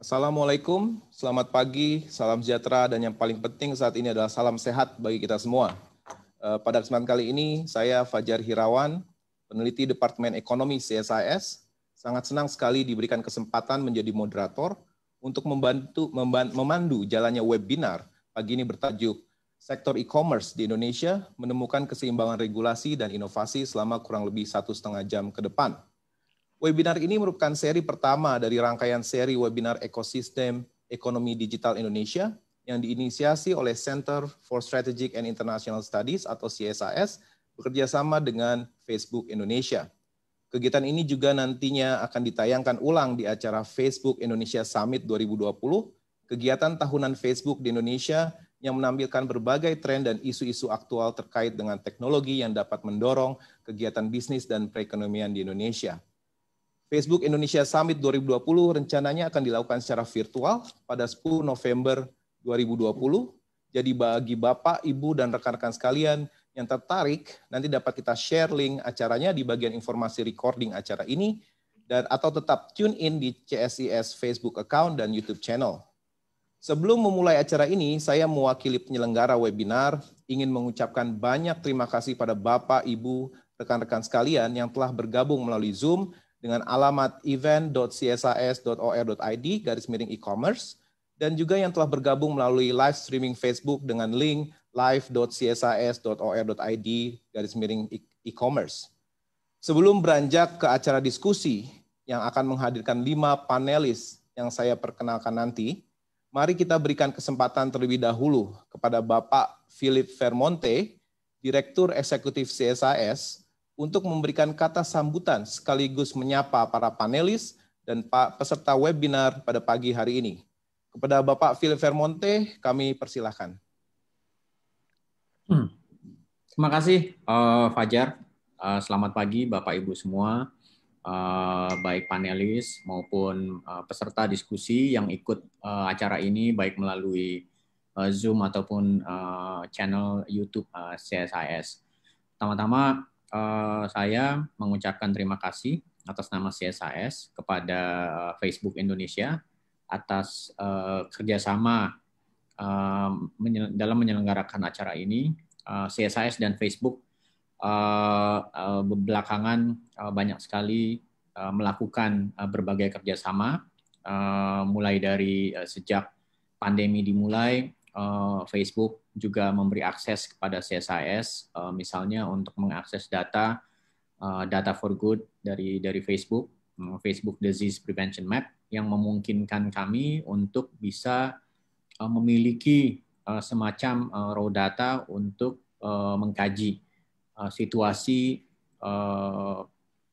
Assalamualaikum, selamat pagi, salam sejahtera, dan yang paling penting saat ini adalah salam sehat bagi kita semua. Eh, pada kesempatan kali ini, saya Fajar Hirawan, peneliti Departemen Ekonomi CSIS. Sangat senang sekali diberikan kesempatan menjadi moderator untuk membantu memandu jalannya webinar pagi ini bertajuk Sektor E-Commerce di Indonesia menemukan keseimbangan regulasi dan inovasi selama kurang lebih satu setengah jam ke depan. Webinar ini merupakan seri pertama dari rangkaian seri webinar ekosistem ekonomi digital Indonesia yang diinisiasi oleh Center for Strategic and International Studies atau CSIS bekerjasama dengan Facebook Indonesia. Kegiatan ini juga nantinya akan ditayangkan ulang di acara Facebook Indonesia Summit 2020, kegiatan tahunan Facebook di Indonesia yang menampilkan berbagai tren dan isu-isu aktual terkait dengan teknologi yang dapat mendorong kegiatan bisnis dan perekonomian di Indonesia. Facebook Indonesia Summit 2020 rencananya akan dilakukan secara virtual pada 10 November 2020. Jadi bagi Bapak, Ibu, dan rekan-rekan sekalian yang tertarik, nanti dapat kita share link acaranya di bagian informasi recording acara ini, dan atau tetap tune in di CSIS Facebook account dan YouTube channel. Sebelum memulai acara ini, saya mewakili penyelenggara webinar ingin mengucapkan banyak terima kasih pada Bapak, Ibu, rekan-rekan sekalian yang telah bergabung melalui Zoom dengan alamat event.csas.or.id garis miring e-commerce dan juga yang telah bergabung melalui live streaming Facebook dengan link live.csas.or.id garis miring e-commerce. Sebelum beranjak ke acara diskusi yang akan menghadirkan lima panelis yang saya perkenalkan nanti, mari kita berikan kesempatan terlebih dahulu kepada Bapak Philip Vermonte, Direktur Eksekutif CSIS, untuk memberikan kata sambutan sekaligus menyapa para panelis dan peserta webinar pada pagi hari ini. Kepada Bapak Phil Vermonte, kami persilahkan. Hmm. Terima kasih, uh, Fajar. Uh, selamat pagi, Bapak Ibu semua, uh, baik panelis maupun uh, peserta diskusi yang ikut uh, acara ini, baik melalui uh, Zoom ataupun uh, channel YouTube uh, CSIS. Pertama-tama, Eh, saya mengucapkan terima kasih atas nama CSIS kepada eh, Facebook Indonesia atas eh, kerjasama dalam menyelenggarakan acara ini. CSIS dan Facebook belakangan banyak sekali melakukan berbagai kerjasama, mulai dari sejak pandemi dimulai, Facebook juga memberi akses kepada CSIS, eh, misalnya untuk mengakses data eh, data for good dari dari Facebook, eh, Facebook Disease Prevention Map yang memungkinkan kami untuk bisa memiliki semacam raw data untuk mengkaji situasi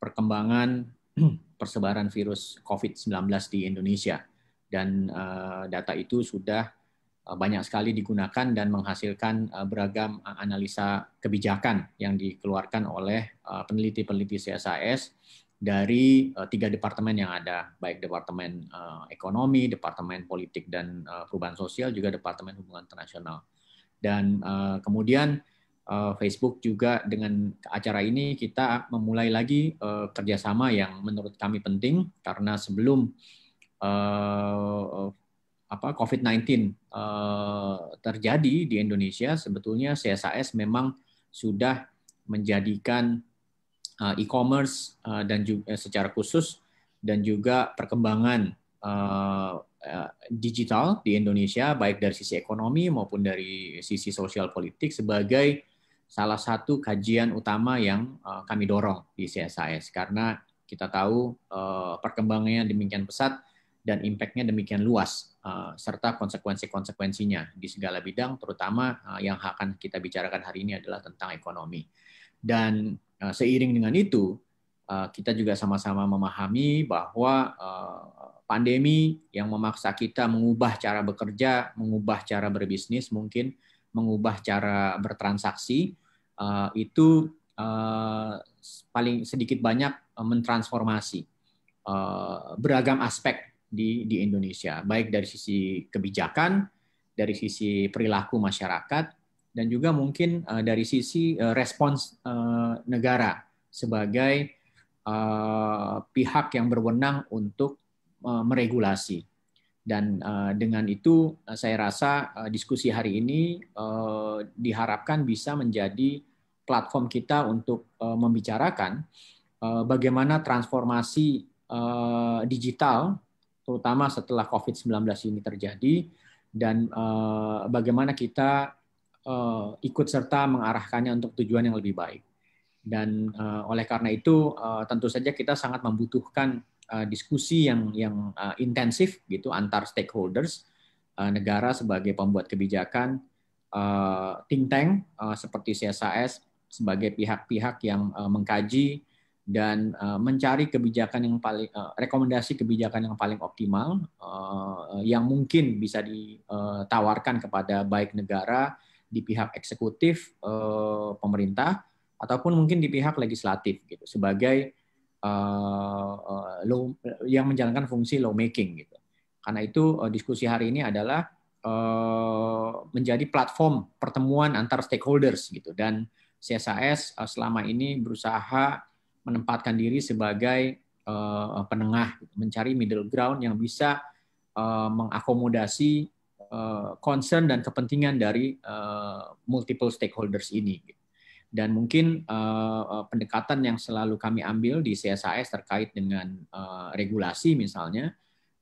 perkembangan persebaran virus COVID-19 di Indonesia dan data itu sudah Eh, banyak sekali digunakan dan menghasilkan eh, beragam eh, analisa kebijakan yang dikeluarkan oleh peneliti-peneliti CSIS dari tiga departemen yang ada, baik departemen ekonomi, departemen politik dan perubahan sosial, juga departemen hubungan internasional. Dan kemudian Facebook juga dengan acara ini kita memulai lagi kerjasama yang menurut kami penting karena sebelum apa COVID-19 eh, terjadi di Indonesia, sebetulnya CSAS memang sudah menjadikan eh, e-commerce eh, dan juga secara khusus dan juga perkembangan digital di Indonesia baik dari sisi ekonomi maupun dari sisi sosial politik sebagai salah satu kajian utama yang kami dorong di CSIS karena kita tahu perkembangannya demikian pesat dan impact-nya demikian luas eh, serta konsekuensi-konsekuensinya di segala bidang, terutama eh, yang akan kita bicarakan hari ini adalah tentang ekonomi. Dan eh, seiring dengan itu, kita juga sama-sama memahami bahwa pandemi yang memaksa kita mengubah cara bekerja, mengubah cara berbisnis, mungkin mengubah cara bertransaksi, itu paling sedikit banyak mentransformasi beragam aspek di di Indonesia, baik dari sisi kebijakan, dari sisi perilaku masyarakat, dan juga mungkin uh, dari sisi uh, respons uh, negara sebagai uh, pihak yang berwenang untuk uh, meregulasi. Dan uh, dengan itu, uh, saya rasa uh, diskusi hari ini uh, diharapkan bisa menjadi platform kita untuk uh, membicarakan uh, bagaimana transformasi uh, digital terutama setelah COVID-19 ini terjadi dan eh, bagaimana kita eh, ikut serta mengarahkannya untuk tujuan yang lebih baik. Dan eh, oleh karena itu tentu saja kita sangat membutuhkan diskusi yang yang intensif gitu antar stakeholders negara sebagai pembuat kebijakan, uh, think tank seperti CSIS sebagai pihak-pihak yang mengkaji dan uh, mencari kebijakan yang paling uh, rekomendasi kebijakan yang paling optimal uh, yang mungkin bisa ditawarkan kepada baik negara di pihak eksekutif uh, pemerintah ataupun mungkin di pihak legislatif gitu sebagai uh, uh, yang menjalankan fungsi lawmaking gitu. Karena itu uh, diskusi hari ini adalah uh, menjadi platform pertemuan antar stakeholders gitu dan CSAS selama ini berusaha menempatkan diri sebagai uh, penengah, mencari middle ground yang bisa uh, mengakomodasi uh, concern dan kepentingan dari uh, multiple stakeholders ini. Dan mungkin uh, pendekatan yang selalu kami ambil di CSIS terkait dengan uh, regulasi misalnya,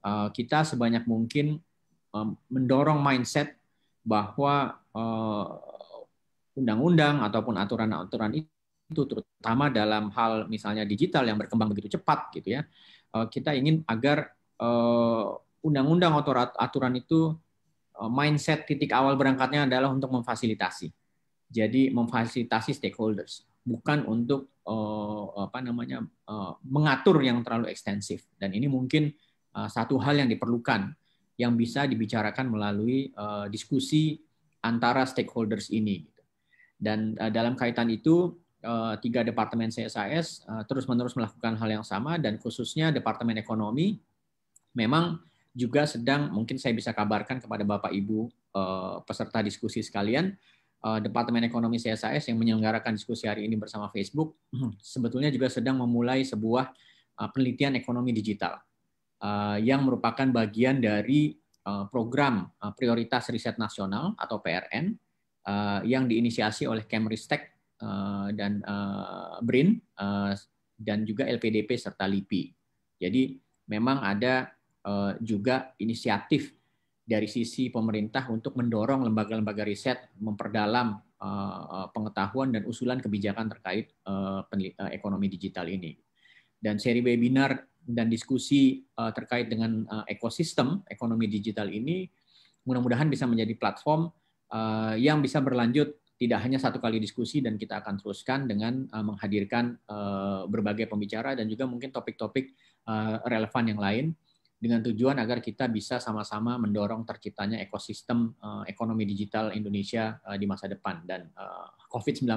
uh, kita sebanyak mungkin um, mendorong mindset bahwa undang-undang ataupun aturan-aturan itu itu terutama dalam hal misalnya digital yang berkembang begitu cepat gitu ya eh, kita ingin agar eh, undang-undang atau aturan itu eh, mindset titik awal berangkatnya adalah untuk memfasilitasi jadi memfasilitasi stakeholders bukan untuk apa namanya mengatur yang terlalu ekstensif dan ini mungkin satu hal yang diperlukan yang bisa dibicarakan melalui diskusi antara stakeholders ini gitu. dan dalam kaitan itu Eh, tiga departemen CSIS eh, terus-menerus melakukan hal yang sama dan khususnya departemen ekonomi memang juga sedang mungkin saya bisa kabarkan kepada Bapak Ibu eh, peserta diskusi sekalian departemen ekonomi CSIS yang menyelenggarakan diskusi hari ini bersama Facebook sebetulnya juga sedang memulai sebuah penelitian ekonomi digital yang merupakan bagian dari program prioritas riset nasional atau PRN yang diinisiasi oleh Kemristek Eh, dan eh, BRIN eh, dan juga LPDP serta LIPI. Jadi memang ada juga inisiatif dari sisi pemerintah untuk mendorong lembaga-lembaga riset memperdalam pengetahuan dan usulan kebijakan terkait ekonomi digital ini. Dan seri webinar dan diskusi terkait dengan ekosistem ekonomi digital ini mudah-mudahan bisa menjadi platform yang bisa berlanjut tidak hanya satu kali diskusi dan kita akan teruskan dengan eh, menghadirkan eh, berbagai pembicara dan juga mungkin topik-topik eh, relevan yang lain dengan tujuan agar kita bisa sama-sama mendorong terciptanya ekosistem ekonomi digital Indonesia di masa depan dan COVID-19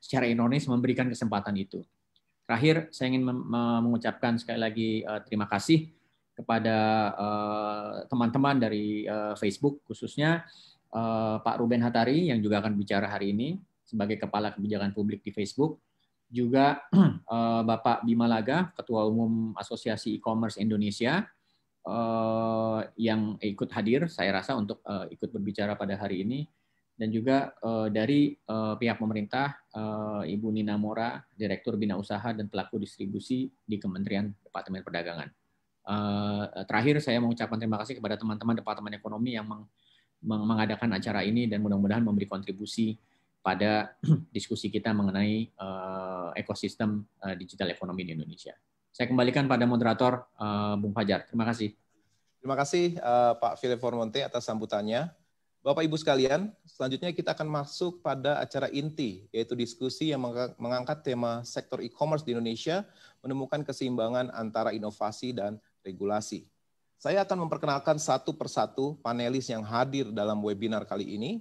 secara ironis memberikan kesempatan itu. Terakhir, saya ingin mengucapkan sekali lagi terima kasih kepada teman-teman dari Facebook khususnya Eh, Pak Ruben Hatari yang juga akan bicara hari ini sebagai Kepala Kebijakan Publik di Facebook, juga eh, Bapak Bima Laga, Ketua Umum Asosiasi E-commerce Indonesia eh, yang ikut hadir, saya rasa untuk ikut berbicara pada hari ini, dan juga dari pihak pemerintah Ibu Nina Mora, Direktur Bina Usaha dan Pelaku Distribusi di Kementerian Departemen Perdagangan. Terakhir, saya mengucapkan terima kasih kepada teman-teman Departemen Ekonomi yang meng mengadakan acara ini dan mudah-mudahan memberi kontribusi pada diskusi kita mengenai uh, ekosistem uh, digital ekonomi di Indonesia. Saya kembalikan pada moderator uh, Bung Fajar. Terima kasih. Terima kasih uh, Pak Philip Formonte atas sambutannya. Bapak Ibu sekalian, selanjutnya kita akan masuk pada acara inti, yaitu diskusi yang mengangkat tema sektor e-commerce di Indonesia menemukan keseimbangan antara inovasi dan regulasi. Saya akan memperkenalkan satu persatu panelis yang hadir dalam webinar kali ini.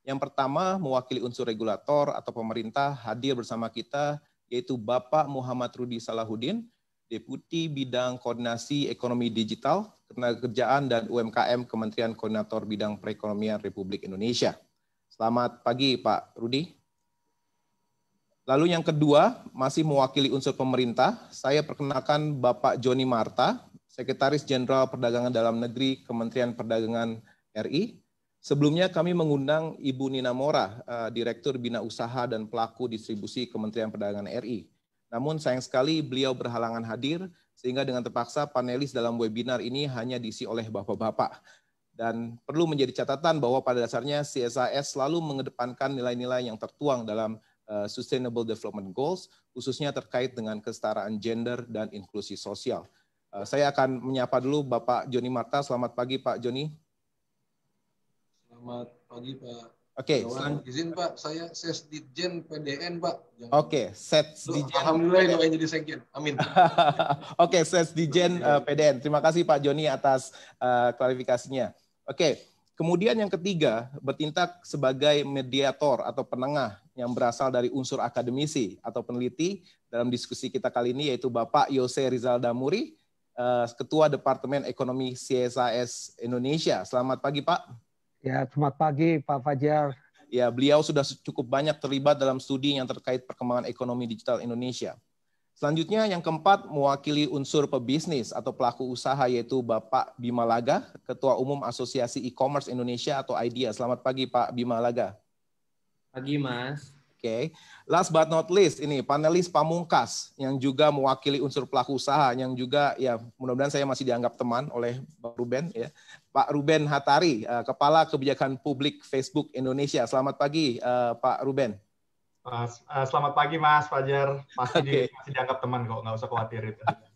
Yang pertama, mewakili unsur regulator atau pemerintah hadir bersama kita, yaitu Bapak Muhammad Rudi Salahuddin, Deputi Bidang Koordinasi Ekonomi Digital, Kerjaan dan UMKM Kementerian Koordinator Bidang Perekonomian Republik Indonesia. Selamat pagi, Pak Rudi. Lalu yang kedua, masih mewakili unsur pemerintah, saya perkenalkan Bapak Joni Marta, Sekretaris Jenderal Perdagangan Dalam Negeri Kementerian Perdagangan RI. Sebelumnya kami mengundang Ibu Nina Mora, eh, Direktur Bina Usaha dan Pelaku Distribusi Kementerian Perdagangan RI. Namun sayang sekali beliau berhalangan hadir sehingga dengan terpaksa panelis dalam webinar ini hanya diisi oleh bapak-bapak. Dan perlu menjadi catatan bahwa pada dasarnya CSIS selalu mengedepankan nilai-nilai yang tertuang dalam eh, Sustainable Development Goals, khususnya terkait dengan kesetaraan gender dan inklusi sosial. Eh, saya akan menyapa dulu Bapak Joni Marta. Selamat pagi Pak Joni. Selamat pagi Pak. Oke, okay, izin Pak, saya ses Dijen PDN Pak. Oke, okay, Dijen. Alhamdulillah doa jadi sekjen. Amin. Oke, okay, Dijen uh, eh, PDN. Terima kasih Pak Joni atas uh, klarifikasinya. Oke, okay. kemudian yang ketiga bertindak sebagai mediator atau penengah yang berasal dari unsur akademisi atau peneliti dalam diskusi kita kali ini yaitu Bapak Yose Rizal Damuri Eh, Ketua Departemen Ekonomi CSIS Indonesia. Selamat pagi, Pak. Ya, selamat pagi, Pak Fajar. Ya, beliau sudah cukup banyak terlibat dalam studi yang terkait perkembangan ekonomi digital Indonesia. Selanjutnya yang keempat mewakili unsur pebisnis atau pelaku usaha yaitu Bapak Bima Laga, Ketua Umum Asosiasi E-commerce Indonesia atau IDEA. Selamat pagi Pak Bima Laga. Pagi Mas. Oke. Okay. Last but not least ini panelis pamungkas yang juga mewakili unsur pelaku usaha yang juga ya mudah-mudahan saya masih dianggap teman oleh Pak Ruben ya. Pak Ruben Hatari, eh, Kepala Kebijakan Publik Facebook Indonesia. Selamat pagi eh, Pak Ruben. Eh, selamat pagi Mas Fajar. Masih, okay. di, masih dianggap teman kok, nggak usah khawatir itu. Oke,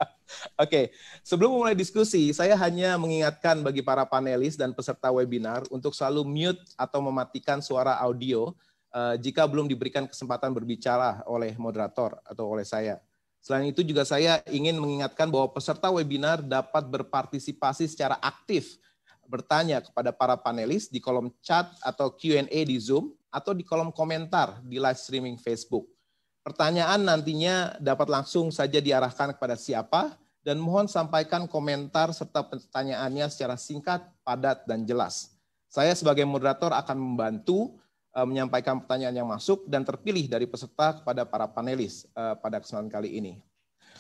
okay. sebelum mulai diskusi, saya hanya mengingatkan bagi para panelis dan peserta webinar untuk selalu mute atau mematikan suara audio Eh, jika belum diberikan kesempatan berbicara oleh moderator atau oleh saya. Selain itu juga saya ingin mengingatkan bahwa peserta webinar dapat berpartisipasi secara aktif bertanya kepada para panelis di kolom chat atau Q&A di Zoom atau di kolom komentar di live streaming Facebook. Pertanyaan nantinya dapat langsung saja diarahkan kepada siapa dan mohon sampaikan komentar serta pertanyaannya secara singkat, padat, dan jelas. Saya sebagai moderator akan membantu Eh, menyampaikan pertanyaan yang masuk dan terpilih dari peserta kepada para panelis eh, pada kesempatan kali ini.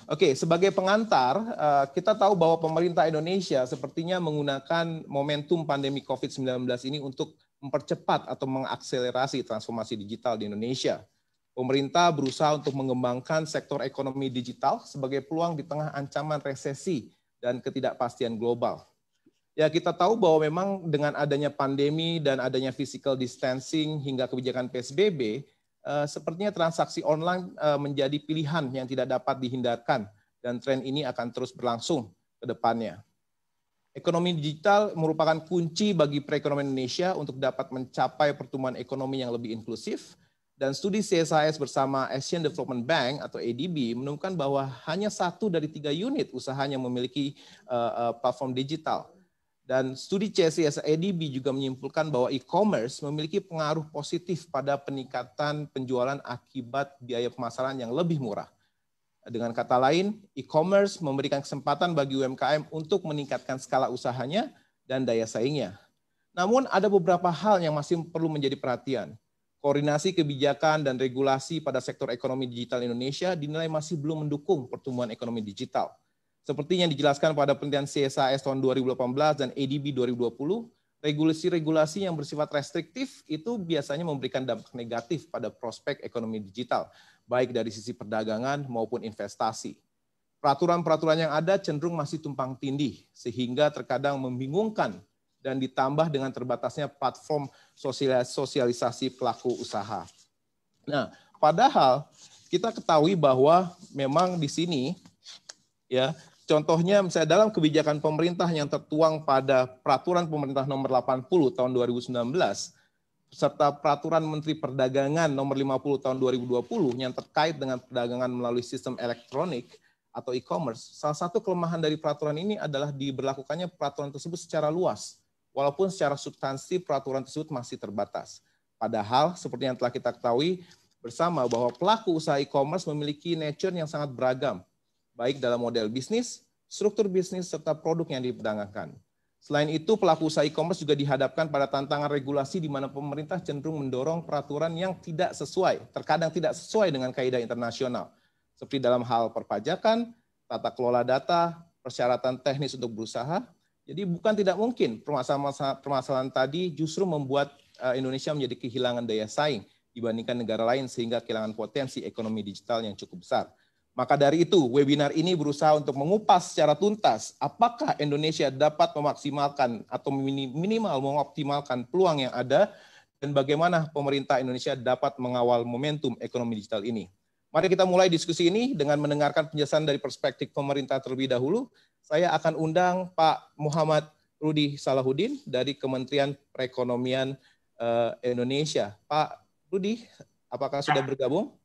Oke, sebagai pengantar, eh, kita tahu bahwa pemerintah Indonesia sepertinya menggunakan momentum pandemi COVID-19 ini untuk mempercepat atau mengakselerasi transformasi digital di Indonesia. Pemerintah berusaha untuk mengembangkan sektor ekonomi digital sebagai peluang di tengah ancaman resesi dan ketidakpastian global. Ya, kita tahu bahwa memang dengan adanya pandemi dan adanya physical distancing hingga kebijakan PSBB, eh, sepertinya transaksi online eh, menjadi pilihan yang tidak dapat dihindarkan dan tren ini akan terus berlangsung ke depannya. Ekonomi digital merupakan kunci bagi perekonomian Indonesia untuk dapat mencapai pertumbuhan ekonomi yang lebih inklusif dan studi CSIS bersama Asian Development Bank atau ADB menemukan bahwa hanya satu dari tiga unit usahanya memiliki eh, eh, platform digital dan studi CSIS ADB juga menyimpulkan bahwa e-commerce memiliki pengaruh positif pada peningkatan penjualan akibat biaya pemasaran yang lebih murah. Dengan kata lain, e-commerce memberikan kesempatan bagi UMKM untuk meningkatkan skala usahanya dan daya saingnya. Namun ada beberapa hal yang masih perlu menjadi perhatian. Koordinasi kebijakan dan regulasi pada sektor ekonomi digital Indonesia dinilai masih belum mendukung pertumbuhan ekonomi digital seperti yang dijelaskan pada penelitian CSIS tahun 2018 dan ADB 2020, regulasi-regulasi yang bersifat restriktif itu biasanya memberikan dampak negatif pada prospek ekonomi digital, baik dari sisi perdagangan maupun investasi. Peraturan-peraturan yang ada cenderung masih tumpang tindih, sehingga terkadang membingungkan dan ditambah dengan terbatasnya platform sosialisasi pelaku usaha. Nah, padahal kita ketahui bahwa memang di sini ya Contohnya misalnya dalam kebijakan pemerintah yang tertuang pada peraturan pemerintah nomor 80 tahun 2019 serta peraturan Menteri Perdagangan nomor 50 tahun 2020 yang terkait dengan perdagangan melalui sistem elektronik atau e-commerce. Salah satu kelemahan dari peraturan ini adalah diberlakukannya peraturan tersebut secara luas walaupun secara substansi peraturan tersebut masih terbatas. Padahal seperti yang telah kita ketahui bersama bahwa pelaku usaha e-commerce memiliki nature yang sangat beragam baik dalam model bisnis, struktur bisnis, serta produk yang diperdagangkan. Selain itu, pelaku usaha e-commerce juga dihadapkan pada tantangan regulasi di mana pemerintah cenderung mendorong peraturan yang tidak sesuai, terkadang tidak sesuai dengan kaedah internasional, seperti dalam hal perpajakan, tata kelola data, persyaratan teknis untuk berusaha. Jadi bukan tidak mungkin permasalahan, permasalahan tadi justru membuat eh, Indonesia menjadi kehilangan daya saing dibandingkan negara lain sehingga kehilangan potensi ekonomi digital yang cukup besar. Maka dari itu, webinar ini berusaha untuk mengupas secara tuntas apakah Indonesia dapat memaksimalkan atau minimal mengoptimalkan peluang yang ada dan bagaimana pemerintah Indonesia dapat mengawal momentum ekonomi digital ini. Mari kita mulai diskusi ini dengan mendengarkan penjelasan dari perspektif pemerintah terlebih dahulu. Saya akan undang Pak Muhammad Rudi Salahuddin dari Kementerian Perekonomian eh, Indonesia. Pak Rudi, apakah sudah bergabung?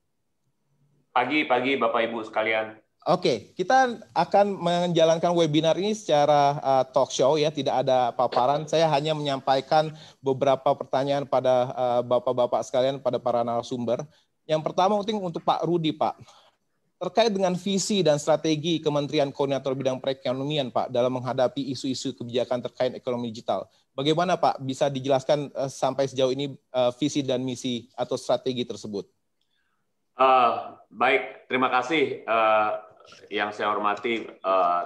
Pagi, pagi Bapak Ibu sekalian. Oke, kita akan menjalankan webinar ini secara uh, talk show ya, tidak ada paparan. Saya hanya menyampaikan beberapa pertanyaan pada bapak eh, bapak-bapak sekalian, pada para narasumber. Yang pertama penting untuk Pak Rudi, Pak. Terkait dengan visi dan strategi Kementerian Koordinator Bidang Perekonomian, Pak, dalam menghadapi isu-isu kebijakan terkait ekonomi digital. Bagaimana, Pak, bisa dijelaskan eh, sampai sejauh ini visi dan misi atau strategi tersebut? Uh, baik, terima kasih uh, yang saya hormati teman eh,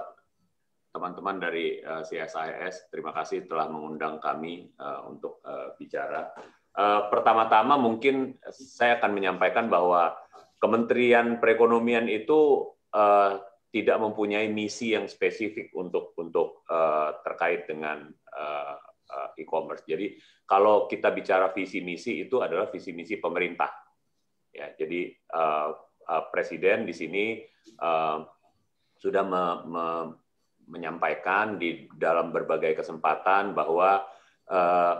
teman-teman dari uh, CSIS. Terima kasih telah mengundang kami uh, untuk uh, bicara. Uh, pertama-tama mungkin saya akan menyampaikan bahwa Kementerian Perekonomian itu uh, tidak mempunyai misi yang spesifik untuk untuk uh, terkait dengan uh, e-commerce. Jadi kalau kita bicara visi misi itu adalah visi misi pemerintah Ya, jadi uh, uh, presiden di sini uh, sudah me, me, menyampaikan di dalam berbagai kesempatan bahwa uh,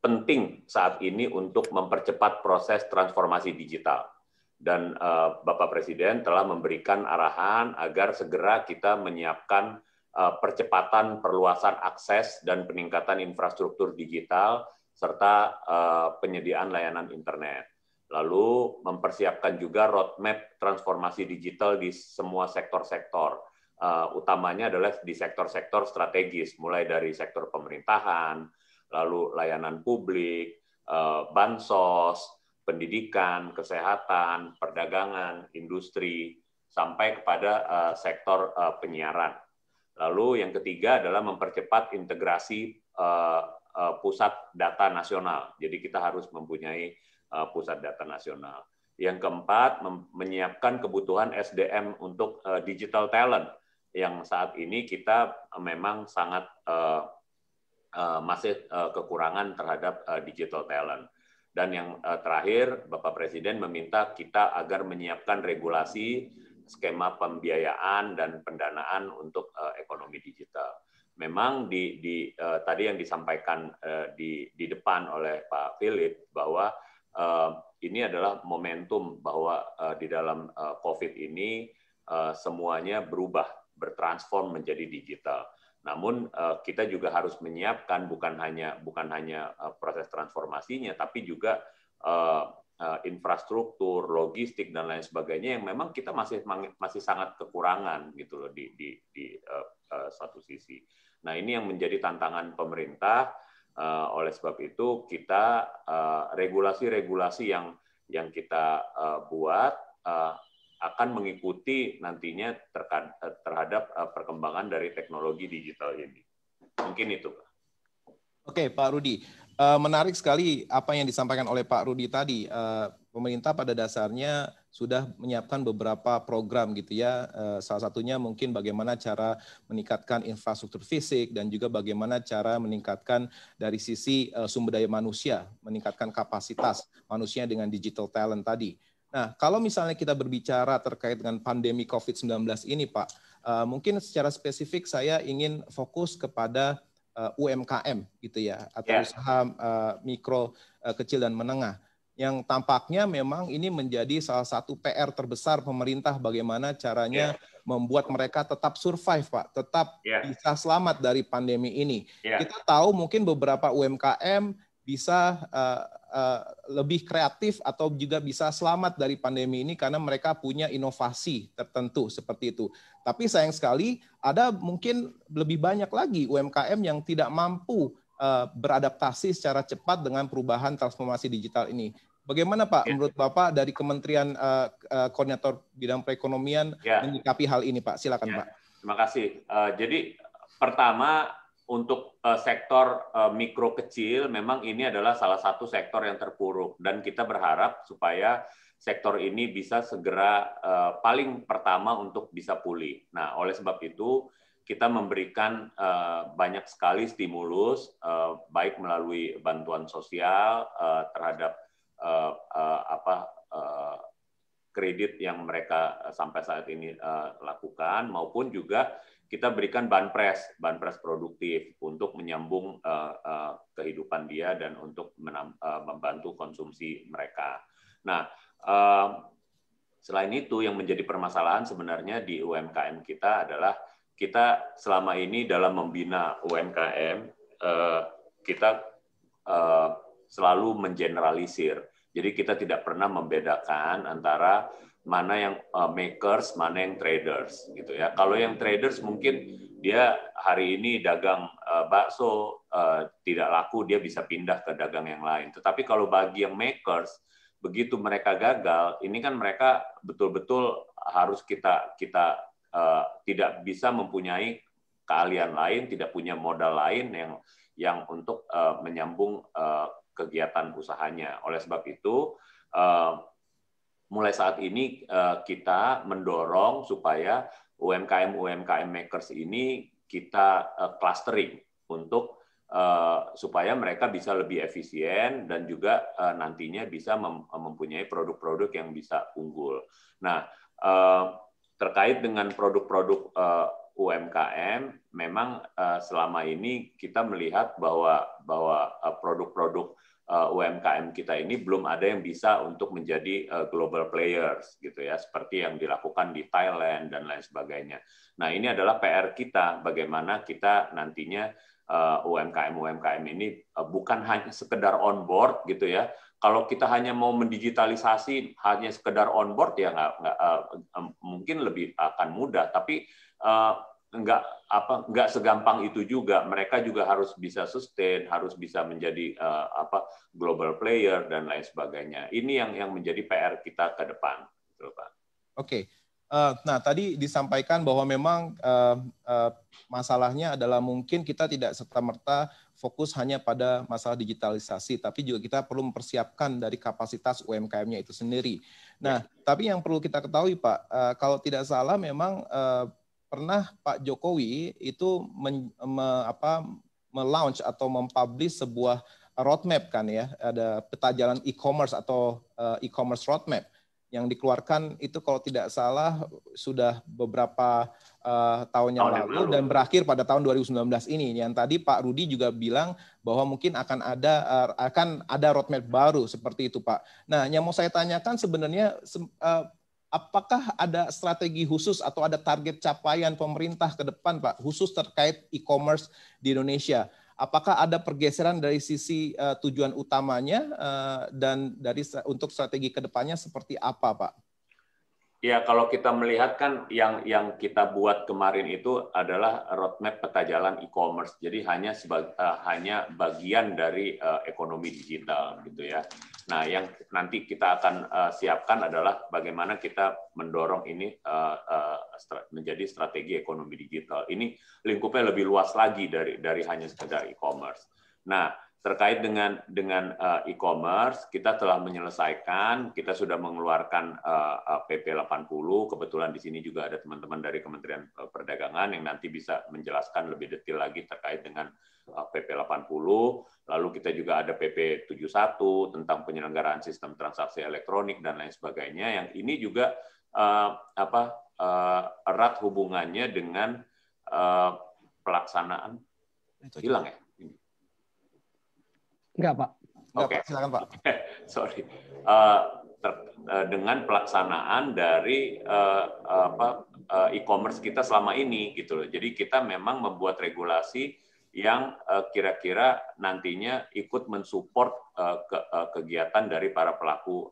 penting saat ini untuk mempercepat proses transformasi digital dan uh, Bapak Presiden telah memberikan arahan agar segera kita menyiapkan uh, percepatan perluasan akses dan peningkatan infrastruktur digital serta uh, penyediaan layanan internet. Lalu mempersiapkan juga roadmap transformasi digital di semua sektor-sektor. Uh, utamanya adalah di sektor-sektor strategis, mulai dari sektor pemerintahan, lalu layanan publik, uh, bansos, pendidikan, kesehatan, perdagangan, industri, sampai kepada uh, sektor uh, penyiaran. Lalu yang ketiga adalah mempercepat integrasi uh, uh, pusat data nasional. Jadi kita harus mempunyai Eh, Pusat Data Nasional. Yang keempat, menyiapkan kebutuhan SDM untuk uh, digital talent yang saat ini kita eh, memang sangat uh, uh, masih uh, kekurangan terhadap uh, digital talent. Dan yang uh, terakhir, Bapak Presiden meminta kita agar menyiapkan regulasi skema pembiayaan dan pendanaan untuk uh, ekonomi digital. Memang di, di uh, tadi yang disampaikan uh, di, di depan oleh Pak Philip bahwa Eh, ini adalah momentum bahwa eh, di dalam eh, COVID ini semuanya berubah, bertransform menjadi digital. Namun kita juga harus menyiapkan bukan hanya bukan hanya proses transformasinya, tapi juga infrastruktur, logistik dan lain sebagainya yang memang kita masih masih sangat kekurangan gitu loh di di, di satu sisi. Nah ini yang menjadi tantangan pemerintah Uh, oleh sebab itu kita eh, regulasi-regulasi uh, yang yang kita uh, buat uh, akan mengikuti nantinya terhadap uh, perkembangan dari teknologi digital ini. Mungkin itu, Pak. Oke, Pak Rudi. Uh, menarik sekali apa yang disampaikan oleh Pak Rudi tadi. Uh, pemerintah pada dasarnya sudah menyiapkan beberapa program gitu ya. Eh, salah satunya mungkin bagaimana cara meningkatkan infrastruktur fisik dan juga bagaimana cara meningkatkan dari sisi eh, sumber daya manusia, meningkatkan kapasitas manusia dengan digital talent tadi. Nah, kalau misalnya kita berbicara terkait dengan pandemi COVID-19 ini, Pak, eh, mungkin secara spesifik saya ingin fokus kepada UMKM gitu ya, atau yeah. usaha mikro, kecil dan menengah yang tampaknya memang ini menjadi salah satu PR terbesar pemerintah bagaimana caranya yeah. membuat mereka tetap survive, Pak, tetap yeah. bisa selamat dari pandemi ini. Yeah. Kita tahu mungkin beberapa UMKM bisa uh, uh, lebih kreatif atau juga bisa selamat dari pandemi ini karena mereka punya inovasi tertentu seperti itu. Tapi sayang sekali ada mungkin lebih banyak lagi UMKM yang tidak mampu Eh, beradaptasi secara cepat dengan perubahan transformasi digital ini. Bagaimana Pak, ya. menurut Bapak dari Kementerian eh, eh, Koordinator Bidang Perekonomian ya. menyikapi hal ini Pak? Silakan ya. Pak. Terima kasih. jadi pertama untuk sektor mikro kecil memang ini adalah salah satu sektor yang terpuruk dan kita berharap supaya sektor ini bisa segera paling pertama untuk bisa pulih. Nah, oleh sebab itu kita memberikan eh, banyak sekali stimulus, eh, baik melalui bantuan sosial eh, terhadap apa kredit yang mereka sampai saat ini lakukan, maupun juga kita berikan banpres, banpres produktif untuk menyambung kehidupan dia dan untuk membantu konsumsi mereka. Nah, selain itu yang menjadi permasalahan sebenarnya di UMKM kita adalah kita selama ini dalam membina UMKM eh, kita eh, selalu mengeneralisir. Jadi kita tidak pernah membedakan antara mana yang eh, makers, mana yang traders gitu ya. Kalau yang traders mungkin dia hari ini dagang bakso tidak laku dia bisa pindah ke dagang yang lain. Tetapi kalau bagi yang makers begitu mereka gagal, ini kan mereka betul-betul harus kita kita uh, tidak bisa mempunyai keahlian lain, tidak punya modal lain yang yang untuk uh, menyambung uh, kegiatan usahanya. Oleh sebab itu, uh, mulai saat ini uh, kita mendorong supaya UMKM-UMKM makers ini kita uh, clustering untuk uh, supaya mereka bisa lebih efisien dan juga uh, nantinya bisa mem mempunyai produk-produk yang bisa unggul. Nah, uh, terkait dengan produk-produk uh, eh, UMKM, memang uh, selama ini kita melihat bahwa bahwa eh, produk-produk uh, UMKM kita ini belum ada yang bisa untuk menjadi uh, global players gitu ya, seperti yang dilakukan di Thailand dan lain sebagainya. Nah ini adalah PR kita, bagaimana kita nantinya UMKM-UMKM ini bukan hanya sekedar on board gitu ya, kalau kita hanya mau mendigitalisasi hanya sekedar onboard ya nggak, nggak eh, mungkin lebih akan mudah. Tapi uh, nggak apa nggak segampang itu juga mereka juga harus bisa sustain harus bisa menjadi eh, apa global player dan lain sebagainya ini yang yang menjadi PR kita ke depan oke okay. nah tadi disampaikan bahwa memang masalahnya adalah mungkin kita tidak serta merta fokus hanya pada masalah digitalisasi, tapi juga kita perlu mempersiapkan dari kapasitas UMKM-nya itu sendiri. Nah, ya. tapi yang perlu kita ketahui, Pak, eh, kalau tidak salah memang eh, pernah Pak Jokowi itu men, me, apa, melaunch atau mempublish sebuah roadmap kan ya, ada peta jalan e-commerce atau eh, e-commerce roadmap yang dikeluarkan itu kalau tidak salah sudah beberapa uh, tahun yang tahun lalu dan berakhir pada tahun 2019 ini. Yang tadi Pak Rudi juga bilang bahwa mungkin akan ada uh, akan ada roadmap baru seperti itu, Pak. Nah, yang mau saya tanyakan sebenarnya uh, apakah ada strategi khusus atau ada target capaian pemerintah ke depan, Pak, khusus terkait e-commerce di Indonesia? apakah ada pergeseran dari sisi uh, tujuan utamanya uh, dan dari untuk strategi kedepannya seperti apa, Pak? Ya, kalau kita melihat kan yang yang kita buat kemarin itu adalah roadmap peta jalan e-commerce. Jadi hanya sebag, uh, hanya bagian dari uh, ekonomi digital gitu ya. Nah, iya. yang nanti kita akan uh, siapkan adalah bagaimana kita mendorong ini uh, uh, menjadi strategi ekonomi digital. Ini lingkupnya lebih luas lagi dari dari hanya sekedar e-commerce. Nah, terkait dengan dengan eh, e-commerce kita telah menyelesaikan kita sudah mengeluarkan PP eh, eh, 80 kebetulan di sini juga ada teman-teman dari Kementerian Perdagangan yang nanti bisa menjelaskan lebih detail lagi terkait dengan PP 80 lalu kita juga ada PP 71 tentang penyelenggaraan sistem transaksi elektronik dan lain sebagainya yang ini juga apa erat hubungannya dengan pelaksanaan hilang ya Enggak, Pak. Enggak, okay. Silakan, Pak. Sorry. Uh, dengan pelaksanaan dari uh, apa uh, e-commerce kita selama ini gitu loh. Jadi kita memang membuat regulasi yang kira-kira uh, nantinya ikut mensupport uh, ke, uh, kegiatan dari para pelaku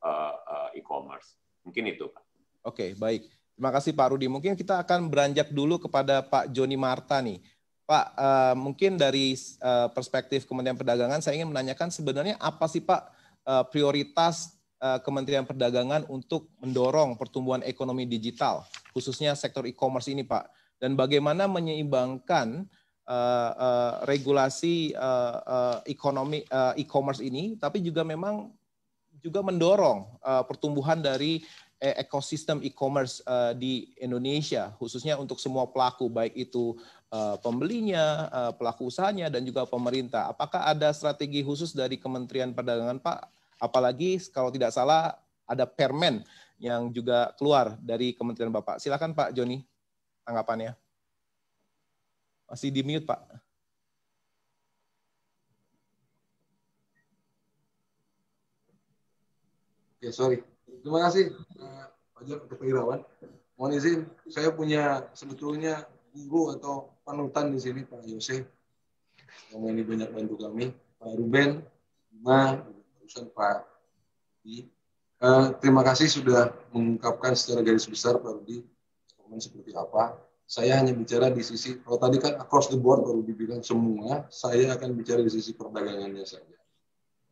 e-commerce. Mungkin itu, Pak. Oke, baik. Terima kasih Pak Rudi. Mungkin kita akan beranjak dulu kepada Pak Joni Marta nih. Pak, uh, mungkin dari uh, perspektif Kementerian Perdagangan, saya ingin menanyakan sebenarnya apa sih Pak uh, prioritas uh, Kementerian Perdagangan untuk mendorong pertumbuhan ekonomi digital, khususnya sektor e-commerce ini Pak, dan bagaimana menyeimbangkan uh, uh, regulasi uh, uh, ekonomi uh, e-commerce ini, tapi juga memang juga mendorong uh, pertumbuhan dari E-, ekosistem e-commerce uh, di Indonesia khususnya untuk semua pelaku baik itu uh, pembelinya, uh, pelaku usahanya dan juga pemerintah. Apakah ada strategi khusus dari Kementerian Perdagangan, Pak? Apalagi kalau tidak salah ada permen yang juga keluar dari Kementerian Bapak. Silakan Pak Joni tanggapannya. Masih di mute, Pak. Ya, sorry. Terima kasih eh, Pak uh, Pak Irawan. Mohon izin, saya punya sebetulnya guru atau panutan di sini Pak Yose, Yang ini banyak bantu kami. Pak Ruben, Bima, urusan Pak Rudi. Eh, terima kasih sudah mengungkapkan secara garis besar Pak Rudi komen seperti apa. Saya hanya bicara di sisi, kalau tadi kan across the board baru dibilang semua, saya akan bicara di sisi perdagangannya saja.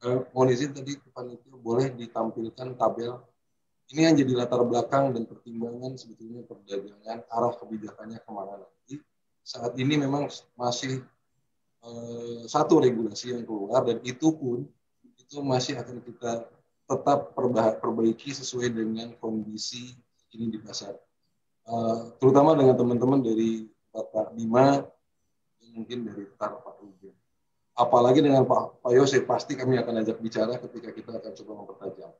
Eh, mohon izin tadi panitia boleh ditampilkan tabel ini yang jadi latar belakang dan pertimbangan sebetulnya perdagangan arah kebijakannya kemana nanti. Saat ini memang masih e, satu regulasi yang keluar dan itu pun itu masih akan kita tetap perbaiki sesuai dengan kondisi ini di pasar. E, terutama dengan teman-teman dari Pak Bima, mungkin dari Tar Pak Ruben. Apalagi dengan Pak Yose, pasti kami akan ajak bicara ketika kita akan coba mempertajam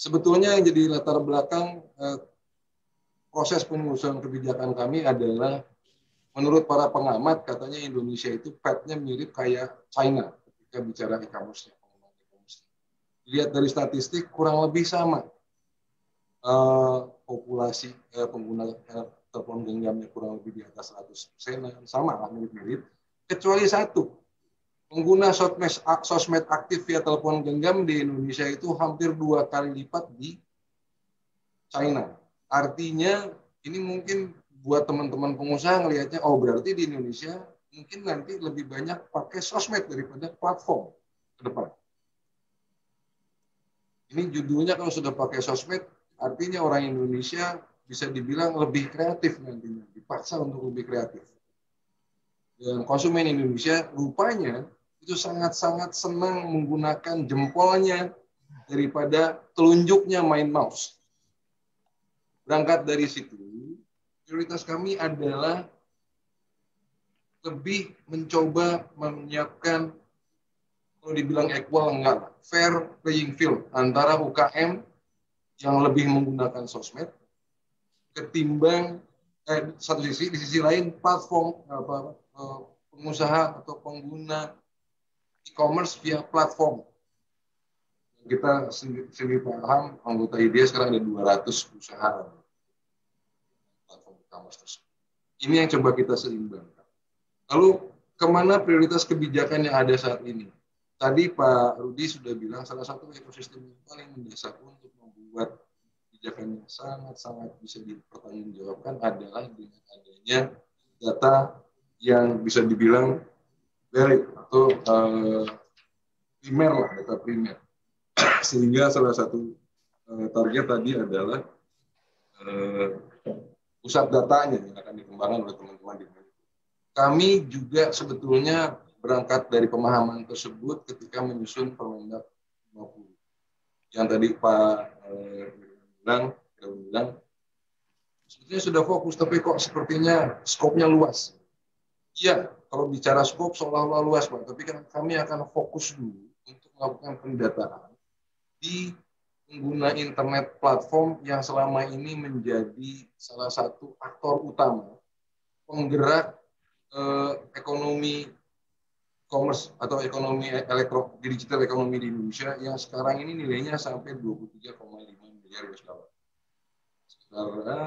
sebetulnya yang jadi latar belakang eh, proses pengusulan kebijakan kami adalah menurut para pengamat katanya Indonesia itu petnya mirip kayak China ketika bicara e commerce Lihat dari statistik kurang lebih sama. eh, populasi eh, pengguna eh, telepon genggamnya kurang lebih di atas 100 persen, sama lah mirip-mirip. Kecuali satu, Pengguna sosmed, aktif via telepon genggam di Indonesia itu hampir dua kali lipat di China. Artinya ini mungkin buat teman-teman pengusaha ngelihatnya, oh berarti di Indonesia mungkin nanti lebih banyak pakai sosmed daripada platform ke depan. Ini judulnya kalau sudah pakai sosmed, artinya orang Indonesia bisa dibilang lebih kreatif nantinya, dipaksa untuk lebih kreatif dan konsumen Indonesia rupanya itu sangat-sangat senang menggunakan jempolnya daripada telunjuknya main mouse. Berangkat dari situ, prioritas kami adalah lebih mencoba menyiapkan kalau dibilang equal enggak fair playing field antara UKM yang lebih menggunakan sosmed ketimbang eh, satu sisi di sisi lain platform apa, eh, pengusaha atau pengguna e-commerce via platform. Kita sendiri paham anggota IDEA sekarang ada 200 perusahaan platform e-commerce tersebut. Ini yang coba kita seimbangkan. Lalu kemana prioritas kebijakan yang ada saat ini? Tadi Pak Rudi sudah bilang salah satu ekosistem yang paling mendasar untuk membuat kebijakan yang sangat-sangat bisa dipertanggungjawabkan adalah dengan adanya data yang bisa dibilang merit atau uh, primer lah data primer sehingga salah satu uh, target tadi adalah uh, pusat datanya yang akan dikembangkan oleh teman-teman di kami juga sebetulnya berangkat dari pemahaman tersebut ketika menyusun Permendak 50 yang tadi Pak bilang bilang, bilang sebetulnya sudah fokus tapi kok sepertinya skopnya luas. Iya, kalau bicara scope seolah-olah luas Pak, tapi kan kami akan fokus dulu untuk melakukan pendataan di pengguna internet platform yang selama ini menjadi salah satu aktor utama penggerak eh, ekonomi commerce atau ekonomi elektro digital ekonomi di Indonesia yang sekarang ini nilainya sampai 23,5 miliar US dollar. Secara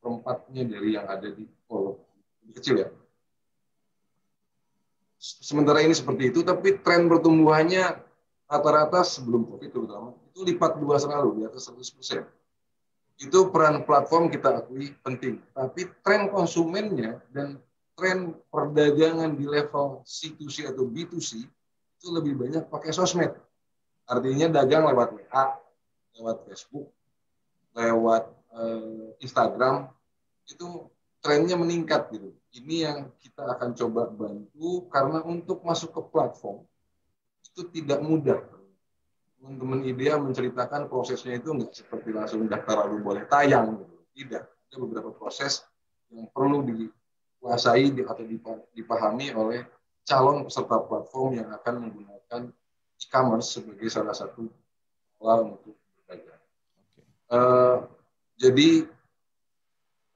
perempatnya dari yang ada di Polo. Kecil ya sementara ini seperti itu, tapi tren pertumbuhannya rata-rata sebelum COVID terutama itu lipat dua selalu di atas 100 persen. Itu peran platform kita akui penting. Tapi tren konsumennya dan tren perdagangan di level C2C atau B2C itu lebih banyak pakai sosmed. Artinya dagang lewat WA, lewat Facebook, lewat eh, Instagram itu trennya meningkat gitu. Ini yang kita akan coba bantu karena untuk masuk ke platform itu tidak mudah. Teman-teman IDEA menceritakan prosesnya itu nggak seperti langsung daftar lalu boleh tayang. Gitu. Tidak. Ada beberapa proses yang perlu dikuasai atau dipahami oleh calon peserta platform yang akan menggunakan e-commerce sebagai salah satu alat untuk berdagang. Okay. Uh, eh, jadi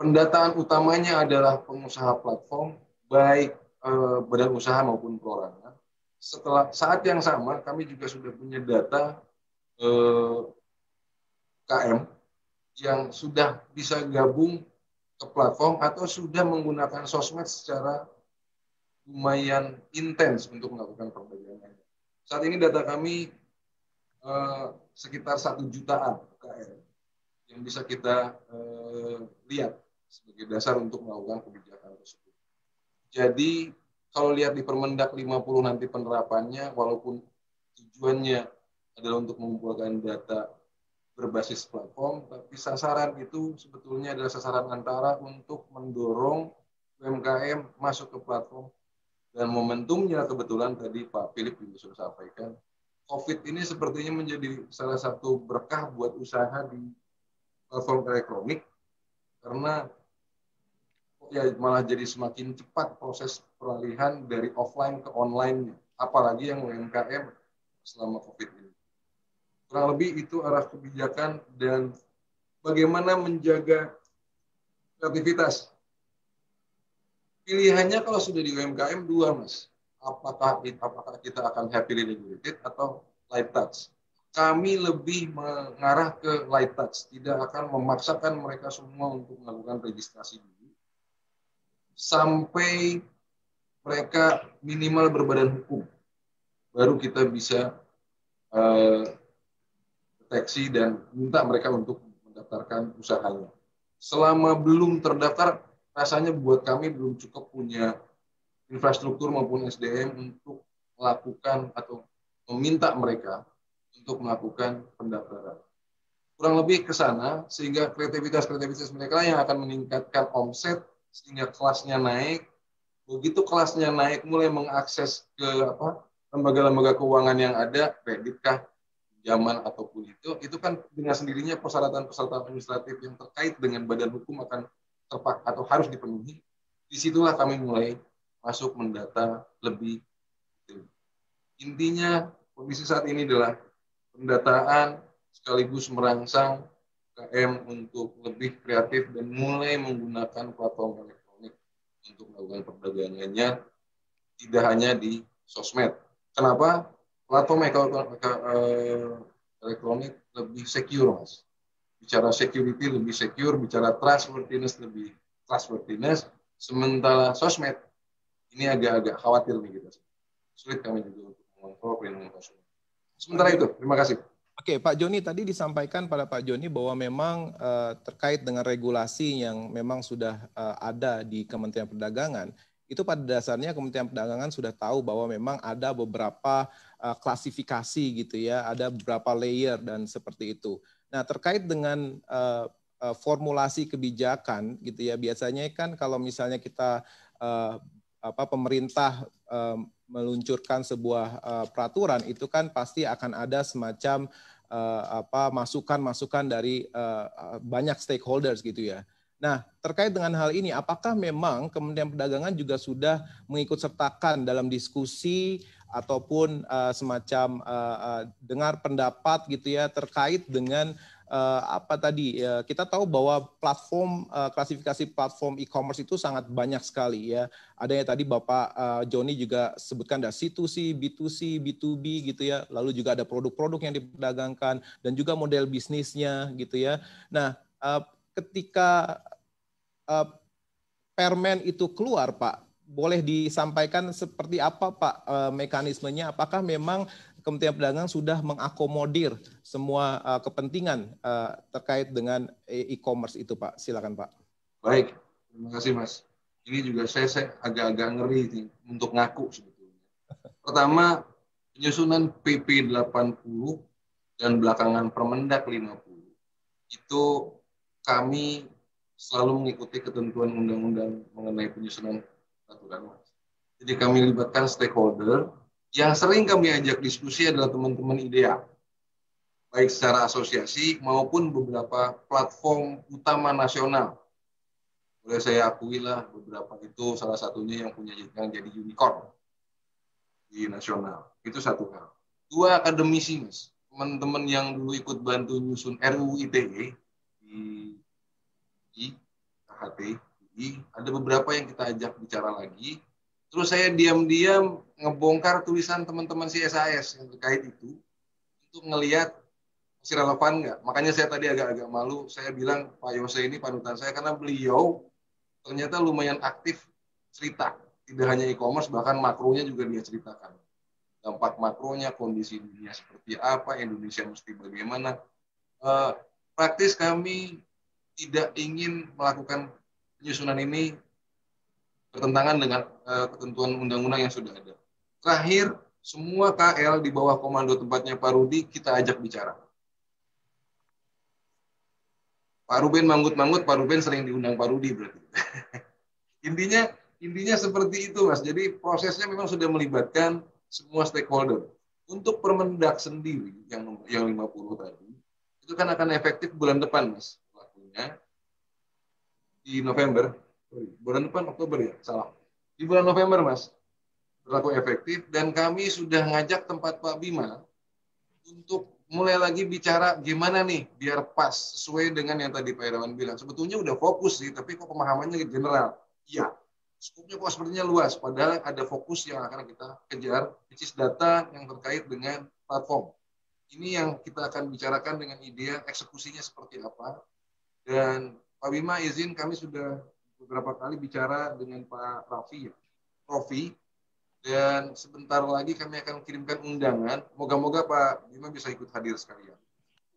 pendataan utamanya adalah pengusaha platform, baik eh, badan usaha maupun perorangan. Setelah saat yang sama, kami juga sudah punya data eh, KM yang sudah bisa gabung ke platform atau sudah menggunakan sosmed secara lumayan intens untuk melakukan perdagangan. Saat ini data kami eh, sekitar satu jutaan KM yang bisa kita eh, lihat sebagai dasar untuk melakukan kebijakan tersebut. Jadi kalau lihat di Permendak 50 nanti penerapannya, walaupun tujuannya adalah untuk mengumpulkan data berbasis platform, tapi sasaran itu sebetulnya adalah sasaran antara untuk mendorong UMKM masuk ke platform dan momentumnya kebetulan tadi Pak Philip juga sudah sampaikan, COVID ini sepertinya menjadi salah satu berkah buat usaha di platform elektronik karena ya malah jadi semakin cepat proses peralihan dari offline ke online, apalagi yang UMKM selama COVID ini. Kurang lebih itu arah kebijakan dan bagaimana menjaga kreativitas. Pilihannya kalau sudah di UMKM dua mas, apakah apakah kita akan happy integrated atau light touch. Kami lebih mengarah ke light touch, tidak akan memaksakan mereka semua untuk melakukan registrasi dulu sampai mereka minimal berbadan hukum baru kita bisa uh, deteksi dan minta mereka untuk mendaftarkan usahanya. Selama belum terdaftar, rasanya buat kami belum cukup punya infrastruktur maupun SDM untuk melakukan atau meminta mereka untuk melakukan pendaftaran. Kurang lebih ke sana, sehingga kreativitas-kreativitas mereka yang akan meningkatkan omset sehingga kelasnya naik. Begitu kelasnya naik mulai mengakses ke apa lembaga-lembaga keuangan yang ada, kreditkah, pinjaman ataupun itu, itu kan dengan sendirinya persyaratan-persyaratan administratif yang terkait dengan badan hukum akan terpak atau harus dipenuhi. Disitulah kami mulai masuk mendata lebih. Intinya kondisi saat ini adalah pendataan sekaligus merangsang UMKM untuk lebih kreatif dan mulai menggunakan platform elektronik untuk melakukan perdagangannya tidak hanya di sosmed. Kenapa? Platform eh, elektronik lebih secure, Mas. Bicara security lebih secure, bicara trustworthiness lebih trustworthiness, sementara sosmed ini agak-agak khawatir nih kita. Gitu. Sulit kami juga untuk mengontrol perlindungan konsumen. Sementara itu, terima kasih. Oke, Pak Joni tadi disampaikan pada Pak Joni bahwa memang uh, terkait dengan regulasi yang memang sudah uh, ada di Kementerian Perdagangan, itu pada dasarnya Kementerian Perdagangan sudah tahu bahwa memang ada beberapa uh, klasifikasi gitu ya, ada beberapa layer dan seperti itu. Nah, terkait dengan uh, uh, formulasi kebijakan gitu ya, biasanya kan kalau misalnya kita uh, apa pemerintah Eh, meluncurkan sebuah eh, peraturan itu kan pasti akan ada semacam eh, apa masukan-masukan dari banyak stakeholders gitu ya. Nah, terkait dengan hal ini, apakah memang Kementerian Perdagangan juga sudah mengikut sertakan dalam diskusi ataupun semacam dengar pendapat gitu ya terkait dengan uh, apa tadi uh, kita tahu bahwa platform uh, klasifikasi platform e-commerce itu sangat banyak sekali ya. Ada yang tadi Bapak uh, Joni juga sebutkan ada C2C, B2C, B2B gitu ya. Lalu juga ada produk-produk yang diperdagangkan dan juga model bisnisnya gitu ya. Nah, uh, ketika uh, permen itu keluar, Pak, boleh disampaikan seperti apa Pak mekanismenya? Apakah memang Kementerian Perdagangan sudah mengakomodir semua uh, kepentingan uh, terkait dengan e-commerce itu, Pak. Silakan, Pak. Baik, terima kasih, Mas. Ini juga saya, saya agak-agak ngeri nih, untuk ngaku sebetulnya. Pertama, penyusunan PP 80 dan belakangan Permendak 50 itu kami selalu mengikuti ketentuan undang-undang mengenai penyusunan peraturan. Mas. Jadi kami libatkan stakeholder yang sering kami ajak diskusi adalah teman-teman IDEA, baik secara asosiasi maupun beberapa platform utama nasional. Boleh saya akui lah beberapa itu salah satunya yang punya yang jadi unicorn di nasional. Itu satu hal. Dua akademisi, mas. Teman-teman yang dulu ikut bantu nyusun RUU ITE di KHT, ada beberapa yang kita ajak bicara lagi, Terus saya diam-diam ngebongkar tulisan teman-teman si SAS yang terkait itu untuk ngelihat masih relevan nggak. Makanya saya tadi agak-agak malu, saya bilang Pak Yose ini panutan saya karena beliau ternyata lumayan aktif cerita. Tidak hanya e-commerce, bahkan makronya juga dia ceritakan. Dampak makronya, kondisi dunia seperti apa, Indonesia mesti bagaimana. Eh, praktis kami tidak ingin melakukan penyusunan ini bertentangan dengan uh, ketentuan undang-undang yang sudah ada. Terakhir, semua KL di bawah komando tempatnya Pak Rudi kita ajak bicara. Pak Ruben manggut-manggut, Pak Ruben sering diundang Pak Rudi berarti. intinya intinya seperti itu Mas. Jadi prosesnya memang sudah melibatkan semua stakeholder. Untuk Permendak sendiri yang yang 50 tadi itu kan akan efektif bulan depan Mas waktunya di November Ya? bulan depan Oktober ya, salah. Di bulan November, Mas, berlaku efektif. Dan kami sudah ngajak tempat Pak Bima untuk mulai lagi bicara gimana nih biar pas sesuai dengan yang tadi Pak Irawan bilang. Sebetulnya udah fokus sih, tapi kok pemahamannya general. Iya, skupnya kok sepertinya luas. Padahal ada fokus yang akan kita kejar, which is data yang terkait dengan platform. Ini yang kita akan bicarakan dengan ide eksekusinya seperti apa. Dan Pak Bima izin kami sudah beberapa kali bicara dengan Pak Raffi ya, Raffi dan sebentar lagi kami akan kirimkan undangan. Moga-moga Pak Bima bisa ikut hadir sekalian.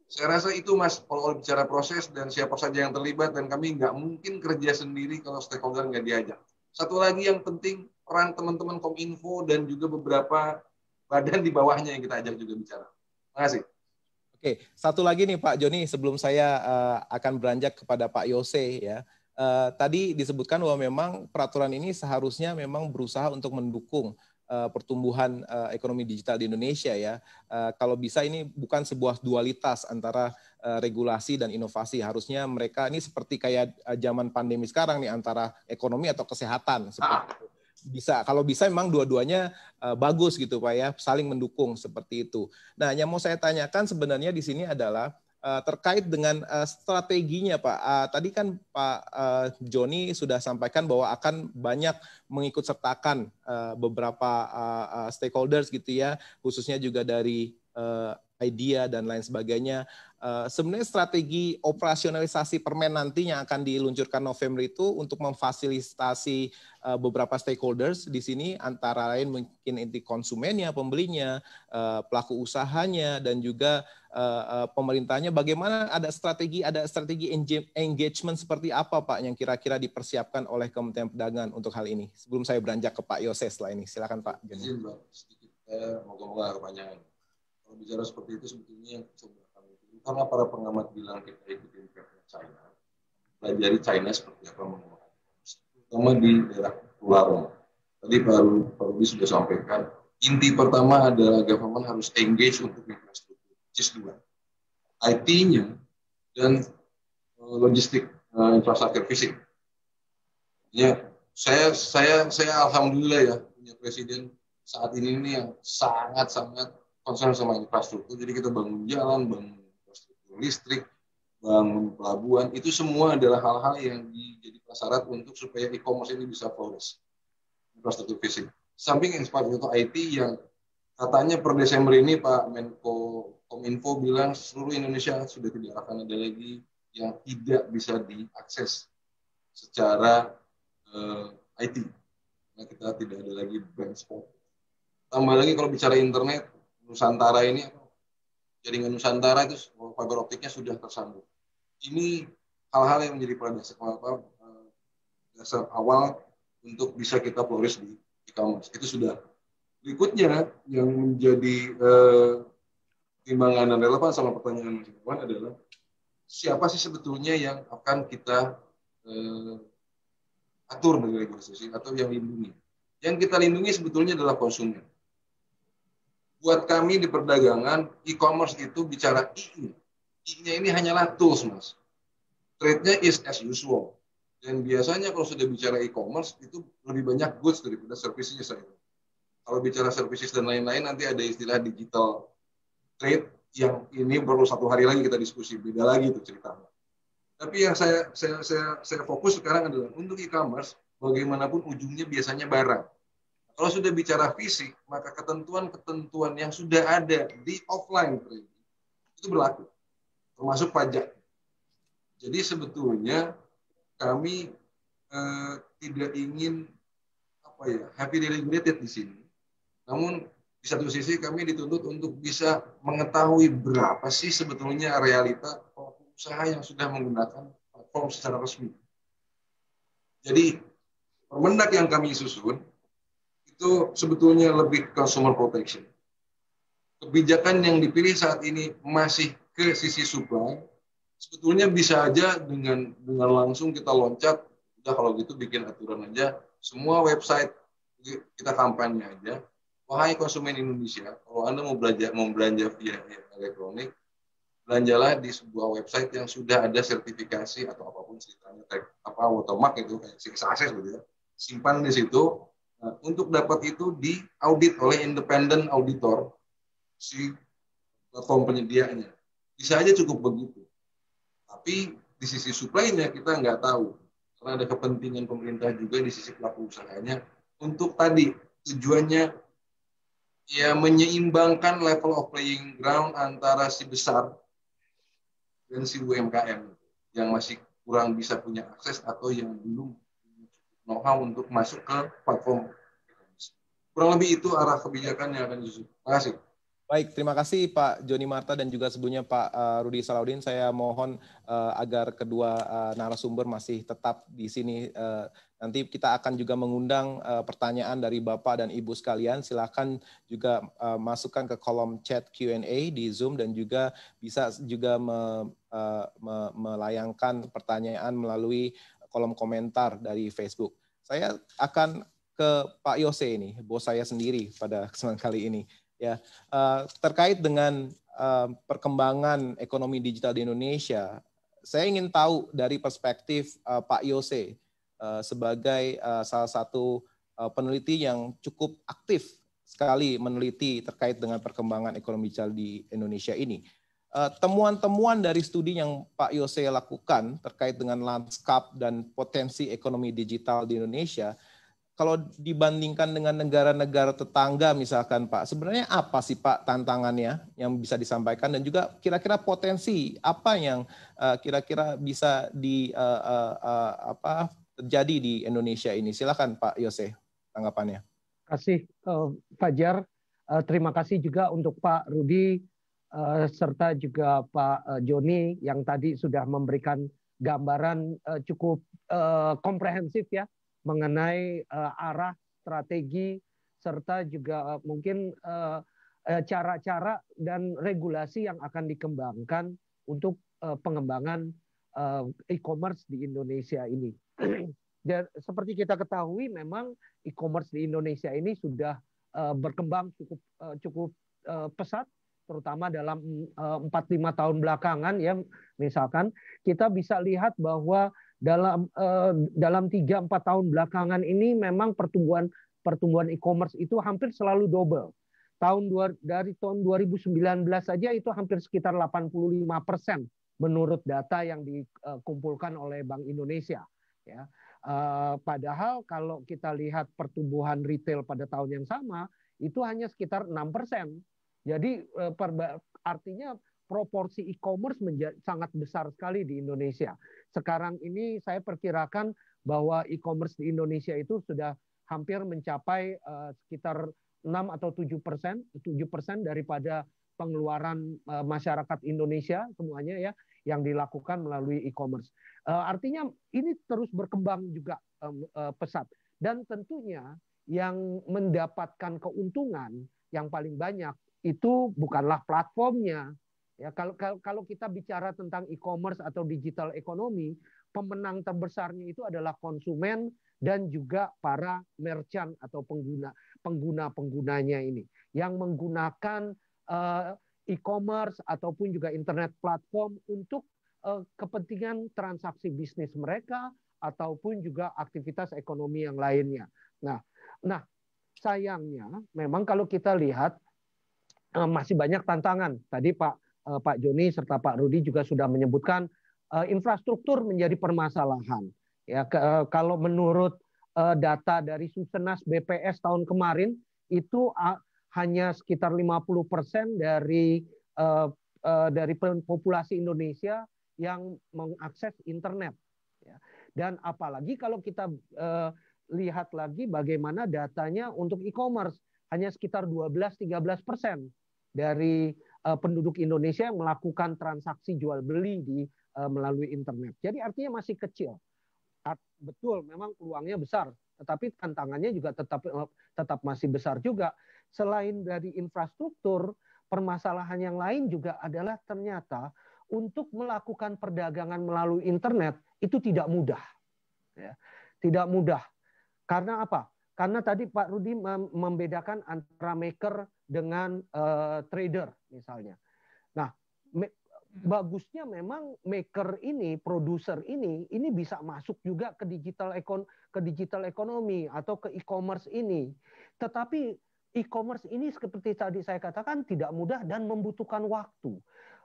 Saya rasa itu Mas, kalau bicara proses dan siapa saja yang terlibat, dan kami nggak mungkin kerja sendiri kalau stakeholder nggak diajak. Satu lagi yang penting, peran teman-teman Kominfo dan juga beberapa badan di bawahnya yang kita ajak juga bicara. Terima kasih. Oke, satu lagi nih Pak Joni sebelum saya uh, akan beranjak kepada Pak Yose ya uh, tadi disebutkan bahwa memang peraturan ini seharusnya memang berusaha untuk mendukung uh, pertumbuhan uh, ekonomi digital di Indonesia ya. Uh, kalau bisa ini bukan sebuah dualitas antara uh, regulasi dan inovasi. Harusnya mereka ini seperti kayak zaman pandemi sekarang nih antara ekonomi atau kesehatan seperti ah. itu. Bisa kalau bisa memang dua-duanya uh, bagus gitu Pak ya, saling mendukung seperti itu. Nah, yang mau saya tanyakan sebenarnya di sini adalah Eh, terkait dengan eh, strateginya Pak. Eh, tadi kan Pak Joni sudah sampaikan bahwa akan banyak mengikut sertakan beberapa stakeholders gitu ya, khususnya juga dari idea dan lain sebagainya. Uh, sebenarnya strategi operasionalisasi permen nantinya akan diluncurkan November itu untuk memfasilitasi uh, beberapa stakeholders di sini antara lain mungkin inti konsumennya, pembelinya, uh, pelaku usahanya dan juga uh, uh, pemerintahnya bagaimana ada strategi ada strategi engagement seperti apa Pak yang kira-kira dipersiapkan oleh Kementerian Perdagangan untuk hal ini. Sebelum saya beranjak ke Pak Yose setelah ini, silakan Pak. Izin, Pak. Sedikit, eh, moga-moga kalau bicara seperti itu sebetulnya yang coba kami tiru karena para pengamat bilang kita ikutin trendnya China, pelajari China seperti apa mengelola terutama di daerah Pulau Tadi baru Pak Rudi sudah sampaikan inti pertama adalah government harus engage untuk infrastruktur, cis dua, IT-nya dan eh, logistik eh, infrastruktur fisik. Ya, saya saya saya alhamdulillah ya punya presiden saat ini ini yang sangat sangat concern sama infrastruktur. Jadi kita bangun jalan, bangun infrastruktur listrik, bangun pelabuhan. Itu semua adalah hal-hal yang jadi prasyarat untuk supaya e-commerce ini bisa flourish. Infrastruktur fisik. Samping infrastruktur itu IT yang katanya per Desember ini Pak Menko Kominfo bilang seluruh Indonesia sudah tidak akan ada lagi yang tidak bisa diakses secara uh, eh, IT. Nah, kita tidak ada lagi brand spot. Tambah lagi kalau bicara internet, Nusantara ini jaringan Nusantara itu fiber optiknya sudah tersambung. Ini hal-hal yang menjadi peran apa, eh, dasar awal untuk bisa kita progres di e-commerce. Itu sudah. Berikutnya yang menjadi eh, timbangan dan relevan sama pertanyaan Mas Iwan adalah siapa sih sebetulnya yang akan kita eh, atur dari regulasi atau yang lindungi? Yang kita lindungi sebetulnya adalah konsumen buat kami di perdagangan e-commerce itu bicara i i-nya ini hanyalah tools mas trade-nya is as usual dan biasanya kalau sudah bicara e-commerce itu lebih banyak goods daripada services saya kalau bicara services dan lain-lain nanti ada istilah digital trade yang ini perlu satu hari lagi kita diskusi beda lagi itu ceritanya tapi yang saya saya saya, saya fokus sekarang adalah untuk e-commerce bagaimanapun ujungnya biasanya barang kalau sudah bicara fisik, maka ketentuan-ketentuan yang sudah ada di offline trading itu berlaku, termasuk pajak. Jadi sebetulnya kami eh, tidak ingin apa ya happy deliberate di sini. Namun di satu sisi kami dituntut untuk bisa mengetahui berapa sih sebetulnya realita pelaku usaha yang sudah menggunakan platform secara resmi. Jadi permendak yang kami susun itu sebetulnya lebih consumer protection. Kebijakan yang dipilih saat ini masih ke sisi supply, sebetulnya bisa aja dengan dengan langsung kita loncat, udah kalau gitu bikin aturan aja, semua website kita kampanye aja. Wahai konsumen Indonesia, kalau Anda mau belanja mau belanja via elektronik, belanjalah di sebuah website yang sudah ada sertifikasi atau apapun ceritanya apa watermark itu kayak akses gitu ya simpan di situ Eh, untuk dapat itu diaudit oleh independen auditor si platform penyediaannya. Bisa aja cukup begitu. Tapi di sisi supply-nya kita nggak tahu. Karena ada kepentingan pemerintah juga di sisi pelaku usahanya untuk tadi tujuannya ya menyeimbangkan level of playing ground antara si besar dan si UMKM yang masih kurang bisa punya akses atau yang belum know-how untuk masuk ke platform. Kurang lebih itu arah kebijakan yang akan disusun. Terima kasih. Baik, terima kasih Pak Joni Marta dan juga sebelumnya Pak eh, Rudi Salaudin. Saya mohon uh, agar kedua uh, narasumber masih tetap di sini. Uh, nanti kita akan juga mengundang uh, pertanyaan dari Bapak dan Ibu sekalian. Silakan juga uh, masukkan ke kolom chat Q&A di Zoom dan juga bisa juga me, uh, me, melayangkan pertanyaan melalui kolom komentar dari Facebook. Saya akan ke Pak Yose ini, bos saya sendiri pada kesempatan kali ini. Ya, eh, terkait dengan eh, perkembangan ekonomi digital di Indonesia, saya ingin tahu dari perspektif eh, Pak Yose sebagai salah satu peneliti yang cukup aktif sekali meneliti terkait dengan perkembangan ekonomi digital di Indonesia ini Eh, temuan-temuan dari studi yang Pak Yose lakukan terkait dengan lanskap dan potensi ekonomi digital di Indonesia, kalau dibandingkan dengan negara-negara tetangga misalkan Pak, sebenarnya apa sih Pak tantangannya yang bisa disampaikan dan juga kira-kira potensi apa yang eh, kira-kira bisa di uh, uh, apa terjadi di Indonesia ini? Silakan Pak Yose tanggapannya. Terima kasih Fajar. Terima kasih juga untuk Pak Rudi Eh, serta juga Pak eh, Joni yang tadi sudah memberikan gambaran eh, cukup komprehensif ya mengenai arah strategi serta juga mungkin cara-cara dan regulasi yang akan dikembangkan untuk pengembangan e-commerce di Indonesia ini. Dan seperti kita ketahui memang e-commerce di Indonesia ini sudah berkembang cukup cukup pesat terutama dalam eh, empat lima tahun belakangan ya misalkan kita bisa lihat bahwa dalam eh, dalam tiga empat tahun belakangan ini memang pertumbuhan pertumbuhan e-commerce itu hampir selalu double tahun dari tahun 2019 saja itu hampir sekitar 85 persen menurut data yang dikumpulkan eh, oleh Bank Indonesia ya padahal kalau kita lihat pertumbuhan retail pada tahun yang sama itu hanya sekitar enam persen jadi eh, artinya proporsi e-commerce sangat besar sekali di Indonesia. Sekarang ini saya perkirakan bahwa e-commerce di Indonesia itu sudah hampir mencapai eh, sekitar 6 atau 7 persen, 7 persen daripada pengeluaran eh, masyarakat Indonesia semuanya ya yang dilakukan melalui e-commerce. artinya ini terus berkembang juga pesat dan tentunya yang mendapatkan keuntungan yang paling banyak itu bukanlah platformnya. Ya, kalau kalau kita bicara tentang e-commerce atau digital ekonomi, pemenang terbesarnya itu adalah konsumen dan juga para merchant atau pengguna pengguna penggunanya ini yang menggunakan uh, e-commerce ataupun juga internet platform untuk uh, kepentingan transaksi bisnis mereka ataupun juga aktivitas ekonomi yang lainnya. Nah, nah sayangnya memang kalau kita lihat Eh, masih banyak tantangan. Tadi Pak eh, Pak Joni serta Pak Rudi juga sudah menyebutkan eh, infrastruktur menjadi permasalahan. Ya kalau menurut data dari Susenas BPS tahun kemarin itu hanya sekitar 50% dari dari populasi Indonesia yang mengakses internet. Ya, dan apalagi kalau kita lihat lagi bagaimana datanya untuk e-commerce hanya sekitar 12-13 persen dari uh, penduduk Indonesia yang melakukan transaksi jual beli di uh, melalui internet. Jadi artinya masih kecil. Art, betul, memang peluangnya besar, tetapi tantangannya juga tetap eh, tetap masih besar juga. Selain dari infrastruktur, permasalahan yang lain juga adalah ternyata untuk melakukan perdagangan melalui internet itu tidak mudah. Ya. Tidak mudah. Karena apa? Karena tadi Pak Rudi membedakan antara maker dengan uh, trader misalnya. Nah, me bagusnya memang maker ini, produser ini, ini bisa masuk juga ke digital ekon ke digital ekonomi atau ke e-commerce ini. Tetapi e-commerce ini seperti tadi saya katakan tidak mudah dan membutuhkan waktu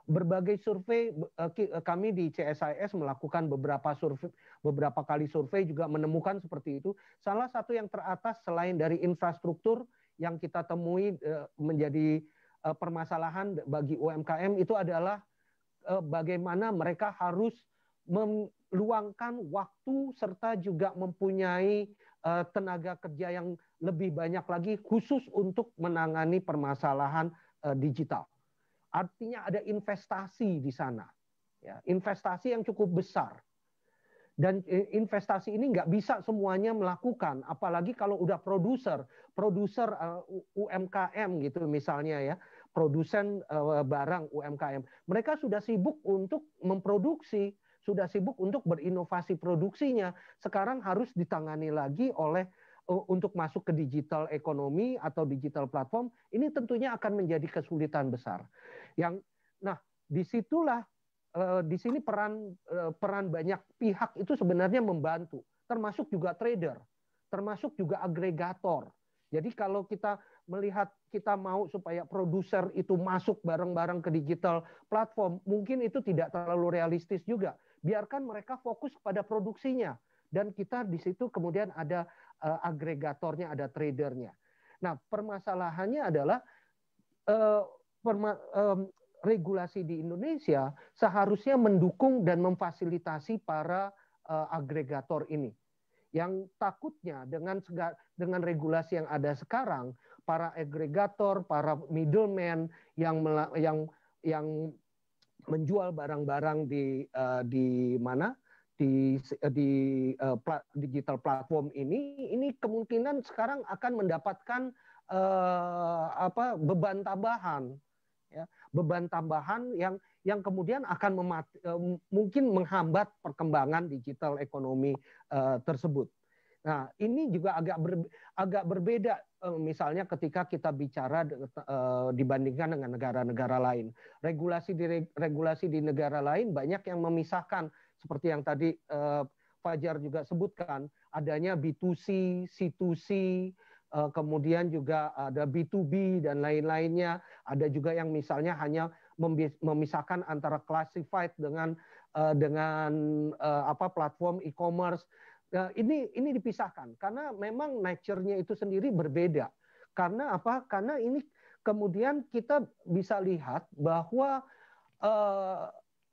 berbagai survei eh, eh, kami di CSIS melakukan beberapa survei beberapa kali survei juga menemukan seperti itu. Salah satu yang teratas selain dari infrastruktur yang kita temui eh, menjadi permasalahan bagi UMKM itu adalah bagaimana mereka harus meluangkan waktu serta juga mempunyai tenaga kerja yang lebih banyak lagi khusus untuk menangani permasalahan digital. Artinya ada investasi di sana. Ya, investasi yang cukup besar. Dan eh, investasi ini nggak bisa semuanya melakukan, apalagi kalau udah produser, produser eh, UMKM gitu misalnya ya, produsen eh, barang UMKM. Mereka sudah sibuk untuk memproduksi, sudah sibuk untuk berinovasi produksinya. Sekarang harus ditangani lagi oleh untuk masuk ke digital ekonomi atau digital platform ini tentunya akan menjadi kesulitan besar. Yang nah disitulah eh, di sini peran eh, peran banyak pihak itu sebenarnya membantu, termasuk juga trader, termasuk juga agregator. Jadi kalau kita melihat kita mau supaya produser itu masuk bareng-bareng ke digital platform, mungkin itu tidak terlalu realistis juga. Biarkan mereka fokus pada produksinya dan kita di situ kemudian ada uh, agregatornya, ada tradernya. Nah, permasalahannya adalah uh, perma um, regulasi di Indonesia seharusnya mendukung dan memfasilitasi para uh, agregator ini. Yang takutnya dengan dengan regulasi yang ada sekarang, para agregator, para middleman yang yang yang menjual barang-barang di uh, di mana di di uh, digital platform ini ini kemungkinan sekarang akan mendapatkan uh, apa beban tambahan ya beban tambahan yang yang kemudian akan memati, uh, mungkin menghambat perkembangan digital ekonomi uh, tersebut. Nah, ini juga agak ber, agak berbeda misalnya ketika kita bicara uh, dibandingkan dengan negara-negara lain. Regulasi di regulasi di negara lain banyak yang memisahkan seperti yang tadi eh, Fajar juga sebutkan adanya B2C, C2C, eh, kemudian juga ada B2B dan lain-lainnya, ada juga yang misalnya hanya memisahkan antara classified dengan eh, dengan eh, apa platform e-commerce. Nah, ini ini dipisahkan karena memang nature-nya itu sendiri berbeda. Karena apa? Karena ini kemudian kita bisa lihat bahwa uh,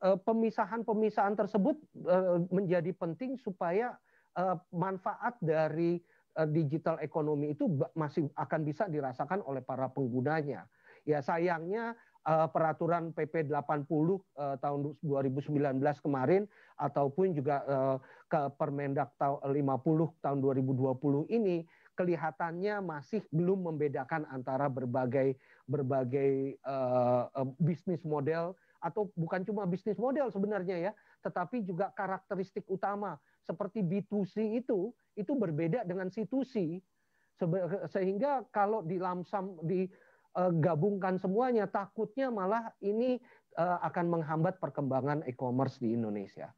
Eh, pemisahan-pemisahan tersebut eh, menjadi penting supaya eh, manfaat dari digital ekonomi itu masih akan bisa dirasakan oleh para penggunanya. Ya sayangnya peraturan PP 80 tahun 2019 kemarin ataupun juga ke Permendak 50 tahun 2020 ini kelihatannya masih belum membedakan antara berbagai berbagai bisnis model atau bukan cuma bisnis model sebenarnya ya, tetapi juga karakteristik utama seperti B2C itu itu berbeda dengan C2C sehingga kalau di lamsam digabungkan e, semuanya takutnya malah ini e, akan menghambat perkembangan e-commerce di Indonesia.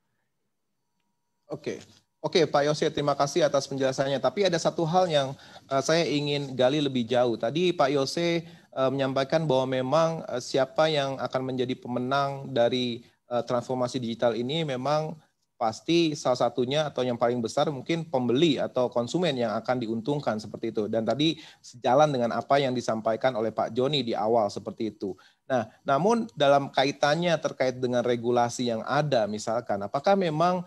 Oke. Okay. Oke, okay, Pak Yose, terima kasih atas penjelasannya. Tapi ada satu hal yang uh, saya ingin gali lebih jauh. Tadi Pak Yose Eh, menyampaikan bahwa memang eh, siapa yang akan menjadi pemenang dari eh, transformasi digital ini memang pasti salah satunya atau yang paling besar mungkin pembeli atau konsumen yang akan diuntungkan seperti itu. Dan tadi sejalan dengan apa yang disampaikan oleh Pak Joni di awal seperti itu. Nah, namun dalam kaitannya terkait dengan regulasi yang ada misalkan, apakah memang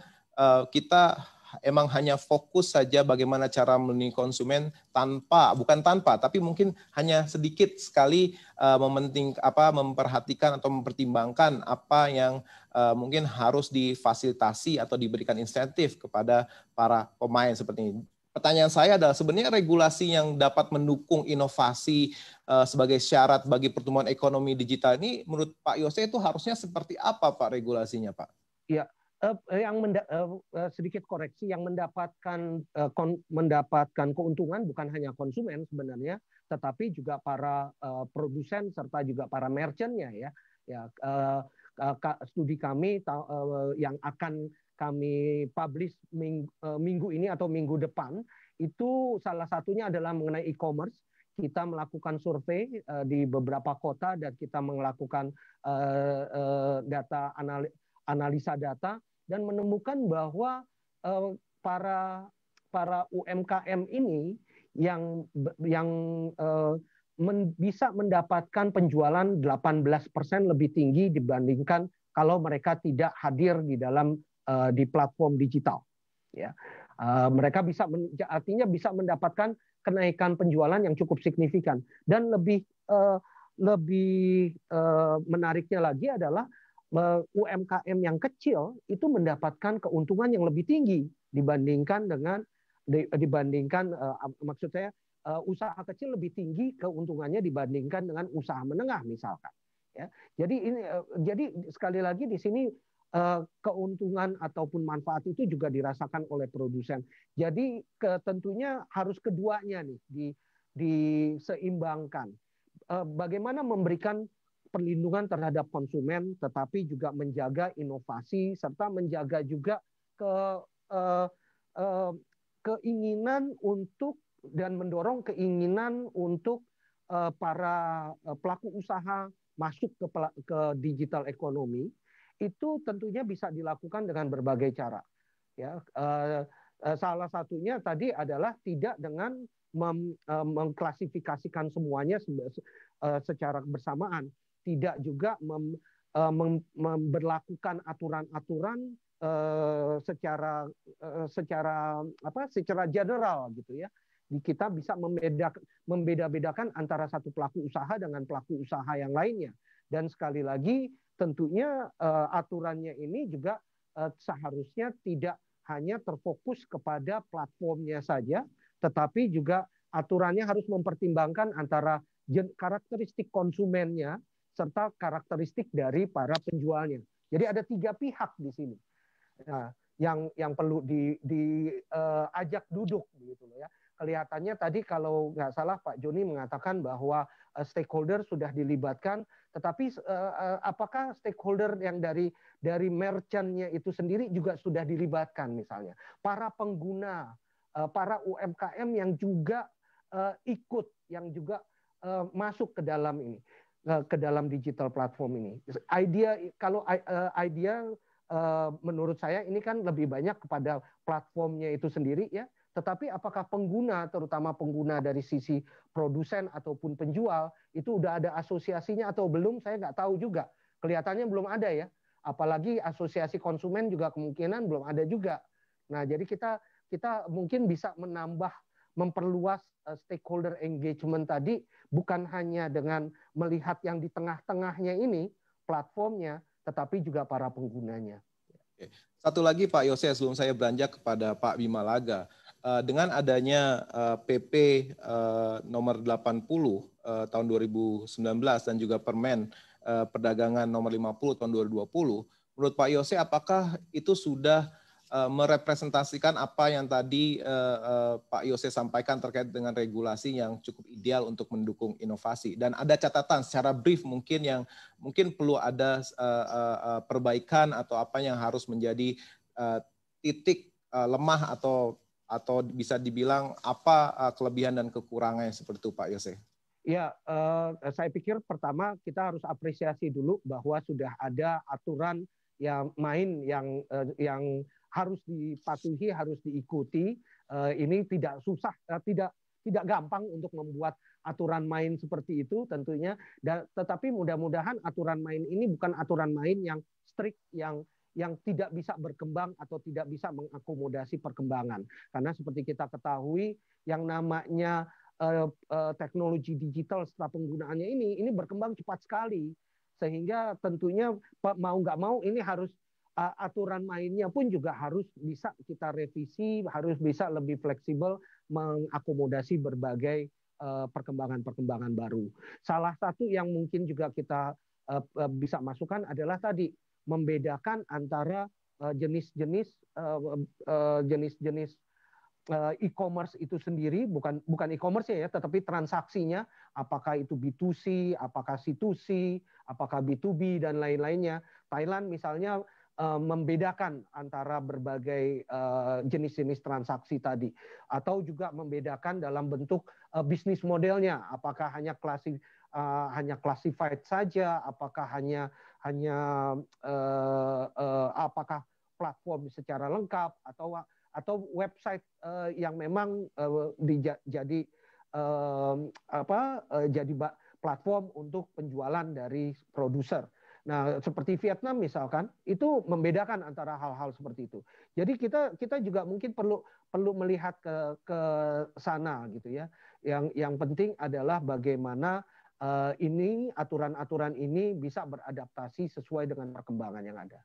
kita emang hanya fokus saja bagaimana cara melindungi konsumen tanpa bukan tanpa tapi mungkin hanya sedikit sekali uh, mementing apa memperhatikan atau mempertimbangkan apa yang uh, mungkin harus difasilitasi atau diberikan insentif kepada para pemain seperti ini. Pertanyaan saya adalah sebenarnya regulasi yang dapat mendukung inovasi uh, sebagai syarat bagi pertumbuhan ekonomi digital ini menurut Pak Yose itu harusnya seperti apa Pak regulasinya Pak? Iya, uh, yang uh, sedikit koreksi yang mendapatkan uh, kon, mendapatkan keuntungan bukan hanya konsumen sebenarnya tetapi juga para uh, produsen serta juga para merchantnya ya ya uh, uh, studi kami uh, yang akan kami publish minggu, uh, minggu ini atau minggu depan itu salah satunya adalah mengenai e-commerce kita melakukan survei uh, di beberapa kota dan kita melakukan uh, uh, data analisa data dan menemukan bahwa uh, para para UMKM ini yang yang uh, men, bisa mendapatkan penjualan 18% lebih tinggi dibandingkan kalau mereka tidak hadir di dalam uh, di platform digital ya. Uh, mereka bisa men, artinya bisa mendapatkan kenaikan penjualan yang cukup signifikan dan lebih uh, lebih uh, menariknya lagi adalah Eh, UMKM yang kecil itu mendapatkan keuntungan yang lebih tinggi dibandingkan dengan dibandingkan eh, maksud saya eh, usaha kecil lebih tinggi keuntungannya dibandingkan dengan usaha menengah misalkan ya jadi ini jadi sekali lagi di sini keuntungan ataupun manfaat itu juga dirasakan oleh produsen jadi tentunya harus keduanya nih di diseimbangkan bagaimana memberikan perlindungan terhadap konsumen, tetapi juga menjaga inovasi serta menjaga juga ke uh, uh, keinginan untuk dan mendorong keinginan untuk uh, para pelaku usaha masuk ke ke digital ekonomi itu tentunya bisa dilakukan dengan berbagai cara. Ya, uh, salah satunya tadi adalah tidak dengan mem, uh, mengklasifikasikan semuanya se, uh, secara bersamaan, tidak juga mem, eh, mem, memberlakukan aturan-aturan uh, secara uh, secara apa secara general gitu ya kita bisa membedakan membeda-bedakan antara satu pelaku usaha dengan pelaku usaha yang lainnya dan sekali lagi tentunya uh, aturannya ini juga uh, seharusnya tidak hanya terfokus kepada platformnya saja tetapi juga aturannya harus mempertimbangkan antara karakteristik konsumennya serta karakteristik dari para penjualnya. Jadi ada tiga pihak di sini nah, yang yang perlu di, diajak eh, uh, duduk begitu loh ya. Kelihatannya tadi kalau nggak salah Pak Joni mengatakan bahwa uh, stakeholder sudah dilibatkan, tetapi uh, apakah stakeholder yang dari dari merchantnya itu sendiri juga sudah dilibatkan misalnya, para pengguna, para UMKM yang juga ikut, yang juga masuk ke dalam ini. Eh, ke dalam digital platform ini. Idea kalau eh, idea eh, menurut saya ini kan lebih banyak kepada platformnya itu sendiri ya, tetapi apakah pengguna terutama pengguna dari sisi produsen ataupun penjual itu udah ada asosiasinya atau belum saya nggak tahu juga. Kelihatannya belum ada ya. Apalagi asosiasi konsumen juga kemungkinan belum ada juga. Nah, jadi kita kita mungkin bisa menambah memperluas eh, stakeholder engagement tadi bukan hanya dengan melihat yang di tengah-tengahnya ini platformnya, tetapi juga para penggunanya. Satu lagi Pak Yose, sebelum saya beranjak kepada Pak Bima Laga, eh, dengan adanya PP eh, nomor 80 tahun 2019 dan juga Permen Perdagangan nomor 50 tahun 2020, menurut Pak Yose apakah itu sudah Eh, merepresentasikan apa yang tadi eh, eh, Pak Yose sampaikan terkait dengan regulasi yang cukup ideal untuk mendukung inovasi. Dan ada catatan secara brief mungkin yang mungkin perlu ada perbaikan atau apa yang harus menjadi titik lemah atau atau bisa dibilang apa kelebihan dan kekurangannya seperti itu Pak Yose? Ya, eh, saya pikir pertama kita harus apresiasi dulu bahwa sudah ada aturan yang main yang eh, yang harus dipatuhi, harus diikuti. Eh, ini tidak susah, eh, tidak tidak gampang untuk membuat aturan main seperti itu tentunya. tetapi mudah-mudahan aturan main ini bukan aturan main yang strict, yang yang tidak bisa berkembang atau tidak bisa mengakomodasi perkembangan. Karena seperti kita ketahui, yang namanya eh, teknologi digital setelah penggunaannya ini, ini berkembang cepat sekali. Sehingga tentunya mau nggak mau ini harus aturan mainnya pun juga harus bisa kita revisi, harus bisa lebih fleksibel mengakomodasi berbagai e, perkembangan-perkembangan baru. Salah satu yang mungkin juga kita e, e, bisa masukkan adalah tadi membedakan antara jenis-jenis jenis-jenis e-commerce itu sendiri bukan bukan e-commerce ya tetapi transaksinya apakah itu B2C, apakah C2C, apakah B2B dan lain-lainnya. Thailand misalnya Eh, membedakan antara berbagai eh, jenis-jenis transaksi tadi atau juga membedakan dalam bentuk eh, bisnis modelnya apakah hanya klasik hanya classified saja apakah hanya hanya apakah platform secara lengkap atau atau website yang memang dijadi apa jadi platform untuk penjualan dari produser Nah, seperti Vietnam misalkan, itu membedakan antara hal-hal seperti itu. Jadi kita kita juga mungkin perlu perlu melihat ke ke sana gitu ya. Yang yang penting adalah bagaimana uh, ini aturan-aturan ini bisa beradaptasi sesuai dengan perkembangan yang ada.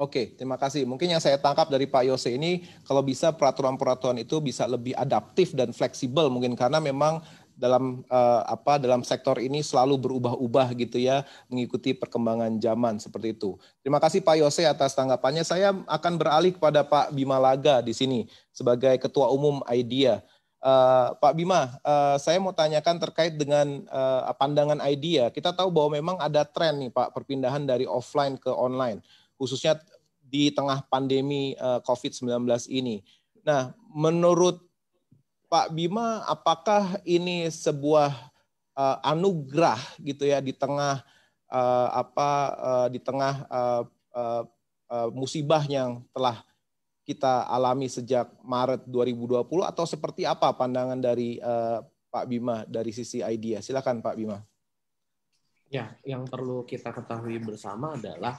Oke, terima kasih. Mungkin yang saya tangkap dari Pak Yose ini, kalau bisa peraturan-peraturan itu bisa lebih adaptif dan fleksibel mungkin karena memang dalam uh, apa dalam sektor ini selalu berubah-ubah gitu ya mengikuti perkembangan zaman seperti itu. Terima kasih Pak Yose atas tanggapannya. Saya akan beralih kepada Pak Bima Laga di sini sebagai Ketua Umum IDEA. Uh, Pak Bima, uh, saya mau tanyakan terkait dengan uh, pandangan IDEA. Kita tahu bahwa memang ada tren nih Pak perpindahan dari offline ke online, khususnya di tengah pandemi uh, COVID-19 ini. Nah, menurut Pak Bima, apakah ini sebuah uh, anugerah gitu ya di tengah uh, apa uh, di tengah uh, uh, uh, musibah yang telah kita alami sejak Maret 2020 atau seperti apa pandangan dari uh, Pak Bima dari sisi idea? Silakan Pak Bima. Ya, yang perlu kita ketahui bersama adalah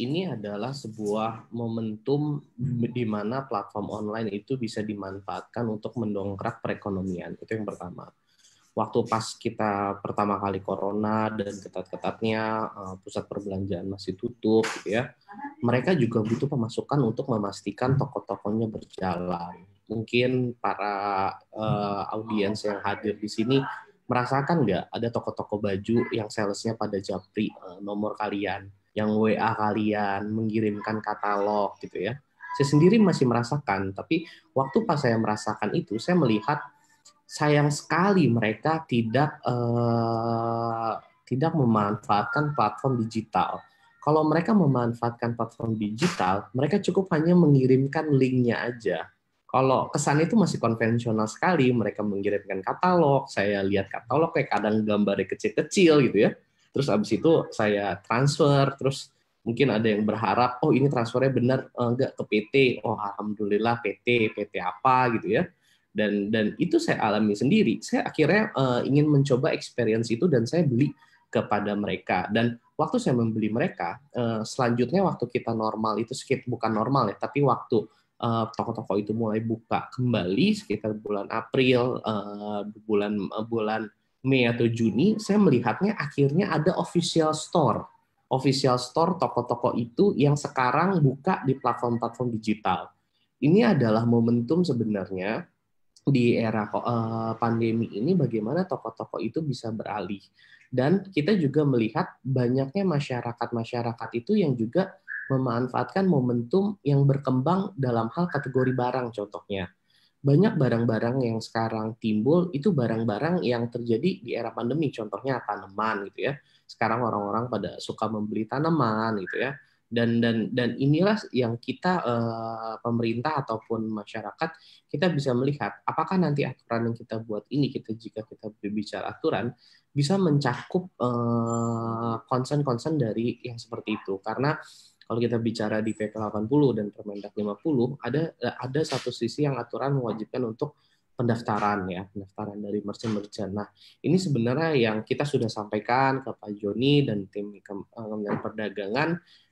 ini adalah sebuah momentum di mana platform online itu bisa dimanfaatkan untuk mendongkrak perekonomian. Itu yang pertama. Waktu pas kita pertama kali corona dan ketat-ketatnya eh, pusat perbelanjaan masih tutup gitu ya. Mereka juga butuh pemasukan untuk memastikan toko-tokonya berjalan. Mungkin para uh, audiens yang hadir di sini merasakan nggak ada toko-toko baju yang salesnya pada japri eh, nomor kalian yang WA kalian, mengirimkan katalog gitu ya. Saya sendiri masih merasakan, tapi waktu pas saya merasakan itu, saya melihat sayang sekali mereka tidak eh, tidak memanfaatkan platform digital. Kalau mereka memanfaatkan platform digital, mereka cukup hanya mengirimkan linknya aja kalau kesan itu masih konvensional sekali mereka mengirimkan katalog saya lihat katalog kayak kadang gambarnya kecil-kecil gitu ya terus abis itu saya transfer terus mungkin ada yang berharap oh ini transfernya benar enggak eh, ke PT oh alhamdulillah PT PT apa gitu ya dan dan itu saya alami sendiri saya akhirnya uh, ingin mencoba experience itu dan saya beli kepada mereka dan waktu saya membeli mereka uh, selanjutnya waktu kita normal itu sekitar bukan normal ya tapi waktu toko toko-toko itu mulai buka kembali sekitar bulan April uh, bulan uh, bulan Mei atau Juni, saya melihatnya akhirnya ada official store. Official store toko-toko itu yang sekarang buka di platform-platform digital. Ini adalah momentum sebenarnya di era eh, pandemi ini bagaimana toko-toko itu bisa beralih. Dan kita juga melihat banyaknya masyarakat-masyarakat itu yang juga memanfaatkan momentum yang berkembang dalam hal kategori barang contohnya banyak barang-barang yang sekarang timbul itu barang-barang yang terjadi di era pandemi. Contohnya tanaman gitu ya. Sekarang orang-orang pada suka membeli tanaman gitu ya. Dan dan dan inilah yang kita eh, pemerintah ataupun masyarakat kita bisa melihat apakah nanti aturan yang kita buat ini kita jika kita berbicara aturan bisa mencakup eh, konsen-konsen dari yang seperti itu karena kalau kita bicara di PK 80 dan Permendak 50, ada eh, ada satu sisi yang aturan mewajibkan untuk pendaftaran ya, pendaftaran dari merchant-merchant. Nah, ini sebenarnya yang kita sudah sampaikan ke Pak Joni dan tim Kementerian eh, Perdagangan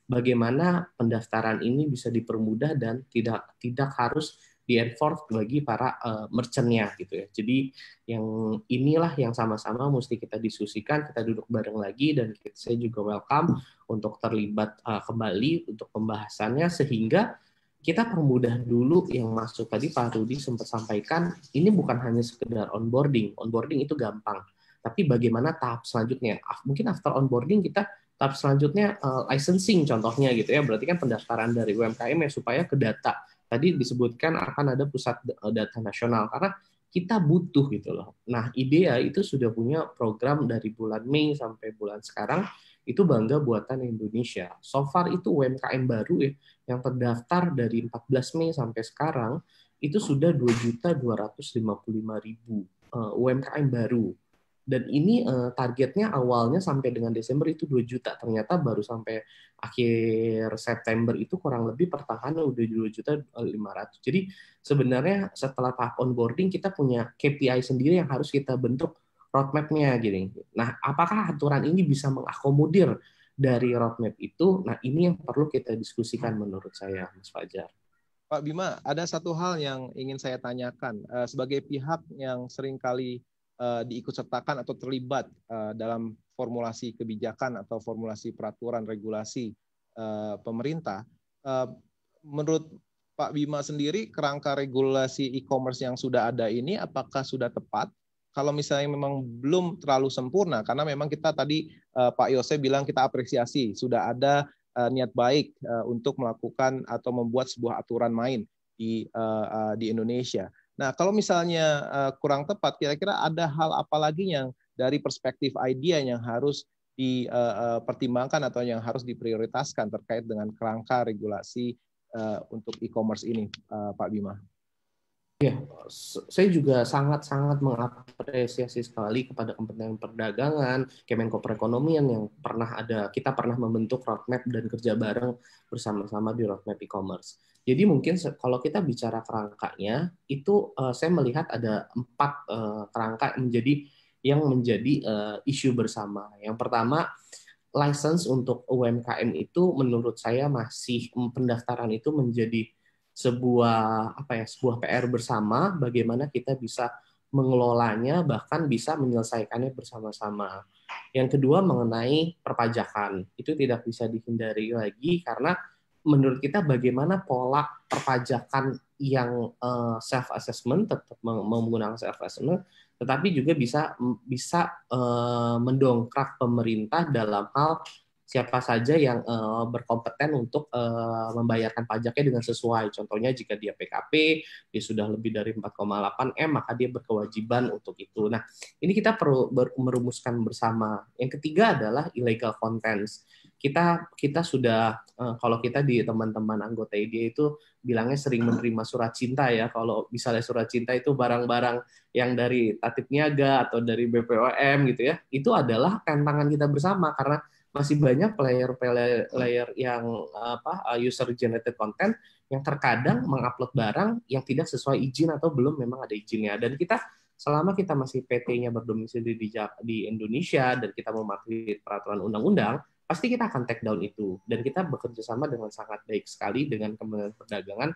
bagaimana pendaftaran ini bisa dipermudah dan tidak tidak harus di enforce bagi para uh, merchantnya gitu ya. Jadi yang inilah yang sama-sama mesti kita diskusikan, kita duduk bareng lagi dan saya juga welcome untuk terlibat uh, kembali untuk pembahasannya sehingga kita permudah dulu yang masuk tadi Pak Rudi sempat sampaikan ini bukan hanya sekedar onboarding onboarding itu gampang tapi bagaimana tahap selanjutnya mungkin after onboarding kita tahap selanjutnya uh, licensing contohnya gitu ya berarti kan pendaftaran dari UMKM ya supaya ke data tadi disebutkan akan ada pusat eh, data nasional karena kita butuh gitu loh. Nah, IDEA itu sudah punya program dari bulan Mei sampai bulan sekarang itu bangga buatan Indonesia. So far itu UMKM baru ya yang terdaftar dari 14 Mei sampai sekarang itu sudah 2.255.000 eh, UMKM baru dan ini uh, targetnya awalnya sampai dengan Desember itu 2 juta ternyata baru sampai akhir September itu kurang lebih pertahanan udah 2 juta 500 eh, jadi sebenarnya setelah tahap onboarding kita punya KPI sendiri yang harus kita bentuk roadmapnya gini nah apakah aturan ini bisa mengakomodir dari roadmap itu nah ini yang perlu kita diskusikan menurut saya Mas Fajar Pak Bima, ada satu hal yang ingin saya tanyakan. Eh, sebagai pihak yang seringkali uh, eh, diikutsertakan atau terlibat uh, dalam formulasi kebijakan atau formulasi peraturan regulasi uh, pemerintah. Uh, menurut Pak Bima sendiri, kerangka regulasi e-commerce yang sudah ada ini apakah sudah tepat? Kalau misalnya memang belum terlalu sempurna, karena memang kita tadi uh, Pak Yose bilang kita apresiasi sudah ada uh, niat baik uh, untuk melakukan atau membuat sebuah aturan main di uh, uh, di Indonesia. Nah, kalau misalnya uh, kurang tepat, kira-kira ada hal apa lagi yang dari perspektif idea yang harus dipertimbangkan eh, eh, atau yang harus diprioritaskan terkait dengan kerangka regulasi untuk e-commerce ini, Pak Bima? Ya, saya juga sangat-sangat mengapresiasi sekali kepada Kementerian Perdagangan, Kemenko Perekonomian yang pernah ada, kita pernah membentuk roadmap dan kerja bareng bersama-sama di roadmap e-commerce. Jadi mungkin kalau kita bicara kerangkanya, itu uh, saya melihat ada empat uh, kerangka menjadi yang menjadi uh, isu bersama. Yang pertama, license untuk UMKM itu menurut saya masih pendaftaran itu menjadi sebuah apa ya sebuah PR bersama. Bagaimana kita bisa mengelolanya bahkan bisa menyelesaikannya bersama-sama. Yang kedua mengenai perpajakan itu tidak bisa dihindari lagi karena menurut kita bagaimana pola perpajakan yang uh, eh, self assessment tetap menggunakan self assessment tetapi juga bisa bisa uh, mendongkrak pemerintah dalam hal siapa saja yang uh, berkompeten untuk uh, membayarkan pajaknya dengan sesuai. Contohnya jika dia PKP, dia sudah lebih dari 4,8 M, maka dia berkewajiban untuk itu. Nah, ini kita perlu merumuskan bersama. Yang ketiga adalah illegal contents kita kita sudah eh, kalau kita di teman-teman anggota ID itu bilangnya sering menerima surat cinta ya kalau misalnya surat cinta itu barang-barang yang dari Tatip Niaga atau dari BPOM gitu ya itu adalah tantangan kita bersama karena masih banyak player-player yang apa eh, user generated content yang terkadang mengupload barang yang tidak sesuai izin atau belum memang ada izinnya dan kita selama kita masih PT-nya berdomisili di, di Indonesia dan kita mematuhi peraturan undang-undang pasti kita akan take down itu dan kita bekerja sama dengan sangat baik sekali dengan Kementerian Perdagangan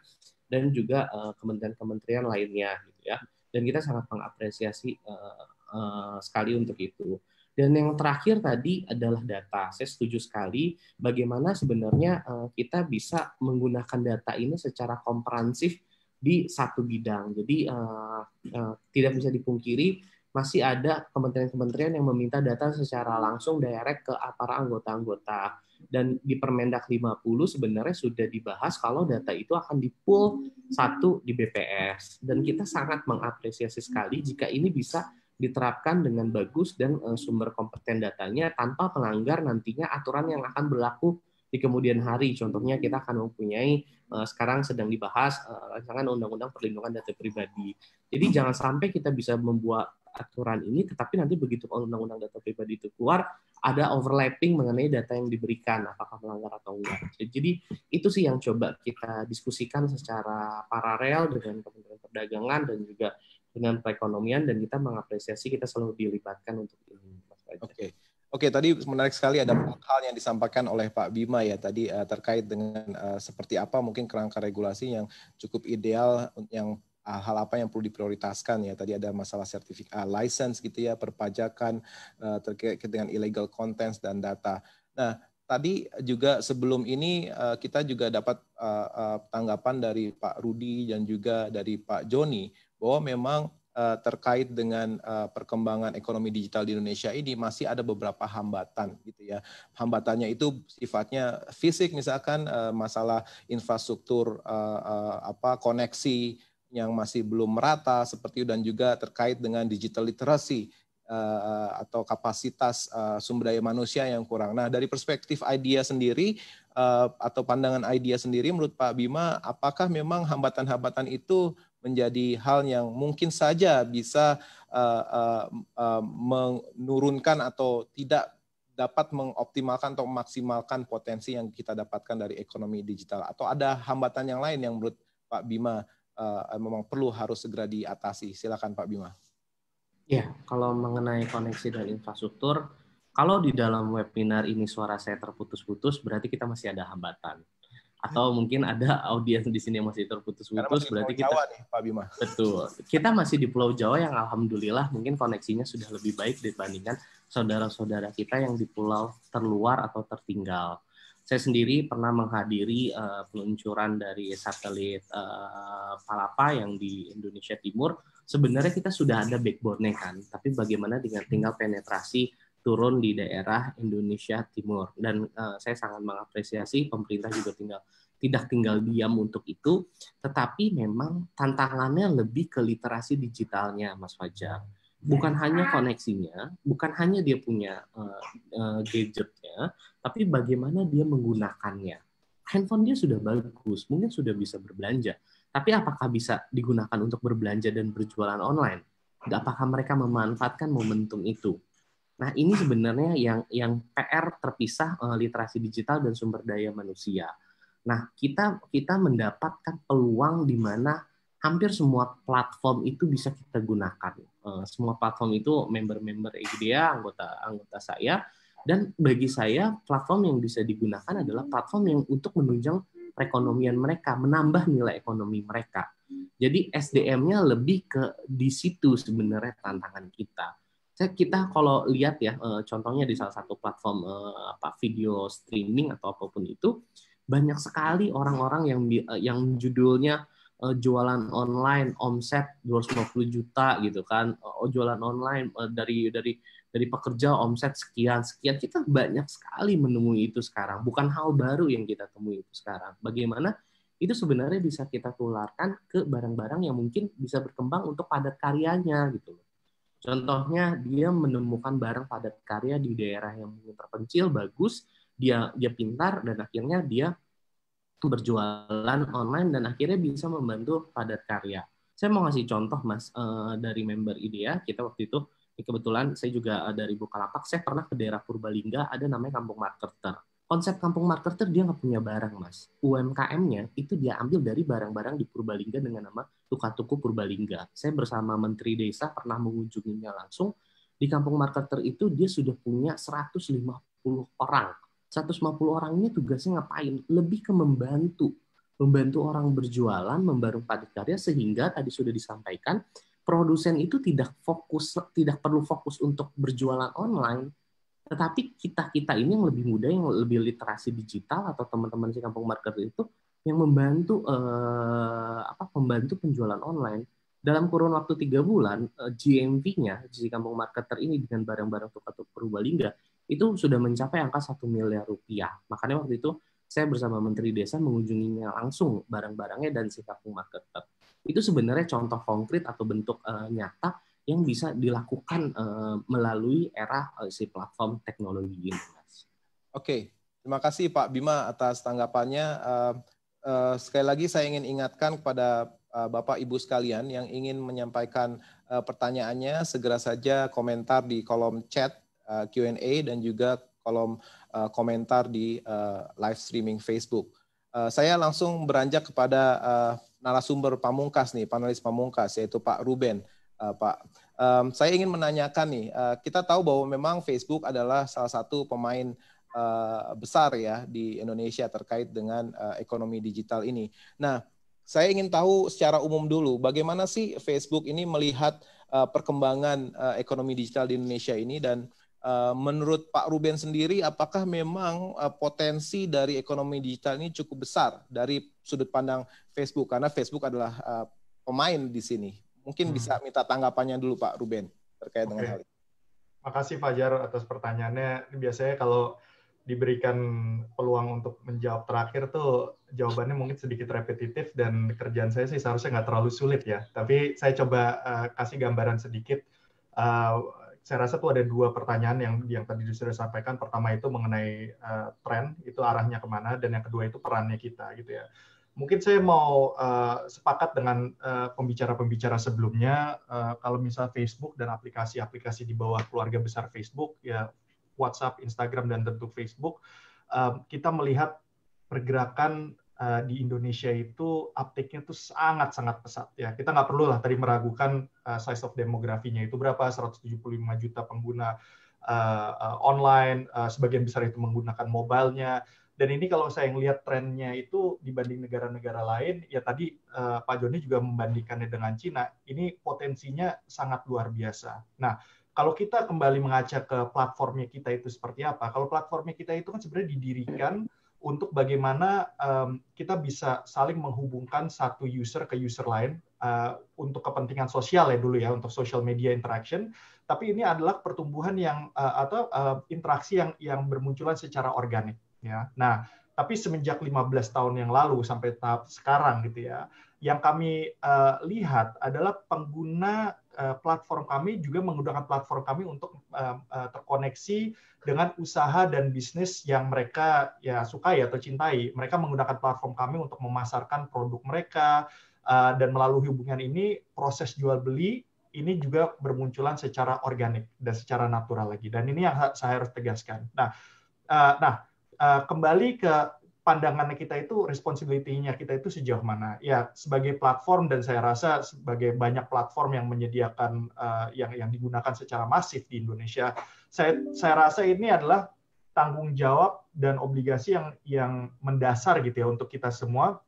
dan juga eh, kementerian-kementerian lainnya gitu ya dan kita sangat mengapresiasi uh, uh, sekali untuk itu dan yang terakhir tadi adalah data saya setuju sekali bagaimana sebenarnya uh, kita bisa menggunakan data ini secara komprehensif di satu bidang jadi uh, uh, tidak bisa dipungkiri masih ada kementerian-kementerian yang meminta data secara langsung direct ke para anggota-anggota. Dan di Permendak 50 sebenarnya sudah dibahas kalau data itu akan dipul pool satu di BPS. Dan kita sangat mengapresiasi sekali jika ini bisa diterapkan dengan bagus dan eh, sumber kompeten datanya tanpa melanggar nantinya aturan yang akan berlaku di kemudian hari. Contohnya kita akan mempunyai eh, sekarang sedang dibahas eh, rancangan undang-undang perlindungan data pribadi. Jadi jangan sampai kita bisa membuat aturan ini, tetapi nanti begitu undang-undang data pribadi itu keluar, ada overlapping mengenai data yang diberikan, apakah melanggar atau enggak. Jadi itu sih yang coba kita diskusikan secara paralel dengan Kementerian Perdagangan dan juga dengan perekonomian, dan kita mengapresiasi kita selalu dilibatkan untuk ini. Oke. Okay. Oke, tadi menarik sekali ada hal yang disampaikan oleh Pak Bima ya tadi eh, terkait dengan eh, seperti apa mungkin kerangka regulasi yang cukup ideal yang Ah, hal apa yang perlu diprioritaskan ya tadi ada masalah sertifikat uh, license gitu ya perpajakan uh, terkait dengan illegal contents dan data nah tadi juga sebelum ini uh, kita juga dapat uh, uh, tanggapan dari Pak Rudi dan juga dari Pak Joni bahwa memang uh, terkait dengan uh, perkembangan ekonomi digital di Indonesia ini masih ada beberapa hambatan gitu ya. Hambatannya itu sifatnya fisik misalkan uh, masalah infrastruktur uh, uh, apa koneksi yang masih belum merata seperti dan juga terkait dengan digital literacy eh, atau kapasitas eh, sumber daya manusia yang kurang. Nah, dari perspektif idea sendiri eh, atau pandangan idea sendiri menurut Pak Bima apakah memang hambatan-hambatan itu menjadi hal yang mungkin saja bisa menurunkan atau tidak dapat mengoptimalkan atau memaksimalkan potensi yang kita dapatkan dari ekonomi digital atau ada hambatan yang lain yang menurut Pak Bima uh, memang perlu harus segera diatasi. Silakan Pak Bima. Ya, kalau mengenai koneksi dan infrastruktur, kalau di dalam webinar ini suara saya terputus-putus, berarti kita masih ada hambatan. Atau mungkin ada audiens di sini yang masih terputus-putus, berarti kita Jawa nih, Pak Bima. betul. Kita masih di Pulau Jawa yang alhamdulillah mungkin koneksinya sudah lebih baik dibandingkan saudara-saudara kita yang di pulau terluar atau tertinggal saya sendiri pernah menghadiri uh, peluncuran dari satelit uh, Palapa yang di Indonesia Timur. Sebenarnya kita sudah ada backbone kan, tapi bagaimana dengan hmm. tinggal penetrasi turun di daerah Indonesia Timur. Dan uh, saya sangat mengapresiasi pemerintah juga tinggal tidak tinggal diam untuk itu, tetapi memang tantangannya lebih ke literasi digitalnya, Mas Fajar bukan iya. hanya koneksinya, bukan hanya dia punya uh, uh, gadgetnya, tapi bagaimana dia menggunakannya. Handphone dia sudah bagus, mungkin sudah bisa berbelanja, tapi apakah bisa digunakan untuk berbelanja dan berjualan online? Apakah mereka memanfaatkan momentum itu? Nah, ini sebenarnya yang yang PR terpisah uh, literasi digital dan sumber daya manusia. Nah, kita kita mendapatkan peluang di mana hampir semua platform itu bisa kita gunakan. Eh, semua platform itu member-member IDEA, anggota anggota saya dan bagi saya platform yang bisa digunakan adalah platform yang untuk menunjang perekonomian mereka, menambah nilai ekonomi mereka. Jadi SDM-nya lebih ke di situ sebenarnya tantangan kita. Saya kita kalau lihat ya eh, contohnya di salah satu platform eh, apa video streaming atau apapun itu banyak sekali orang-orang yang yang judulnya uh, jualan online omset 250 juta gitu kan uh, jualan online uh, dari dari dari pekerja omset sekian sekian kita banyak sekali menemui itu sekarang bukan hal baru yang kita temui itu sekarang bagaimana itu sebenarnya bisa kita tularkan ke barang-barang yang mungkin bisa berkembang untuk padat karyanya gitu loh. Contohnya dia menemukan barang padat karya di daerah yang terpencil bagus, dia dia pintar dan akhirnya dia berjualan online dan akhirnya bisa membantu padat karya. Saya mau ngasih contoh mas uh, dari member ini ya. kita waktu itu kebetulan saya juga eh, dari Bukalapak, saya pernah ke daerah Purbalingga ada namanya Kampung Marketer. Konsep Kampung Marketer dia nggak punya barang, Mas. UMKM-nya itu dia ambil dari barang-barang di Purbalingga dengan nama Tukatuku Purbalingga. Saya bersama Menteri Desa pernah mengunjunginya langsung. Di Kampung Marketer itu dia sudah punya 150 orang 150 orang ini tugasnya ngapain? Lebih ke membantu, membantu orang berjualan, membantu padat karya sehingga tadi sudah disampaikan produsen itu tidak fokus, tidak perlu fokus untuk berjualan online, tetapi kita kita ini yang lebih muda, yang lebih literasi digital atau teman-teman si kampung market itu yang membantu eh, apa membantu penjualan online dalam kurun waktu tiga bulan eh, GMV-nya si kampung marketer ini dengan barang-barang tukar -tuk lingga, itu sudah mencapai angka satu miliar rupiah. Makanya waktu itu saya bersama Menteri Desa mengunjunginya langsung barang-barangnya dan sikap kampung marketer. Itu sebenarnya contoh konkret atau bentuk uh, nyata yang bisa dilakukan uh, melalui era uh, si platform teknologi ini. Oke, terima kasih Pak Bima atas tanggapannya. Uh, uh, sekali lagi saya ingin ingatkan kepada Bapak Ibu sekalian yang ingin menyampaikan pertanyaannya segera saja komentar di kolom chat Eh, Q&A dan juga kolom eh, komentar di eh, live streaming Facebook. saya langsung beranjak kepada narasumber pamungkas nih, panelis pamungkas yaitu Pak Ruben. Pak, saya ingin menanyakan nih, kita tahu bahwa memang Facebook adalah salah satu pemain besar ya di Indonesia terkait dengan ekonomi digital ini. Nah, saya ingin tahu secara umum dulu, bagaimana sih Facebook ini melihat perkembangan ekonomi digital di Indonesia ini dan Eh, menurut Pak Ruben sendiri, apakah memang eh, potensi dari ekonomi digital ini cukup besar dari sudut pandang Facebook? Karena Facebook adalah eh, pemain di sini. Mungkin hmm. bisa minta tanggapannya dulu Pak Ruben terkait okay. dengan hal ini. Makasih Fajar atas pertanyaannya. Biasanya kalau diberikan peluang untuk menjawab terakhir tuh jawabannya mungkin sedikit repetitif dan kerjaan saya sih seharusnya nggak terlalu sulit ya. Tapi saya coba uh, kasih gambaran sedikit uh, saya rasa itu ada dua pertanyaan yang yang tadi sudah sampaikan. Pertama itu mengenai uh, tren, itu arahnya kemana, dan yang kedua itu perannya kita, gitu ya. Mungkin saya mau uh, sepakat dengan eh, pembicara-pembicara uh, sebelumnya, uh, kalau misal Facebook dan aplikasi-aplikasi di bawah keluarga besar Facebook, ya WhatsApp, Instagram, dan tentu Facebook, uh, kita melihat pergerakan Eh, di Indonesia itu uptake-nya itu sangat-sangat pesat ya. Kita nggak perlu lah tadi meragukan uh, size of demografinya itu berapa 175 juta pengguna uh, uh, online, uh, sebagian besar itu menggunakan mobilenya. Dan ini kalau saya lihat trennya itu dibanding negara-negara lain, ya tadi uh, Pak Joni juga membandingkannya dengan Cina, ini potensinya sangat luar biasa. Nah, kalau kita kembali mengajak ke platformnya kita itu seperti apa? Kalau platformnya kita itu kan sebenarnya didirikan untuk bagaimana um, kita bisa saling menghubungkan satu user ke user lain uh, untuk kepentingan sosial ya dulu ya untuk social media interaction tapi ini adalah pertumbuhan yang uh, atau uh, interaksi yang yang bermunculan secara organik ya nah tapi semenjak 15 tahun yang lalu sampai tahap sekarang gitu ya yang kami uh, lihat adalah pengguna Eh, platform kami juga menggunakan platform kami untuk eh, eh, terkoneksi dengan usaha dan bisnis yang mereka ya suka ya atau cintai. Mereka menggunakan platform kami untuk memasarkan produk mereka dan melalui hubungan ini proses jual beli ini juga bermunculan secara organik dan secara natural lagi. Dan ini yang saya harus tegaskan. Nah, nah kembali ke pandangannya kita itu responsibility-nya kita itu sejauh mana ya sebagai platform dan saya rasa sebagai banyak platform yang menyediakan uh, yang yang digunakan secara masif di Indonesia saya saya rasa ini adalah tanggung jawab dan obligasi yang yang mendasar gitu ya untuk kita semua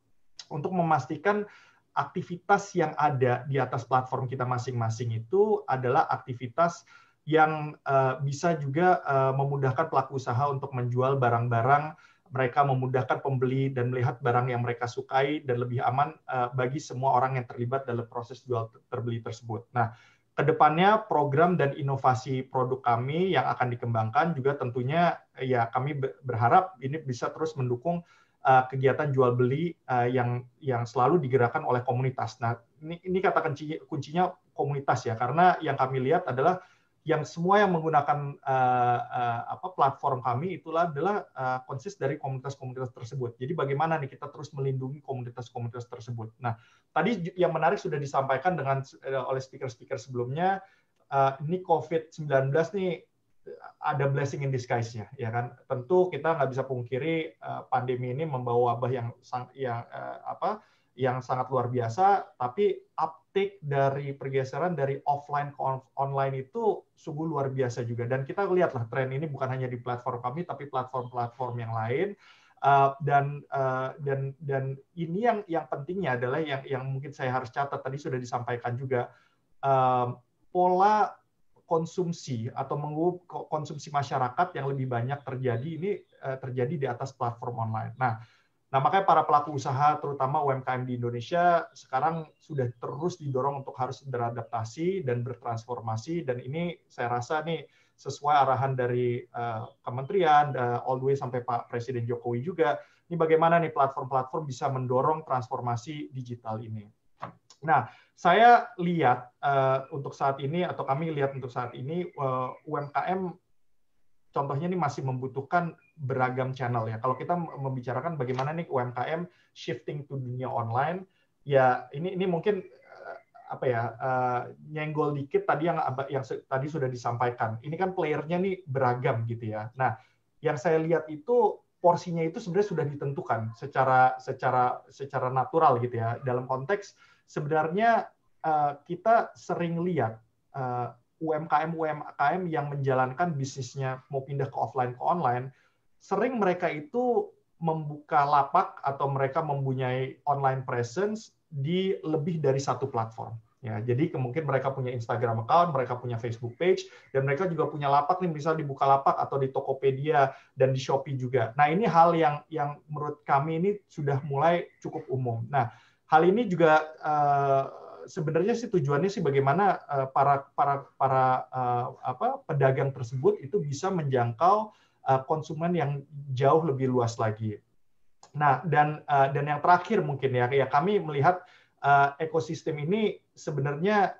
untuk memastikan aktivitas yang ada di atas platform kita masing-masing itu adalah aktivitas yang uh, bisa juga uh, memudahkan pelaku usaha untuk menjual barang-barang mereka memudahkan pembeli dan melihat barang yang mereka sukai dan lebih aman uh, bagi semua orang yang terlibat dalam proses jual terbeli tersebut. Nah, kedepannya program dan inovasi produk kami yang akan dikembangkan juga tentunya eh, ya kami berharap ini bisa terus mendukung uh, kegiatan jual beli uh, yang yang selalu digerakkan oleh komunitas. Nah ini ini kata kuncinya komunitas ya karena yang kami lihat adalah yang semua yang menggunakan uh, uh, apa platform kami itulah adalah uh, eh, konsis dari komunitas-komunitas tersebut. Jadi bagaimana nih kita terus melindungi komunitas-komunitas tersebut. Nah, tadi yang menarik sudah disampaikan dengan uh, oleh speaker-speaker sebelumnya uh, ini COVID-19 nih ada blessing in disguise nya ya kan. Tentu kita nggak bisa pungkiri uh, pandemi ini membawa wabah yang yang uh, apa yang sangat luar biasa, tapi titik dari pergeseran dari offline ke online itu sungguh luar biasa juga. Dan kita lihatlah tren ini bukan hanya di platform kami, tapi platform-platform yang lain. Uh, dan uh, dan dan ini yang yang pentingnya adalah yang yang mungkin saya harus catat tadi sudah disampaikan juga uh, pola konsumsi atau konsumsi masyarakat yang lebih banyak terjadi ini uh, terjadi di atas platform online. Nah, Nah, makanya para pelaku usaha, terutama UMKM di Indonesia, sekarang sudah terus didorong untuk harus beradaptasi dan bertransformasi. Dan ini saya rasa nih sesuai arahan dari uh, kementerian, uh, all the way sampai Pak Presiden Jokowi juga. Ini bagaimana nih platform-platform bisa mendorong transformasi digital ini. Nah, saya lihat uh, untuk saat ini atau kami lihat untuk saat ini uh, UMKM contohnya ini masih membutuhkan beragam channel ya. Kalau kita membicarakan bagaimana nih UMKM shifting to dunia online, ya ini ini mungkin eh, apa ya uh, nyenggol dikit tadi yang yang tadi sudah disampaikan. Ini kan playernya nih beragam gitu ya. Nah, yang saya lihat itu porsinya itu sebenarnya sudah ditentukan secara secara secara natural gitu ya. Dalam konteks sebenarnya uh, kita sering lihat uh, UMKM UMKM yang menjalankan bisnisnya mau pindah ke offline ke online sering mereka itu membuka lapak atau mereka mempunyai online presence di lebih dari satu platform. Ya, jadi mungkin mereka punya Instagram account, mereka punya Facebook page, dan mereka juga punya lapak nih, misal di Bukalapak atau di Tokopedia dan di Shopee juga. Nah, ini hal yang yang menurut kami ini sudah mulai cukup umum. Nah, hal ini juga uh, sebenarnya sih tujuannya sih bagaimana uh, para para para uh, apa pedagang tersebut itu bisa menjangkau Eh, konsumen yang jauh lebih luas lagi. Nah, dan eh, dan yang terakhir mungkin ya, ya kami melihat eh, ekosistem ini sebenarnya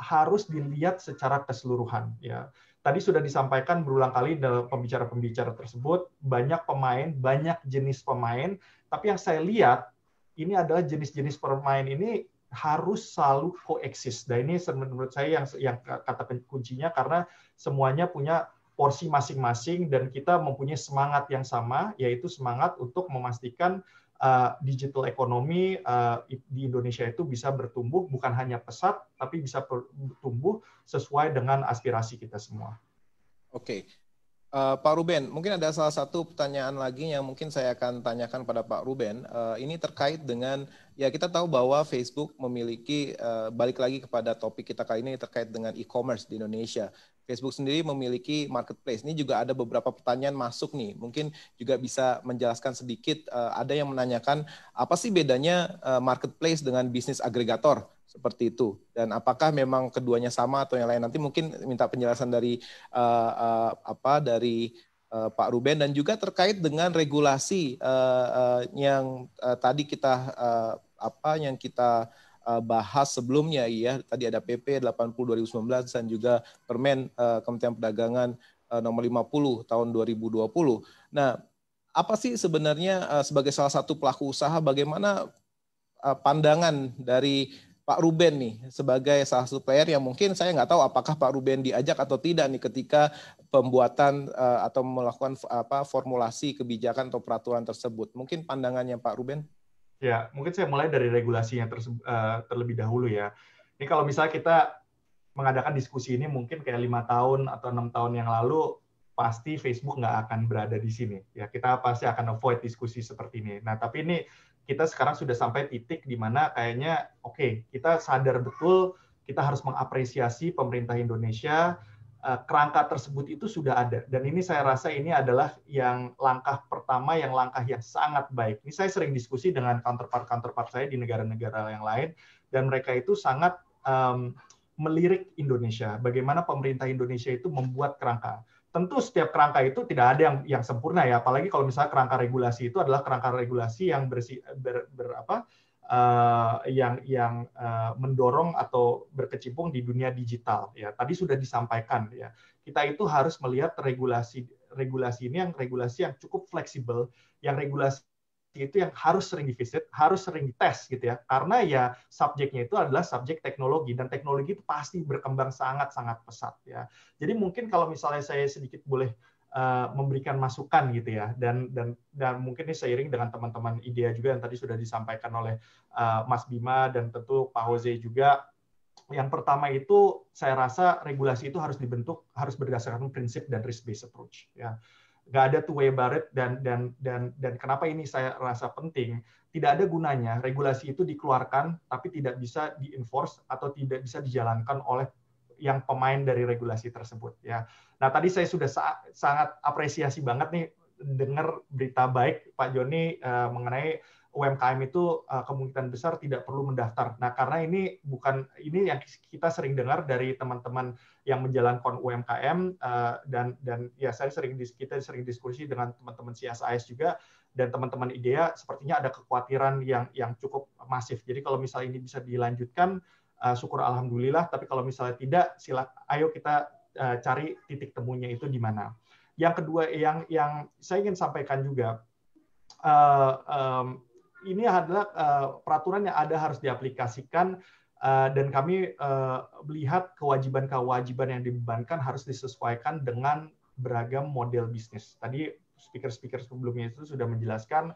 harus dilihat secara keseluruhan ya. Tadi sudah disampaikan berulang kali dalam pembicara-pembicara tersebut, banyak pemain, banyak jenis pemain, tapi yang saya lihat ini adalah jenis-jenis pemain ini harus selalu koeksis. Dan ini menurut saya yang yang kata kuncinya karena semuanya punya porsi masing-masing dan kita mempunyai semangat yang sama yaitu semangat untuk memastikan uh, digital ekonomi eh, uh, di Indonesia itu bisa bertumbuh bukan hanya pesat tapi bisa bertumbuh sesuai dengan aspirasi kita semua. Oke. Uh, Pak Ruben, mungkin ada salah satu pertanyaan lagi yang mungkin saya akan tanyakan pada Pak Ruben. Uh, ini terkait dengan ya kita tahu bahwa Facebook memiliki uh, balik lagi kepada topik kita kali ini terkait dengan e-commerce di Indonesia. Facebook sendiri memiliki marketplace. Ini juga ada beberapa pertanyaan masuk nih. Mungkin juga bisa menjelaskan sedikit. Uh, ada yang menanyakan apa sih bedanya uh, marketplace dengan bisnis agregator seperti itu. Dan apakah memang keduanya sama atau yang lain? Nanti mungkin minta penjelasan dari uh, uh, apa dari uh, Pak Ruben dan juga terkait dengan regulasi uh, uh, yang uh, tadi kita uh, apa yang kita Eh, bahas sebelumnya ya tadi ada PP 80 2019 dan juga Permen eh, Kementerian Perdagangan eh, nomor 50 tahun 2020. Nah, apa sih sebenarnya sebagai salah satu pelaku usaha bagaimana pandangan dari Pak Ruben nih sebagai salah satu player yang mungkin saya nggak tahu apakah Pak Ruben diajak atau tidak nih ketika pembuatan atau melakukan apa formulasi kebijakan atau peraturan tersebut. Mungkin pandangannya Pak Ruben? Ya, mungkin saya mulai dari regulasinya uh, terlebih dahulu ya. Ini kalau misalnya kita mengadakan diskusi ini mungkin kayak lima tahun atau enam tahun yang lalu pasti Facebook nggak akan berada di sini. Ya, kita pasti akan avoid diskusi seperti ini. Nah, tapi ini kita sekarang sudah sampai titik di mana kayaknya oke, okay, kita sadar betul kita harus mengapresiasi pemerintah Indonesia Eh, kerangka tersebut itu sudah ada dan ini saya rasa ini adalah yang langkah pertama yang langkah yang sangat baik. Ini saya sering diskusi dengan counterpart-counterpart saya di negara-negara yang lain dan mereka itu sangat um, melirik Indonesia. Bagaimana pemerintah Indonesia itu membuat kerangka. Tentu setiap kerangka itu tidak ada yang yang sempurna ya, apalagi kalau misalnya kerangka regulasi itu adalah kerangka regulasi yang bersih ber, ber apa Eh, yang yang eh, mendorong atau berkecimpung di dunia digital ya tadi sudah disampaikan ya kita itu harus melihat regulasi regulasi ini yang regulasi yang cukup fleksibel yang regulasi itu yang harus sering divisit, harus sering dites gitu ya. Karena ya subjeknya itu adalah subjek teknologi dan teknologi itu pasti berkembang sangat-sangat pesat ya. Jadi mungkin kalau misalnya saya sedikit boleh Eh, memberikan masukan gitu ya dan dan dan mungkin ini seiring dengan teman-teman IDEA juga yang tadi sudah disampaikan oleh uh, Mas Bima dan tentu Pak Jose juga yang pertama itu saya rasa regulasi itu harus dibentuk harus berdasarkan prinsip dan risk based approach ya nggak ada two way barrier dan dan dan dan kenapa ini saya rasa penting tidak ada gunanya regulasi itu dikeluarkan tapi tidak bisa di enforce atau tidak bisa dijalankan oleh yang pemain dari regulasi tersebut ya. Nah, tadi saya sudah sa sangat apresiasi banget nih dengar berita baik Pak Joni uh, mengenai UMKM itu uh, kemungkinan besar tidak perlu mendaftar. Nah, karena ini bukan ini yang kita sering dengar dari teman-teman yang menjalankan UMKM uh, eh, dan dan ya saya sering kita sering diskusi dengan teman-teman CSIS juga dan teman-teman IDEA sepertinya ada kekhawatiran yang yang cukup masif. Jadi kalau misalnya ini bisa dilanjutkan uh, syukur alhamdulillah. Tapi kalau misalnya tidak, sila, ayo kita uh, cari titik temunya itu di mana. Yang kedua, yang yang saya ingin sampaikan juga, uh, um, ini adalah peraturan yang ada harus diaplikasikan dan kami melihat kewajiban-kewajiban yang dibebankan harus disesuaikan dengan beragam model bisnis. Tadi speaker-speaker sebelumnya itu sudah menjelaskan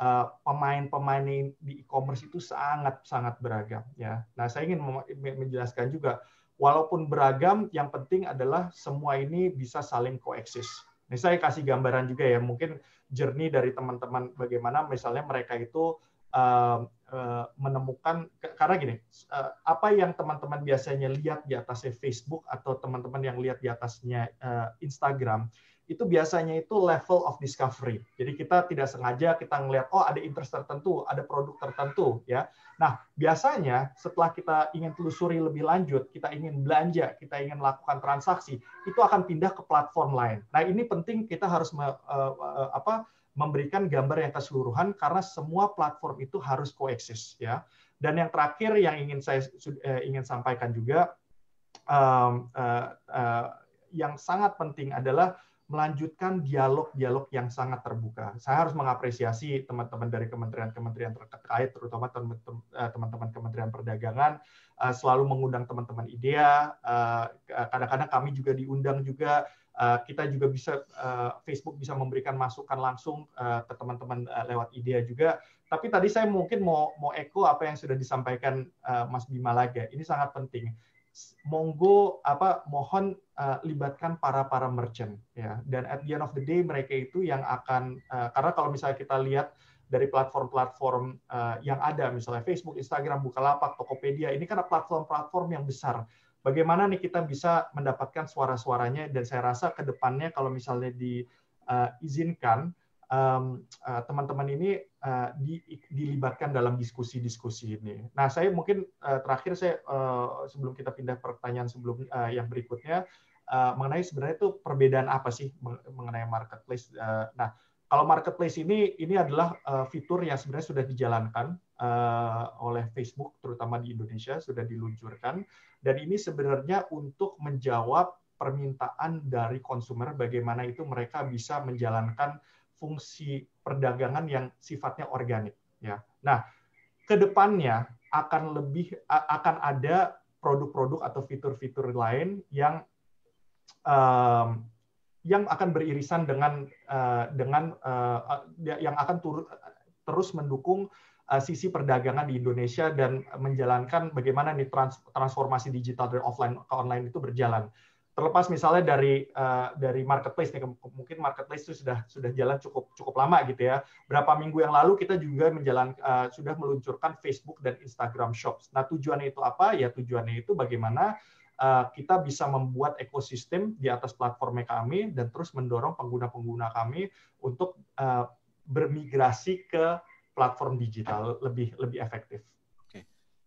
Eh, pemain-pemain uh, di e-commerce itu sangat sangat beragam ya. Nah, saya ingin menjelaskan juga walaupun beragam yang penting adalah semua ini bisa saling koeksis. Ini saya kasih gambaran juga ya, mungkin jernih dari teman-teman bagaimana misalnya mereka itu uh, uh, menemukan karena gini, uh, apa yang teman-teman biasanya lihat di atasnya Facebook atau teman-teman yang lihat di atasnya uh, Instagram itu biasanya itu level of discovery. Jadi kita tidak sengaja kita ngelihat oh ada interest tertentu, ada produk tertentu ya. Nah, biasanya setelah kita ingin telusuri lebih lanjut, kita ingin belanja, kita ingin melakukan transaksi, itu akan pindah ke platform lain. Nah, ini penting kita harus me, uh, apa memberikan gambar yang keseluruhan karena semua platform itu harus koeksis ya. Dan yang terakhir yang ingin saya uh, ingin sampaikan juga um, uh, uh, yang sangat penting adalah melanjutkan dialog-dialog yang sangat terbuka. Saya harus mengapresiasi teman-teman dari kementerian-kementerian terkait, terutama eh, teman-teman Kementerian Perdagangan, eh, selalu mengundang teman-teman IDEA. Eh, kadang-kadang kami juga diundang juga. Kita juga bisa, Facebook bisa memberikan masukan langsung ke teman-teman lewat IDEA juga. Tapi tadi saya mungkin mau, mau echo apa yang sudah disampaikan Mas Bima lagi. Ini sangat penting monggo apa mohon uh, libatkan para para merchant ya dan at the end of the day mereka itu yang akan uh, karena kalau misalnya kita lihat dari platform-platform uh, yang ada misalnya Facebook, Instagram, Bukalapak, Tokopedia ini kan platform-platform yang besar. Bagaimana nih kita bisa mendapatkan suara-suaranya dan saya rasa ke depannya kalau misalnya diizinkan uh, um, uh, teman-teman ini Eh, dilibatkan dalam diskusi-diskusi ini. Nah, saya mungkin eh, terakhir saya eh, sebelum kita pindah pertanyaan sebelum yang berikutnya mengenai sebenarnya itu perbedaan apa sih mengenai marketplace. nah, kalau marketplace ini ini adalah fitur yang sebenarnya sudah dijalankan oleh Facebook terutama di Indonesia sudah diluncurkan dan ini sebenarnya untuk menjawab permintaan dari konsumer bagaimana itu mereka bisa menjalankan fungsi perdagangan yang sifatnya organik ya. Nah, depannya akan lebih akan ada produk-produk atau fitur-fitur lain yang um, yang akan beririsan dengan uh, dengan uh, yang akan turut, terus mendukung uh, sisi perdagangan di Indonesia dan menjalankan bagaimana nih trans, transformasi digital dari offline ke online itu berjalan terlepas misalnya dari uh, dari marketplace nih mungkin marketplace itu sudah sudah jalan cukup cukup lama gitu ya berapa minggu yang lalu kita juga menjalan uh, sudah meluncurkan Facebook dan Instagram Shops nah tujuannya itu apa ya tujuannya itu bagaimana uh, kita bisa membuat ekosistem di atas platform kami dan terus mendorong pengguna-pengguna kami untuk uh, bermigrasi ke platform digital lebih lebih efektif.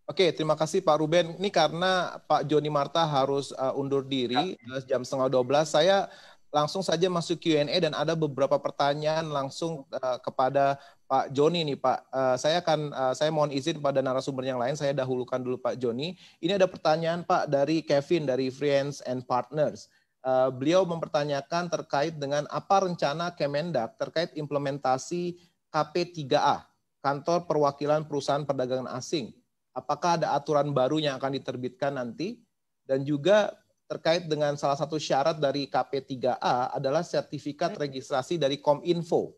Oke, terima kasih Pak Ruben. Ini karena Pak Joni Marta harus uh, undur diri ya. Eh, jam setengah 12. Saya langsung saja masuk Q&A dan ada beberapa pertanyaan langsung uh, kepada Pak Joni nih Pak. Uh, saya akan uh, saya mohon izin pada narasumber yang lain. Saya dahulukan dulu Pak Joni. Ini ada pertanyaan Pak dari Kevin dari Friends and Partners. Uh, beliau mempertanyakan terkait dengan apa rencana Kemendak terkait implementasi KP3A, Kantor Perwakilan Perusahaan Perdagangan Asing apakah ada aturan baru yang akan diterbitkan nanti dan juga terkait dengan salah satu syarat dari KP3A adalah sertifikat registrasi dari Kominfo.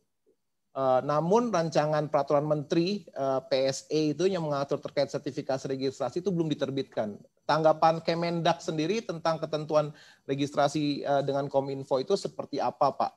Eh, namun rancangan peraturan menteri uh, eh, PSE itu yang mengatur terkait sertifikat registrasi itu belum diterbitkan. Tanggapan Kemendak sendiri tentang ketentuan registrasi eh, dengan Kominfo itu seperti apa, Pak?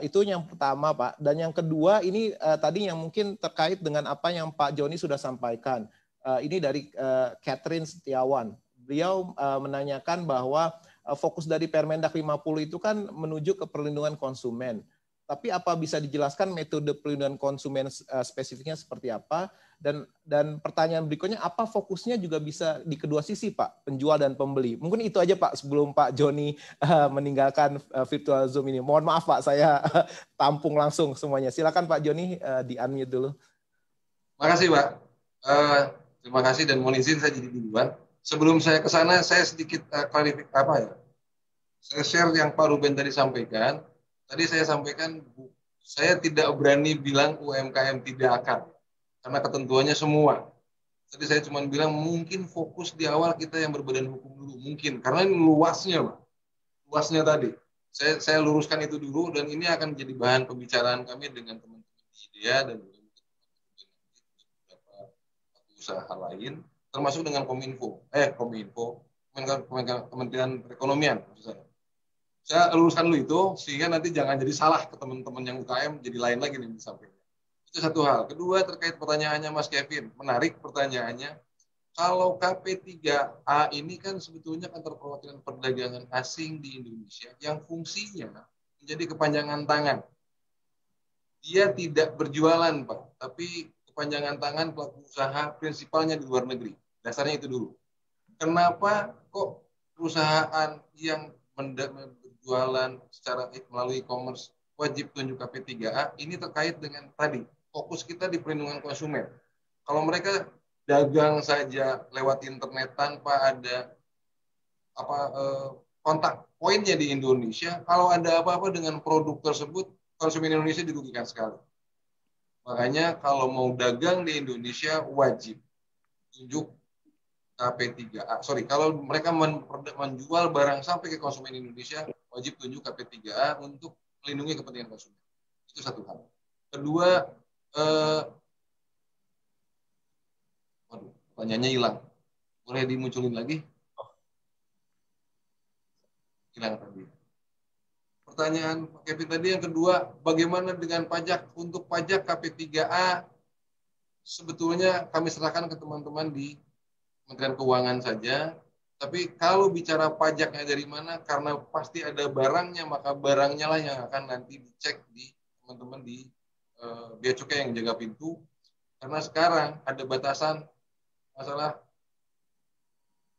itu yang pertama, Pak. Dan yang kedua ini tadi yang mungkin terkait dengan apa yang Pak Joni sudah sampaikan Eh, ini dari eh, Catherine Setiawan. Beliau eh, menanyakan bahwa fokus dari Permendak 50 itu kan menuju ke perlindungan konsumen. Tapi apa bisa dijelaskan metode perlindungan konsumen spesifiknya seperti apa? Dan dan pertanyaan berikutnya apa fokusnya juga bisa di kedua sisi Pak, penjual dan pembeli. Mungkin itu aja Pak sebelum Pak Joni meninggalkan virtual Zoom ini. Mohon maaf Pak, saya tampung langsung semuanya. Silakan Pak Joni uh, di unmute dulu. Makasih Pak. Uh, Terima kasih dan mohon izin saya jadi duluan. Sebelum saya ke sana, saya sedikit uh, eh, klarifikasi apa ya? Saya share yang Pak Ruben tadi sampaikan. Tadi saya sampaikan saya tidak berani bilang UMKM tidak akan karena ketentuannya semua. Tadi saya cuma bilang mungkin fokus di awal kita yang berbadan hukum dulu mungkin karena ini luasnya, Pak. Luasnya tadi. Saya saya luruskan itu dulu dan ini akan jadi bahan pembicaraan kami dengan teman-teman di IDEA dan juga usaha lain, termasuk dengan Kominfo, eh Kominfo, Kementerian Perekonomian saya. Saya luruskan dulu itu sehingga nanti jangan jadi salah ke teman-teman yang UKM jadi lain lagi nih misalnya. Itu satu hal. Kedua terkait pertanyaannya Mas Kevin, menarik pertanyaannya. Kalau KP3A ini kan sebetulnya kantor perwakilan perdagangan asing di Indonesia yang fungsinya menjadi kepanjangan tangan. Dia tidak berjualan, Pak, tapi kepanjangan tangan pelaku usaha prinsipalnya di luar negeri. Dasarnya itu dulu. Kenapa kok perusahaan yang berjualan secara melalui e-commerce wajib tunjuk KP3A ini terkait dengan tadi fokus kita di perlindungan konsumen. Kalau mereka dagang saja lewat internet tanpa ada apa eh, kontak poinnya di Indonesia, kalau ada apa-apa dengan produk tersebut konsumen Indonesia dirugikan sekali. Makanya kalau mau dagang di Indonesia wajib tunjuk KP3A. Sorry, kalau mereka menjual barang sampai ke konsumen Indonesia wajib tunjuk KP3A untuk melindungi kepentingan konsumen. Itu satu hal. Kedua, eh, waduh, pertanyaannya hilang. Boleh dimunculin lagi? Hilang tadi pertanyaan Pak Kevin tadi. Yang kedua, bagaimana dengan pajak? Untuk pajak KP3A, sebetulnya kami serahkan ke teman-teman di Kementerian Keuangan saja. Tapi kalau bicara pajaknya dari mana, karena pasti ada barangnya, maka barangnya lah yang akan nanti dicek di teman-teman di e, Bea Cukai yang jaga pintu. Karena sekarang ada batasan masalah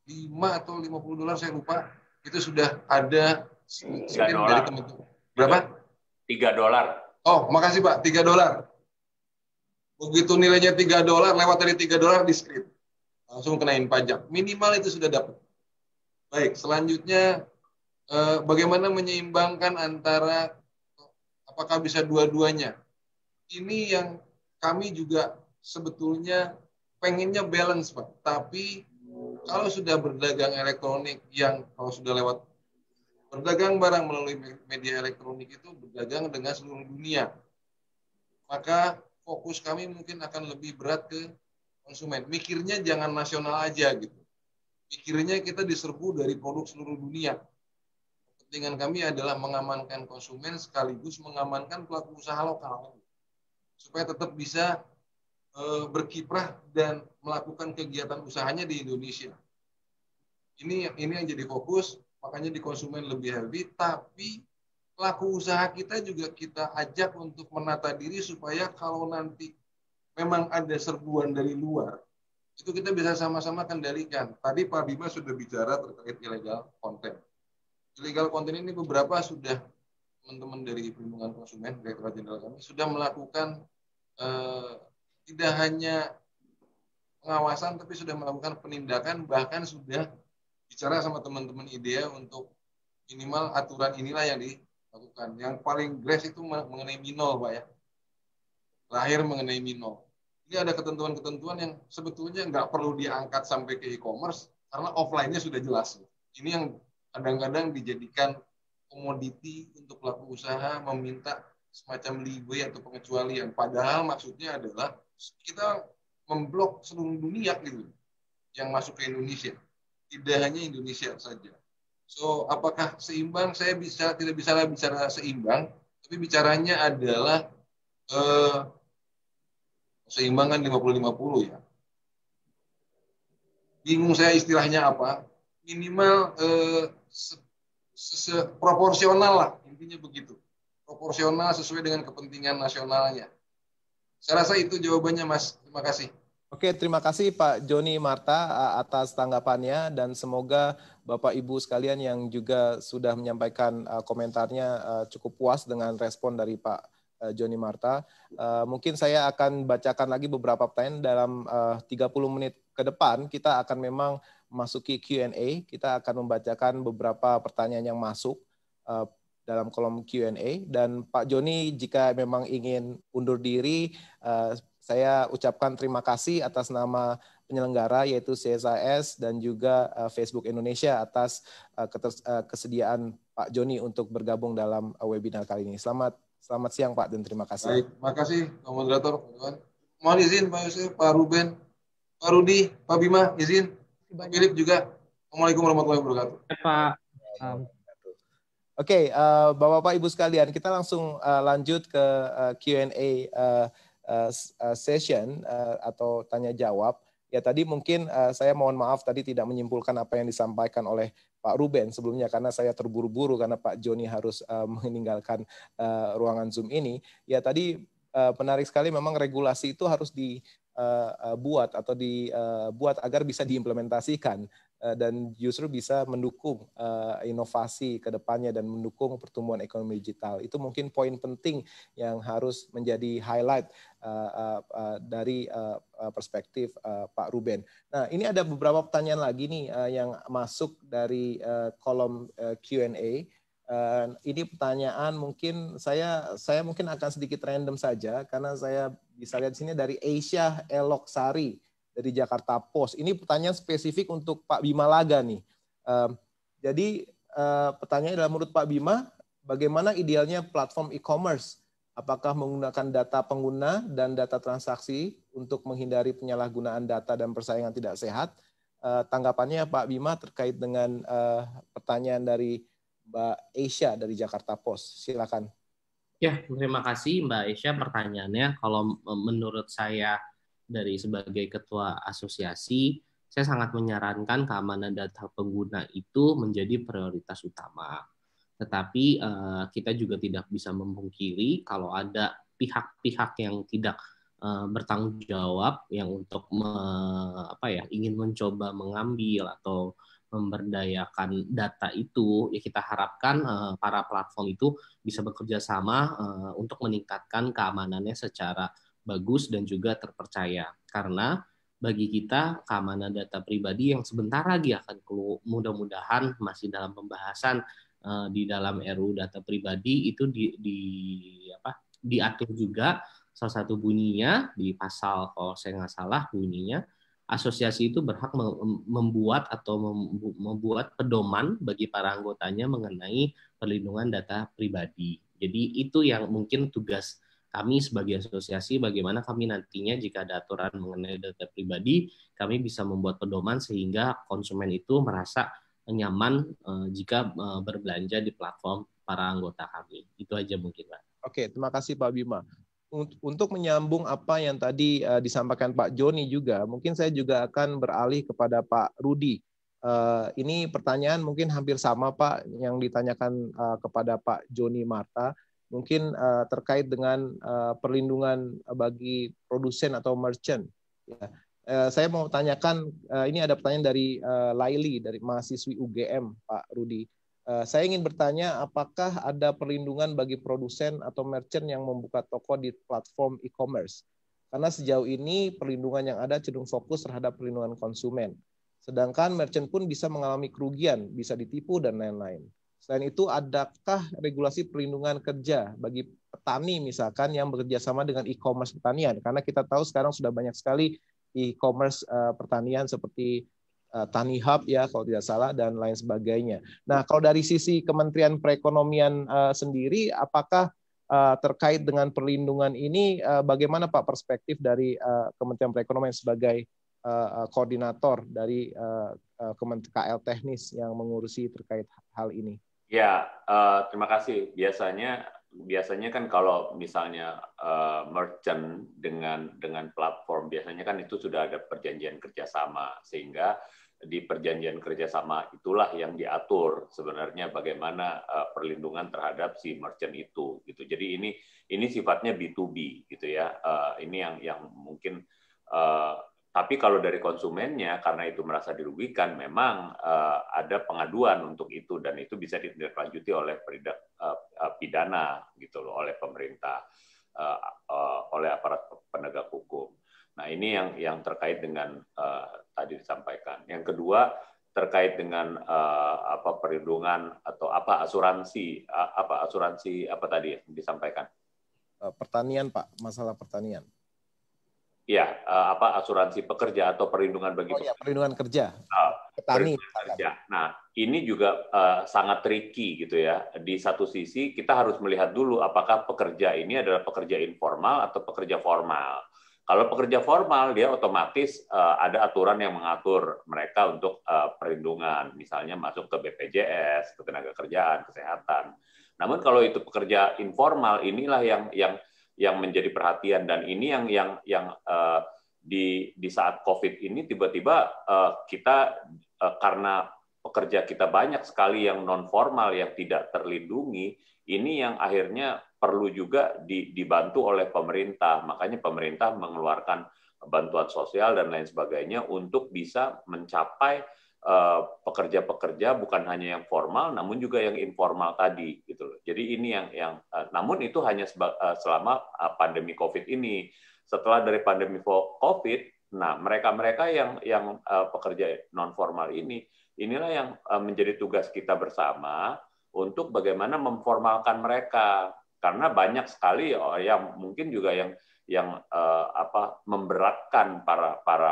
5 atau 50 dolar, saya lupa, itu sudah ada Tiga dolar. Berapa? Tiga dolar. Oh, makasih Pak, tiga dolar. Begitu nilainya tiga dolar, lewat dari tiga dolar di skrip. Langsung kenain pajak. Minimal itu sudah dapat. Baik, selanjutnya eh, bagaimana menyeimbangkan antara apakah bisa dua-duanya? Ini yang kami juga sebetulnya pengennya balance Pak, tapi kalau sudah berdagang elektronik yang kalau sudah lewat berdagang barang melalui media elektronik itu berdagang dengan seluruh dunia. Maka fokus kami mungkin akan lebih berat ke konsumen. Mikirnya jangan nasional aja gitu. Mikirnya kita diserbu dari produk seluruh dunia. Kepentingan kami adalah mengamankan konsumen sekaligus mengamankan pelaku usaha lokal supaya tetap bisa e, berkiprah dan melakukan kegiatan usahanya di Indonesia. Ini ini yang jadi fokus makanya di konsumen lebih heavy, tapi pelaku usaha kita juga kita ajak untuk menata diri supaya kalau nanti memang ada serbuan dari luar, itu kita bisa sama-sama kendalikan. Tadi Pak Bima sudah bicara terkait ilegal konten. Ilegal konten ini beberapa sudah teman-teman dari perlindungan konsumen, Direktur Jenderal kami, sudah melakukan eh, tidak hanya pengawasan, tapi sudah melakukan penindakan, bahkan sudah bicara sama teman-teman IDEA untuk minimal aturan inilah yang dilakukan. Yang paling grass itu mengenai mino, Pak ya. Lahir mengenai mino. Ini ada ketentuan-ketentuan yang sebetulnya nggak perlu diangkat sampai ke e-commerce karena offline-nya sudah jelas. Ini yang kadang-kadang dijadikan komoditi untuk pelaku usaha meminta semacam leeway atau pengecualian. Padahal maksudnya adalah kita memblok seluruh dunia gitu yang masuk ke Indonesia tidak hanya Indonesia saja. So, apakah seimbang? Saya bisa tidak bisa bicara seimbang, tapi bicaranya adalah eh, seimbangan puluh 50-50 ya. Bingung saya istilahnya apa? Minimal eh, proporsional lah, intinya begitu. Proporsional sesuai dengan kepentingan nasionalnya. Saya rasa itu jawabannya, Mas. Terima kasih. Oke, terima kasih Pak Joni Marta atas tanggapannya dan semoga Bapak Ibu sekalian yang juga sudah menyampaikan komentarnya cukup puas dengan respon dari Pak Joni Marta. Mungkin saya akan bacakan lagi beberapa pertanyaan dalam 30 menit ke depan kita akan memang masuki Q&A, kita akan membacakan beberapa pertanyaan yang masuk dalam kolom Q&A dan Pak Joni jika memang ingin undur diri saya ucapkan terima kasih atas nama penyelenggara yaitu CSIS dan juga uh, Facebook Indonesia atas uh, eh, keters, uh, eh, kesediaan Pak Joni untuk bergabung dalam uh, webinar kali ini. Selamat selamat siang Pak dan terima kasih. Baik, terima kasih moderator. Mohon izin Pak Yusuf, Pak Ruben, Pak Rudi, Pak Bima, izin. Pak Philip juga. Assalamualaikum warahmatullahi wabarakatuh. Pak. Um. Oke, okay, uh, Bapak-Bapak Ibu sekalian, kita langsung uh, lanjut ke uh, Q&A uh, uh, session uh, atau tanya jawab. Ya tadi mungkin uh, saya mohon maaf tadi tidak menyimpulkan apa yang disampaikan oleh Pak Ruben sebelumnya karena saya terburu-buru karena Pak Joni harus uh, meninggalkan uh, ruangan Zoom ini. Ya tadi uh, menarik sekali memang regulasi itu harus dibuat atau dibuat agar bisa diimplementasikan Eh, dan justru bisa mendukung uh, inovasi ke depannya dan mendukung pertumbuhan ekonomi digital. Itu mungkin poin penting yang harus menjadi highlight uh, uh, dari perspektif Pak Ruben. Nah, ini ada beberapa pertanyaan lagi nih yang masuk dari kolom Q&A. ini pertanyaan mungkin saya saya mungkin akan sedikit random saja karena saya bisa lihat sini dari Asia Elok Sari dari Jakarta Post. Ini pertanyaan spesifik untuk Pak Bima Laga nih. Jadi eh, pertanyaannya adalah menurut Pak Bima, bagaimana idealnya platform e-commerce? Apakah menggunakan data pengguna dan data transaksi untuk menghindari penyalahgunaan data dan persaingan tidak sehat? Eh, tanggapannya Pak Bima terkait dengan eh, pertanyaan dari Mbak Asia dari Jakarta Post. Silakan. Ya, terima kasih Mbak Asia pertanyaannya. Kalau menurut saya dari sebagai ketua asosiasi, saya sangat menyarankan keamanan data pengguna itu menjadi prioritas utama. Tetapi eh, kita juga tidak bisa memungkiri kalau ada pihak-pihak yang tidak eh, bertanggung jawab yang untuk me, apa ya ingin mencoba mengambil atau memberdayakan data itu ya kita harapkan eh, para platform itu bisa bekerja sama untuk meningkatkan keamanannya secara bagus dan juga terpercaya. Karena bagi kita keamanan data pribadi yang sebentar lagi akan keluar, mudah-mudahan masih dalam pembahasan uh, di dalam RU data pribadi itu di, di apa diatur juga salah satu bunyinya di pasal kalau saya nggak salah bunyinya asosiasi itu berhak membuat atau membuat pedoman bagi para anggotanya mengenai perlindungan data pribadi. Jadi itu yang mungkin tugas kami sebagai asosiasi bagaimana kami nantinya jika ada aturan mengenai data pribadi kami bisa membuat pedoman sehingga konsumen itu merasa nyaman eh, jika eh, berbelanja di platform para anggota kami. Itu aja mungkin, Pak. Oke, terima kasih Pak Bima. Untuk menyambung apa yang tadi eh, disampaikan Pak Joni juga, mungkin saya juga akan beralih kepada Pak Rudi. ini pertanyaan mungkin hampir sama Pak yang ditanyakan kepada Pak Joni Marta mungkin uh, terkait dengan uh, perlindungan bagi produsen atau merchant. Ya. Uh, saya mau tanyakan, uh, ini ada pertanyaan dari uh, Laili, dari mahasiswi UGM, Pak Rudi. Uh, saya ingin bertanya, apakah ada perlindungan bagi produsen atau merchant yang membuka toko di platform e-commerce? Karena sejauh ini perlindungan yang ada cenderung fokus terhadap perlindungan konsumen. Sedangkan merchant pun bisa mengalami kerugian, bisa ditipu, dan lain-lain. Selain itu, adakah regulasi perlindungan kerja bagi petani misalkan yang bekerja sama dengan e-commerce pertanian? Karena kita tahu sekarang sudah banyak sekali e-commerce uh, pertanian seperti uh, eh, Tani Hub ya kalau tidak salah dan lain sebagainya. Nah, kalau dari sisi Kementerian Perekonomian uh, sendiri apakah Uh, terkait dengan perlindungan ini, uh, bagaimana Pak perspektif dari uh, Kementerian Perekonomian sebagai koordinator dari KL teknis yang mengurusi terkait hal ini? Ya, uh, terima kasih. Biasanya biasanya kan kalau misalnya uh, merchant dengan dengan platform biasanya kan itu sudah ada perjanjian kerjasama sehingga di perjanjian kerjasama itulah yang diatur sebenarnya bagaimana uh, perlindungan terhadap si merchant itu gitu. Jadi ini ini sifatnya B2B gitu ya. Uh, ini yang yang mungkin uh, tapi kalau dari konsumennya karena itu merasa dirugikan, memang uh, ada pengaduan untuk itu dan itu bisa ditindaklanjuti oleh peridak, uh, pidana gitu loh oleh pemerintah, uh, uh, oleh aparat penegak hukum. Nah ini yang yang terkait dengan uh, tadi disampaikan. Yang kedua terkait dengan uh, apa perlindungan atau apa asuransi apa asuransi apa tadi disampaikan pertanian pak masalah pertanian ya uh, apa asuransi pekerja atau perlindungan bagi oh, iya, pekerja. Ya, perlindungan kerja uh, petani kerja. nah ini juga uh, sangat tricky gitu ya di satu sisi kita harus melihat dulu apakah pekerja ini adalah pekerja informal atau pekerja formal kalau pekerja formal dia otomatis uh, ada aturan yang mengatur mereka untuk uh, perlindungan misalnya masuk ke BPJS ketenaga kerjaan kesehatan namun kalau itu pekerja informal inilah yang yang yang menjadi perhatian dan ini yang yang yang uh, di di saat COVID ini tiba-tiba uh, kita uh, karena pekerja kita banyak sekali yang non formal yang tidak terlindungi ini yang akhirnya perlu juga di, dibantu oleh pemerintah makanya pemerintah mengeluarkan bantuan sosial dan lain sebagainya untuk bisa mencapai Eh, pekerja-pekerja bukan hanya yang formal namun juga yang informal tadi gitu loh. Jadi ini yang yang eh, namun itu hanya eh, selama pandemi Covid ini. Setelah dari pandemi Covid, nah mereka-mereka yang yang pekerja non formal ini inilah yang menjadi tugas kita bersama untuk bagaimana memformalkan mereka karena banyak sekali oh, yang mungkin juga yang yang apa memberatkan para para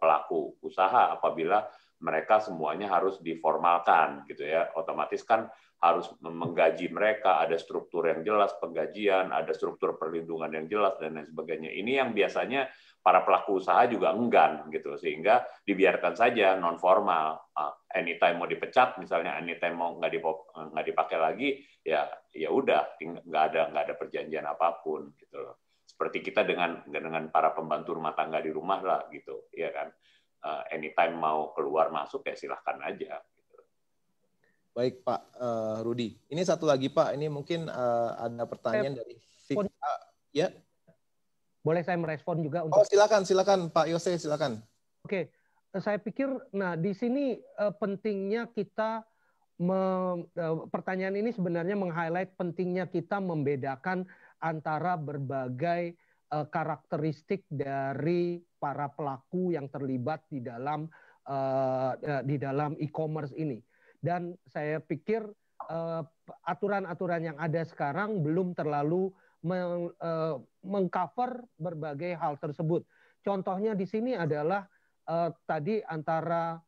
pelaku usaha apabila mereka semuanya harus diformalkan gitu ya. Otomatis kan harus menggaji mereka, ada struktur yang jelas penggajian, ada struktur perlindungan yang jelas dan lain sebagainya. Ini yang biasanya para pelaku usaha juga enggan gitu sehingga dibiarkan saja non formal. Ah, anytime mau dipecat misalnya, anytime mau nggak nggak dipakai lagi, ya ya udah nggak ada nggak ada perjanjian apapun gitu loh. Seperti kita dengan dengan para pembantu rumah tangga di rumah lah gitu, ya kan uh, anytime mau keluar masuk ya silahkan aja. Baik Pak uh, Rudi, ini satu lagi Pak, ini mungkin uh, ada pertanyaan dari Vika. Ah, ya. Boleh saya merespon juga untuk. Oh silakan silakan Pak Yose silakan. Oke, saya pikir nah di sini uh, pentingnya kita me, uh, pertanyaan ini sebenarnya meng-highlight pentingnya kita membedakan antara berbagai uh, karakteristik dari para pelaku yang terlibat di dalam uh, di dalam e-commerce ini. Dan saya pikir aturan-aturan uh, yang ada sekarang belum terlalu meng, uh, mengcover berbagai hal tersebut. Contohnya di sini adalah uh, tadi antara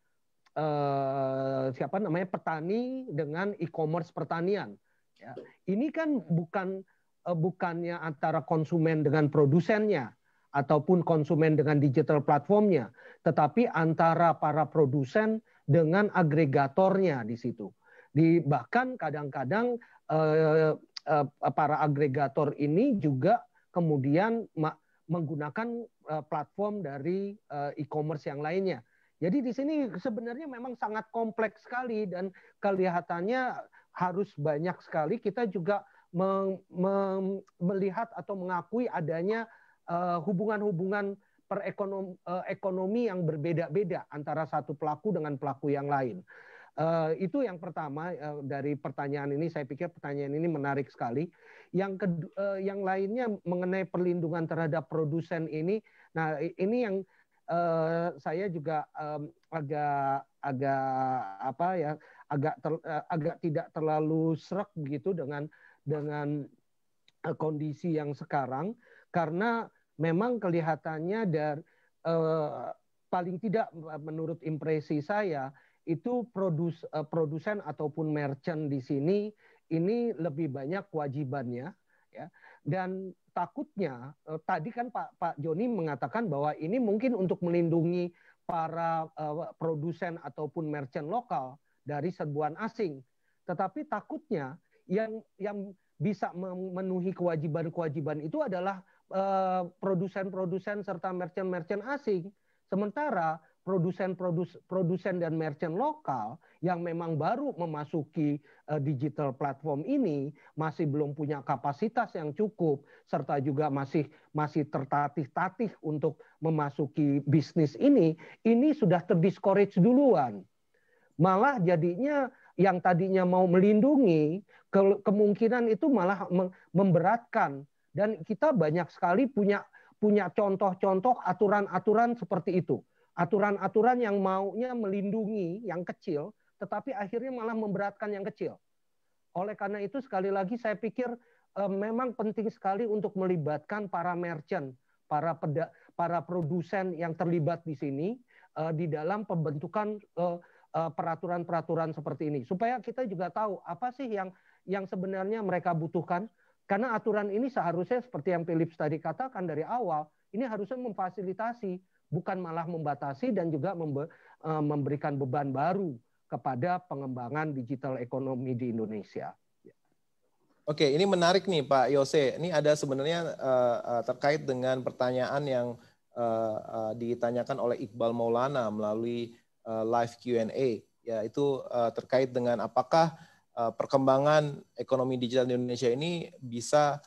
uh, siapa namanya petani dengan e-commerce pertanian. Ya. Ini kan bukan Eh, bukannya antara konsumen dengan produsennya ataupun konsumen dengan digital platformnya, tetapi antara para produsen dengan agregatornya di situ. Di bahkan kadang-kadang eh, eh, eh para agregator ini juga kemudian menggunakan eh, platform dari eh, e-commerce yang lainnya. Jadi di sini sebenarnya memang sangat kompleks sekali dan kelihatannya harus banyak sekali kita juga melihat atau mengakui adanya eh, hubungan-hubungan perekonomi eh, ekonomi yang berbeda-beda antara satu pelaku dengan pelaku yang lain. Eh, itu yang pertama dari pertanyaan ini saya pikir pertanyaan ini menarik sekali. Yang kedua, yang lainnya mengenai perlindungan terhadap produsen ini, nah ini yang saya juga agak agak apa ya agak ter, agak tidak terlalu serak begitu dengan dengan eh, kondisi yang sekarang karena memang kelihatannya dari eh, paling tidak menurut impresi saya itu produs, eh, produsen ataupun merchant di sini ini lebih banyak kewajibannya ya dan takutnya eh, tadi kan Pak Pak Joni mengatakan bahwa ini mungkin untuk melindungi para eh, produsen ataupun merchant lokal dari serbuan asing tetapi takutnya yang yang bisa memenuhi kewajiban-kewajiban itu adalah eh, produsen-produsen uh, serta merchant-merchant asing. Sementara produsen produsen dan merchant lokal yang memang baru memasuki uh, digital platform ini masih belum punya kapasitas yang cukup serta juga masih masih tertatih-tatih untuk memasuki bisnis ini, ini sudah terdiscourage duluan. Malah jadinya yang tadinya mau melindungi ke kemungkinan itu malah memberatkan dan kita banyak sekali punya punya contoh-contoh aturan-aturan seperti itu. Aturan-aturan yang maunya melindungi yang kecil tetapi akhirnya malah memberatkan yang kecil. Oleh karena itu sekali lagi saya pikir eh, memang penting sekali untuk melibatkan para merchant, para peda, para produsen yang terlibat di sini eh, di dalam pembentukan eh, Eh, peraturan-peraturan seperti ini supaya kita juga tahu apa sih yang yang sebenarnya mereka butuhkan karena aturan ini seharusnya seperti yang Philips tadi katakan dari awal ini harusnya memfasilitasi bukan malah membatasi dan juga membe, eh, memberikan beban baru kepada pengembangan digital ekonomi di Indonesia. Oke, ini menarik nih Pak Yose. Ini ada sebenarnya eh, terkait dengan pertanyaan yang uh, uh, ditanyakan oleh Iqbal Maulana melalui uh, live Q&A yaitu uh, eh, terkait dengan apakah uh, perkembangan ekonomi digital di Indonesia ini bisa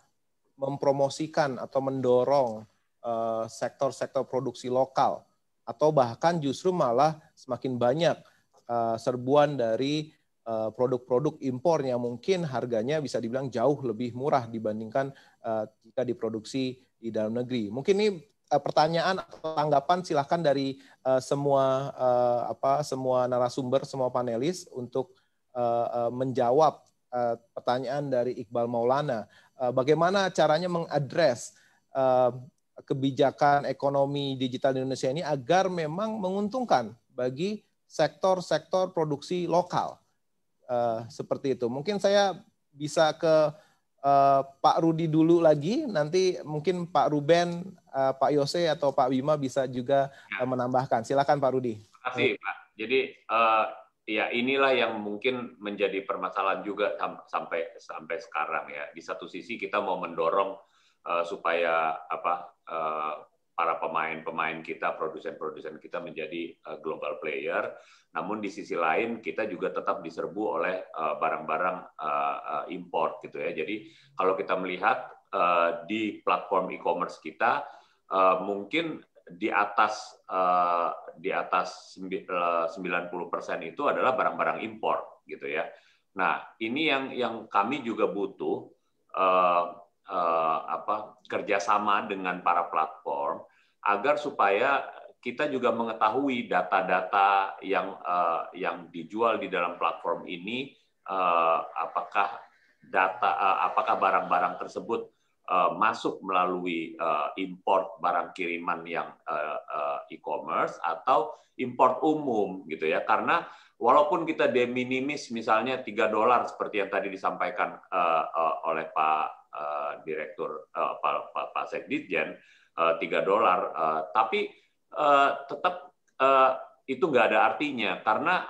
mempromosikan atau mendorong sektor-sektor uh, produksi lokal atau bahkan justru malah semakin banyak uh, serbuan dari produk-produk uh, impor yang mungkin harganya bisa dibilang jauh lebih murah dibandingkan uh, jika diproduksi di dalam negeri. Mungkin ini Eh, pertanyaan atau tanggapan silahkan dari uh, semua uh, apa semua narasumber semua panelis untuk uh, uh, menjawab uh, pertanyaan dari Iqbal Maulana uh, bagaimana caranya mengadres uh, kebijakan ekonomi digital di Indonesia ini agar memang menguntungkan bagi sektor-sektor produksi lokal uh, seperti itu mungkin saya bisa ke Eh, Pak Rudi dulu lagi. Nanti mungkin Pak Ruben, eh, Pak Yose atau Pak Wima bisa juga uh, menambahkan. Silakan Pak Rudi. Terima kasih Pak. Jadi uh, ya inilah yang mungkin menjadi permasalahan juga sam sampai sampai sekarang ya. Di satu sisi kita mau mendorong uh, supaya apa uh, para pemain-pemain kita, produsen-produsen kita menjadi uh, global player. Namun di sisi lain kita juga tetap diserbu oleh uh, barang-barang uh, uh, import gitu ya. Jadi kalau kita melihat uh, di platform e-commerce kita uh, mungkin di atas uh, di atas 90% itu adalah barang-barang impor gitu ya. Nah, ini yang yang kami juga butuh uh, uh, apa kerjasama dengan para platform agar supaya kita juga mengetahui data-data yang uh, yang dijual di dalam platform ini uh, apakah data uh, apakah barang-barang tersebut uh, masuk melalui uh, import barang kiriman yang uh, uh, e-commerce atau import umum gitu ya karena walaupun kita de minimis misalnya 3 dolar seperti yang tadi disampaikan uh, uh, oleh Pak Eh, direktur uh, Pak, Pak, Pak Sekdijen eh, tiga uh, dolar, uh, tapi uh, tetap uh, itu nggak ada artinya karena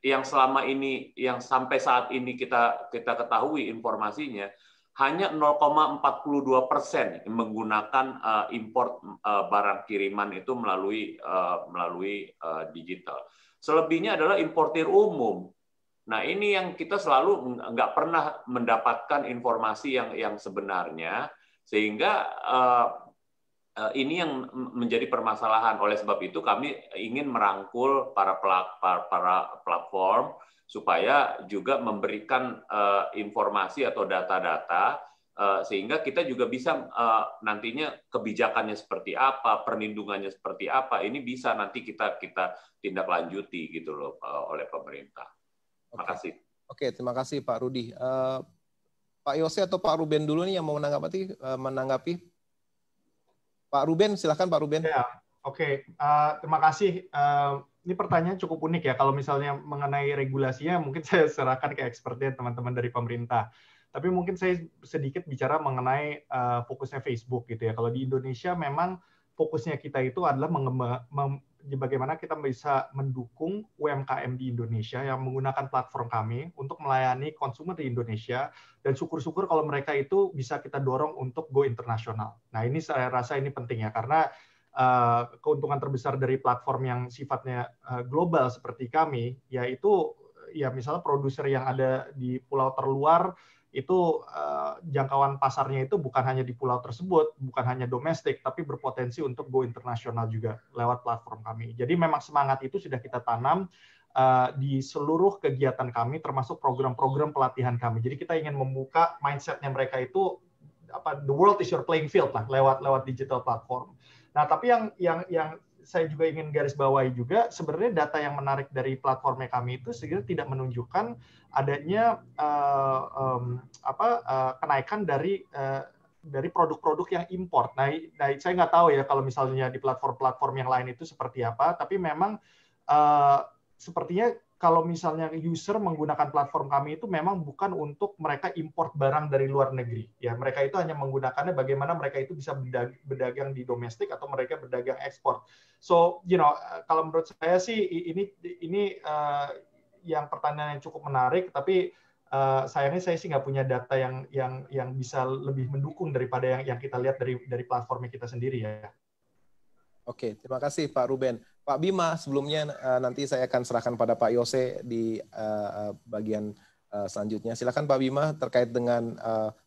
yang selama ini yang sampai saat ini kita kita ketahui informasinya hanya 0,42 persen menggunakan uh, import uh, barang kiriman itu melalui uh, melalui uh, digital. Selebihnya adalah importir umum Nah ini yang kita selalu nggak pernah mendapatkan informasi yang yang sebenarnya sehingga uh, uh, ini yang menjadi permasalahan. Oleh sebab itu kami ingin merangkul para pelak, para, para platform supaya juga memberikan uh, informasi atau data-data sehingga kita juga bisa nantinya kebijakannya seperti apa, perlindungannya seperti apa, ini bisa nanti kita kita tindak lanjuti gitu loh oleh pemerintah. Terima kasih. Oke, terima kasih Pak Rudi. Uh, Pak Yose atau Pak Ruben dulu nih yang mau menanggapi uh, menanggapi. Pak Ruben, silahkan Pak Ruben. Ya, oke. Okay. Uh, eh, terima kasih. Uh, ini pertanyaan cukup unik ya. Kalau misalnya mengenai regulasinya, mungkin saya serahkan ke expertnya teman-teman dari pemerintah. Tapi mungkin saya sedikit bicara mengenai uh, fokusnya Facebook gitu ya. Kalau di Indonesia memang fokusnya kita itu adalah mengembang, mem, bagaimana kita bisa mendukung UMKM di Indonesia yang menggunakan platform kami untuk melayani konsumen di Indonesia dan syukur-syukur kalau mereka itu bisa kita dorong untuk go internasional. Nah ini saya rasa ini penting ya karena uh, keuntungan terbesar dari platform yang sifatnya uh, global seperti kami yaitu ya misalnya produser yang ada di pulau terluar itu uh, jangkauan pasarnya itu bukan hanya di pulau tersebut, bukan hanya domestik, tapi berpotensi untuk go internasional juga lewat platform kami. Jadi memang semangat itu sudah kita tanam uh, di seluruh kegiatan kami, termasuk program-program pelatihan kami. Jadi kita ingin membuka mindsetnya mereka itu apa the world is your playing field lah lewat lewat digital platform. Nah tapi yang yang yang saya juga ingin garis bawahi juga sebenarnya data yang menarik dari platformnya kami itu sebenarnya tidak menunjukkan adanya uh, um, apa uh, kenaikan dari uh, dari produk-produk yang import. Nah, nah saya nggak tahu ya kalau misalnya di platform-platform yang lain itu seperti apa, tapi memang uh, sepertinya kalau misalnya user menggunakan platform kami itu memang bukan untuk mereka import barang dari luar negeri ya mereka itu hanya menggunakannya bagaimana mereka itu bisa berdagang di domestik atau mereka berdagang ekspor so you know eh, kalau menurut saya sih ini ini uh, yang pertanyaan yang cukup menarik tapi Uh, sayangnya saya sih nggak punya data yang yang yang bisa lebih mendukung daripada yang yang kita lihat dari dari platformnya kita sendiri ya. Oke, terima kasih Pak Ruben. Pak Bima, sebelumnya eh, nanti saya akan serahkan pada Pak Yose di eh, eh, bagian selanjutnya. Silakan Pak Bima terkait dengan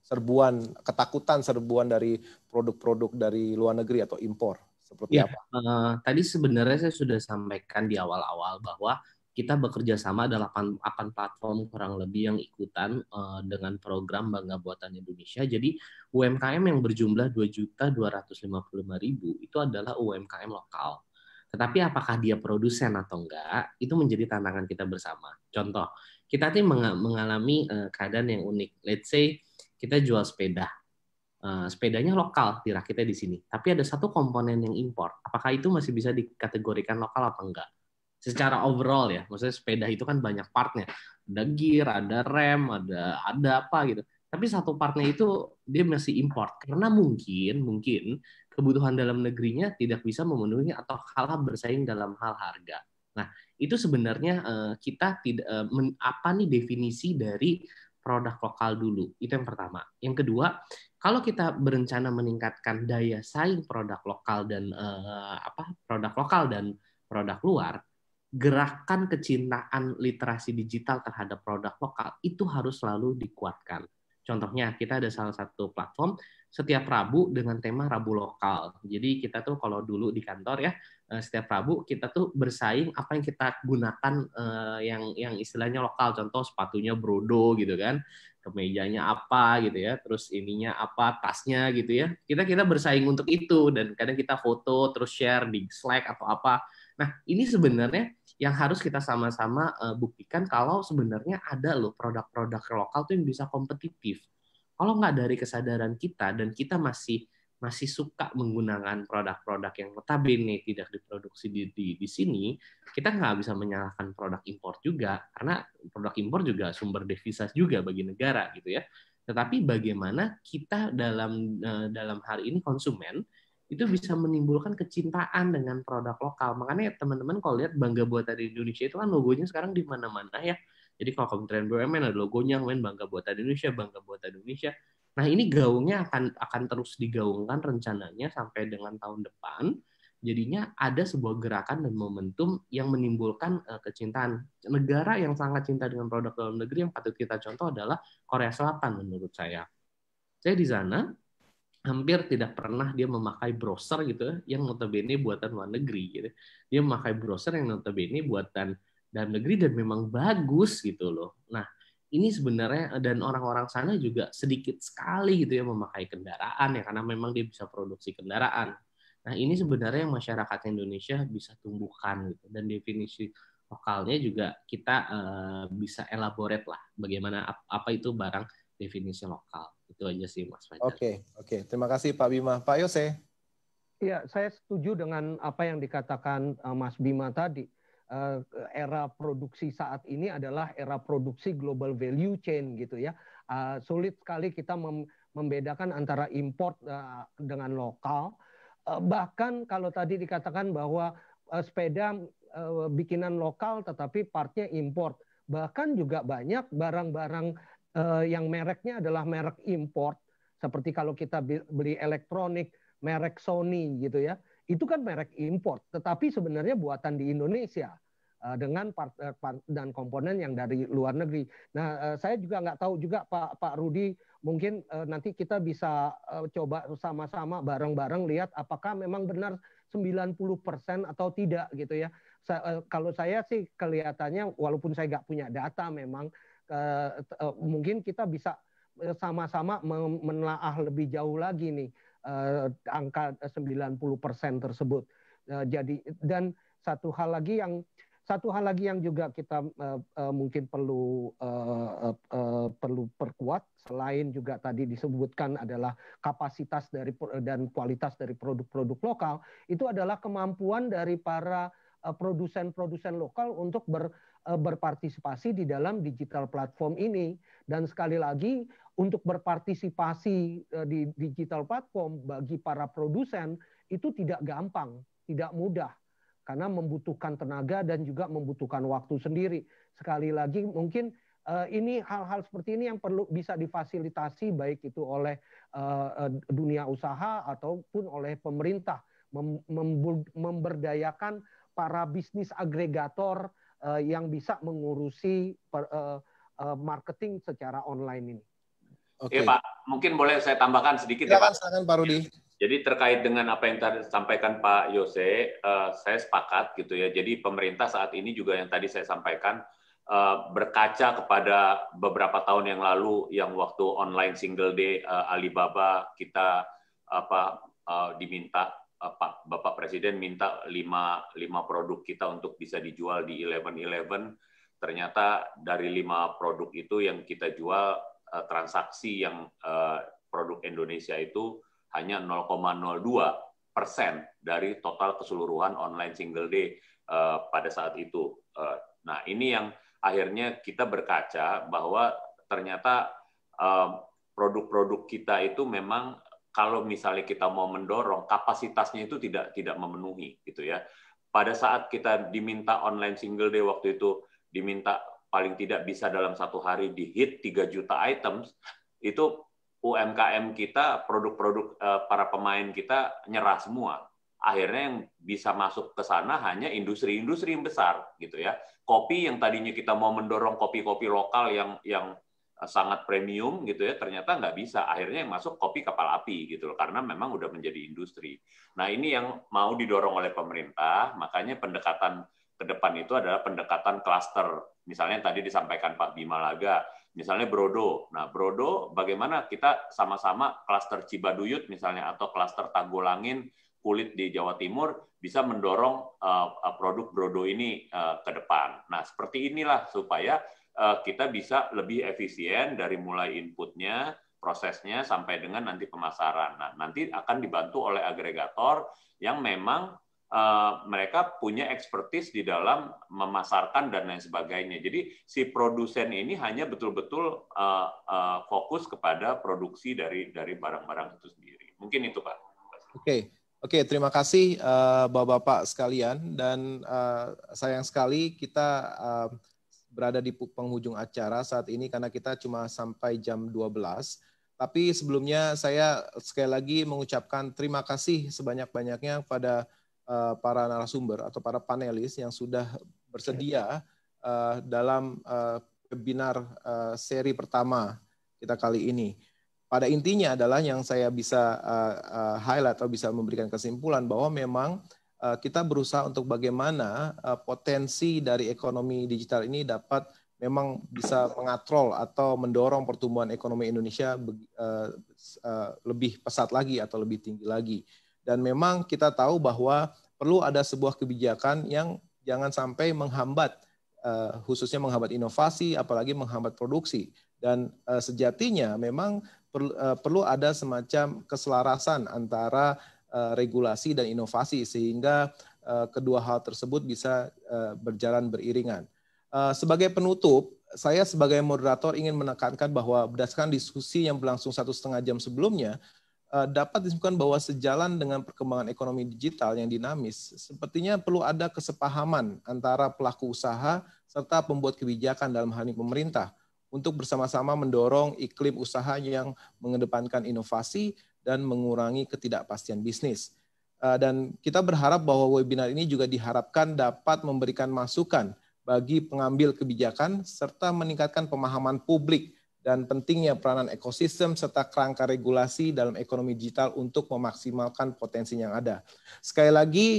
serbuan ketakutan serbuan dari produk-produk dari luar negeri atau impor seperti ya, apa? Uh, tadi sebenarnya saya sudah sampaikan di awal-awal bahwa kita bekerja sama ada 8, 8 platform kurang lebih yang ikutan uh, dengan program Bangga Buatan Indonesia. Jadi UMKM yang berjumlah 2.255.000 itu adalah UMKM lokal tetapi apakah dia produsen atau enggak, itu menjadi tantangan kita bersama. Contoh, kita tuh mengalami eh, keadaan yang unik. Let's say kita jual sepeda. Eh, sepedanya lokal, tidak kita di sini. Tapi ada satu komponen yang impor. Apakah itu masih bisa dikategorikan lokal atau enggak? Secara overall ya, maksudnya sepeda itu kan banyak partnya. Ada gear, ada rem, ada ada apa gitu tapi satu partnya itu dia masih import karena mungkin mungkin kebutuhan dalam negerinya tidak bisa memenuhi atau kalah bersaing dalam hal harga. Nah, itu sebenarnya eh, kita tidak eh, apa nih definisi dari produk lokal dulu. Itu yang pertama. Yang kedua, kalau kita berencana meningkatkan daya saing produk lokal dan eh, apa produk lokal dan produk luar, gerakan kecintaan literasi digital terhadap produk lokal itu harus selalu dikuatkan. Contohnya, kita ada salah satu platform setiap Rabu dengan tema Rabu lokal. Jadi kita tuh kalau dulu di kantor ya eh, setiap Rabu kita tuh bersaing apa yang kita gunakan eh, yang yang istilahnya lokal. Contoh sepatunya Brodo gitu kan, kemejanya apa gitu ya, terus ininya apa, tasnya gitu ya. Kita kita bersaing untuk itu dan kadang kita foto terus share di Slack atau apa. Nah ini sebenarnya yang harus kita sama-sama eh, buktikan kalau sebenarnya ada loh produk-produk lokal tuh yang bisa kompetitif kalau nggak dari kesadaran kita dan kita masih masih suka menggunakan produk-produk yang notabene tidak diproduksi di, di, di sini, kita nggak bisa menyalahkan produk impor juga, karena produk impor juga sumber devisa juga bagi negara gitu ya. Tetapi bagaimana kita dalam eh, dalam hal ini konsumen itu bisa menimbulkan kecintaan dengan produk lokal. Makanya teman-teman kalau lihat Bangga Buatan Indonesia itu kan logonya sekarang di mana-mana ya. Jadi kalau Kementerian BUMN ada logonya, men bangga buatan Indonesia, bangga buatan Indonesia. Nah ini gaungnya akan akan terus digaungkan rencananya sampai dengan tahun depan. Jadinya ada sebuah gerakan dan momentum yang menimbulkan uh, kecintaan. Negara yang sangat cinta dengan produk dalam negeri yang patut kita contoh adalah Korea Selatan menurut saya. Saya di sana hampir tidak pernah dia memakai browser gitu ya, yang notabene buatan luar negeri gitu. Dia memakai browser yang notabene buatan dalam negeri dan memang bagus gitu loh. Nah, ini sebenarnya dan orang-orang sana juga sedikit sekali gitu ya memakai kendaraan ya karena memang dia bisa produksi kendaraan. Nah, ini sebenarnya yang masyarakat Indonesia bisa tumbuhkan gitu dan definisi lokalnya juga kita uh, bisa elaborate lah bagaimana apa itu barang definisi lokal. Itu aja sih Mas Fajar. Oke, okay, oke. Okay. Terima kasih Pak Bima. Pak Yose. Iya, saya setuju dengan apa yang dikatakan uh, Mas Bima tadi Eh, era produksi saat ini adalah era produksi global value chain gitu ya. Uh, sulit sekali kita mem membedakan antara import uh, dengan lokal. Uh, bahkan kalau tadi dikatakan bahwa uh, sepeda uh, bikinan lokal tetapi partnya import. Bahkan juga banyak barang-barang uh, yang mereknya adalah merek import seperti kalau kita beli elektronik merek Sony gitu ya itu kan merek import, tetapi sebenarnya buatan di Indonesia eh, dengan part, eh, part, dan komponen yang dari luar negeri. Nah, eh, saya juga nggak tahu juga Pak Pak Rudi mungkin nanti kita bisa coba sama-sama bareng-bareng lihat apakah memang benar 90% atau tidak gitu ya. kalau saya sih kelihatannya walaupun saya nggak punya data memang mungkin kita bisa sama-sama menelaah lebih jauh lagi nih uh, angka 90% tersebut. Uh, jadi dan satu hal lagi yang satu hal lagi yang juga kita uh, uh, mungkin perlu uh, uh, uh, perlu perkuat selain juga tadi disebutkan adalah kapasitas dari dan kualitas dari produk-produk lokal itu adalah kemampuan dari para produsen-produsen lokal untuk ber, berpartisipasi di dalam digital platform ini dan sekali lagi untuk berpartisipasi eh, di digital platform bagi para produsen itu tidak gampang, tidak mudah karena membutuhkan tenaga dan juga membutuhkan waktu sendiri. Sekali lagi mungkin eh, ini hal-hal seperti ini yang perlu bisa difasilitasi baik itu oleh eh, dunia usaha ataupun oleh pemerintah memberdayakan para bisnis agregator yang bisa mengurusi marketing secara online ini. Okay. Ya, Pak, mungkin boleh saya tambahkan sedikit ya, silakan, ya Pak. Silakan Pak Rudi. Jadi terkait dengan apa yang tadi sampaikan Pak Yose, uh, saya sepakat gitu ya. Jadi pemerintah saat ini juga yang tadi saya sampaikan uh, berkaca kepada beberapa tahun yang lalu yang waktu online single day uh, Alibaba kita apa uh, diminta uh, Pak Bapak Presiden minta lima lima produk kita untuk bisa dijual di Eleven Eleven ternyata dari lima produk itu yang kita jual Eh, transaksi yang eh, produk Indonesia itu hanya 0,02 persen dari total keseluruhan online single day eh, pada saat itu. nah ini yang akhirnya kita berkaca bahwa ternyata produk-produk kita itu memang kalau misalnya kita mau mendorong kapasitasnya itu tidak tidak memenuhi gitu ya. Pada saat kita diminta online single day waktu itu diminta paling tidak bisa dalam satu hari dihit 3 juta items, itu UMKM kita, produk-produk eh, para pemain kita nyerah semua. Akhirnya yang bisa masuk ke sana hanya industri-industri yang besar gitu ya. Kopi yang tadinya kita mau mendorong kopi-kopi lokal yang yang sangat premium gitu ya ternyata nggak bisa akhirnya yang masuk kopi kapal api gitu loh karena memang udah menjadi industri nah ini yang mau didorong oleh pemerintah makanya pendekatan ke depan itu adalah pendekatan klaster. Misalnya tadi disampaikan Pak Bima Laga, misalnya Brodo. Nah, Brodo bagaimana kita sama-sama klaster Cibaduyut misalnya atau klaster Tagolangin kulit di Jawa Timur bisa mendorong eh, eh, produk Brodo ini eh, ke depan. Nah, seperti inilah supaya kita bisa lebih efisien dari mulai inputnya, prosesnya sampai dengan nanti pemasaran. Nah, nanti akan dibantu oleh agregator yang memang Eh, mereka punya expertise di dalam memasarkan dan lain sebagainya. Jadi si produsen ini hanya betul-betul eh, eh, fokus kepada produksi dari dari barang-barang itu sendiri. Mungkin itu Pak. Oke. Okay. Oke, okay, terima kasih Bapak-bapak sekalian dan sayang sekali kita berada di penghujung acara saat ini karena kita cuma sampai jam 12. Tapi sebelumnya saya sekali lagi mengucapkan terima kasih sebanyak-banyaknya pada Eh, para narasumber atau para panelis yang sudah bersedia eh, dalam uh, webinar seri pertama kita kali ini. Pada intinya adalah yang saya bisa highlight atau bisa memberikan kesimpulan bahwa memang kita berusaha untuk bagaimana potensi dari ekonomi digital ini dapat memang bisa mengatrol atau mendorong pertumbuhan ekonomi Indonesia lebih pesat lagi atau lebih tinggi lagi. Dan memang kita tahu bahwa perlu ada sebuah kebijakan yang jangan sampai menghambat, eh, khususnya menghambat inovasi, apalagi menghambat produksi. Dan eh, sejatinya memang eh, perlu ada semacam keselarasan antara regulasi dan inovasi sehingga kedua hal tersebut bisa berjalan beriringan. Sebagai penutup, saya sebagai moderator ingin menekankan bahwa berdasarkan diskusi yang berlangsung satu setengah jam sebelumnya, Eh, dapat disebutkan bahwa sejalan dengan perkembangan ekonomi digital yang dinamis, sepertinya perlu ada kesepahaman antara pelaku usaha serta pembuat kebijakan dalam hal ini pemerintah untuk bersama-sama mendorong iklim usaha yang mengedepankan inovasi dan mengurangi ketidakpastian bisnis. Eh, dan kita berharap bahwa webinar ini juga diharapkan dapat memberikan masukan bagi pengambil kebijakan serta meningkatkan pemahaman publik dan pentingnya peranan ekosistem serta kerangka regulasi dalam ekonomi digital untuk memaksimalkan potensi yang ada. Sekali lagi,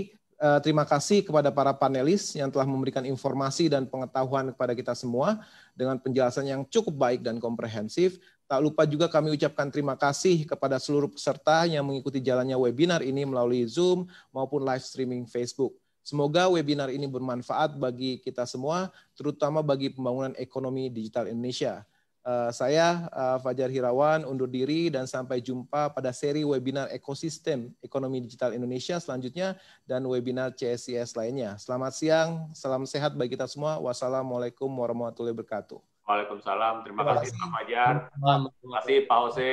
eh, terima kasih kepada para panelis yang telah memberikan informasi dan pengetahuan kepada kita semua dengan penjelasan yang cukup baik dan komprehensif. Tak lupa juga kami ucapkan terima kasih kepada seluruh peserta yang mengikuti jalannya webinar ini melalui Zoom maupun live streaming Facebook. Semoga webinar ini bermanfaat bagi kita semua, terutama bagi pembangunan ekonomi digital Indonesia. Eh, saya eh, Fajar Hirawan undur diri dan sampai jumpa pada seri webinar ekosistem ekonomi digital Indonesia selanjutnya dan webinar CSIS lainnya. Selamat siang, salam sehat bagi kita semua. Wassalamualaikum warahmatullahi wabarakatuh. Waalaikumsalam. Terima, kasih Pak Fajar. Terima kasih Pak Ose.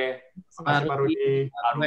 Terima kasih Pak Rudi.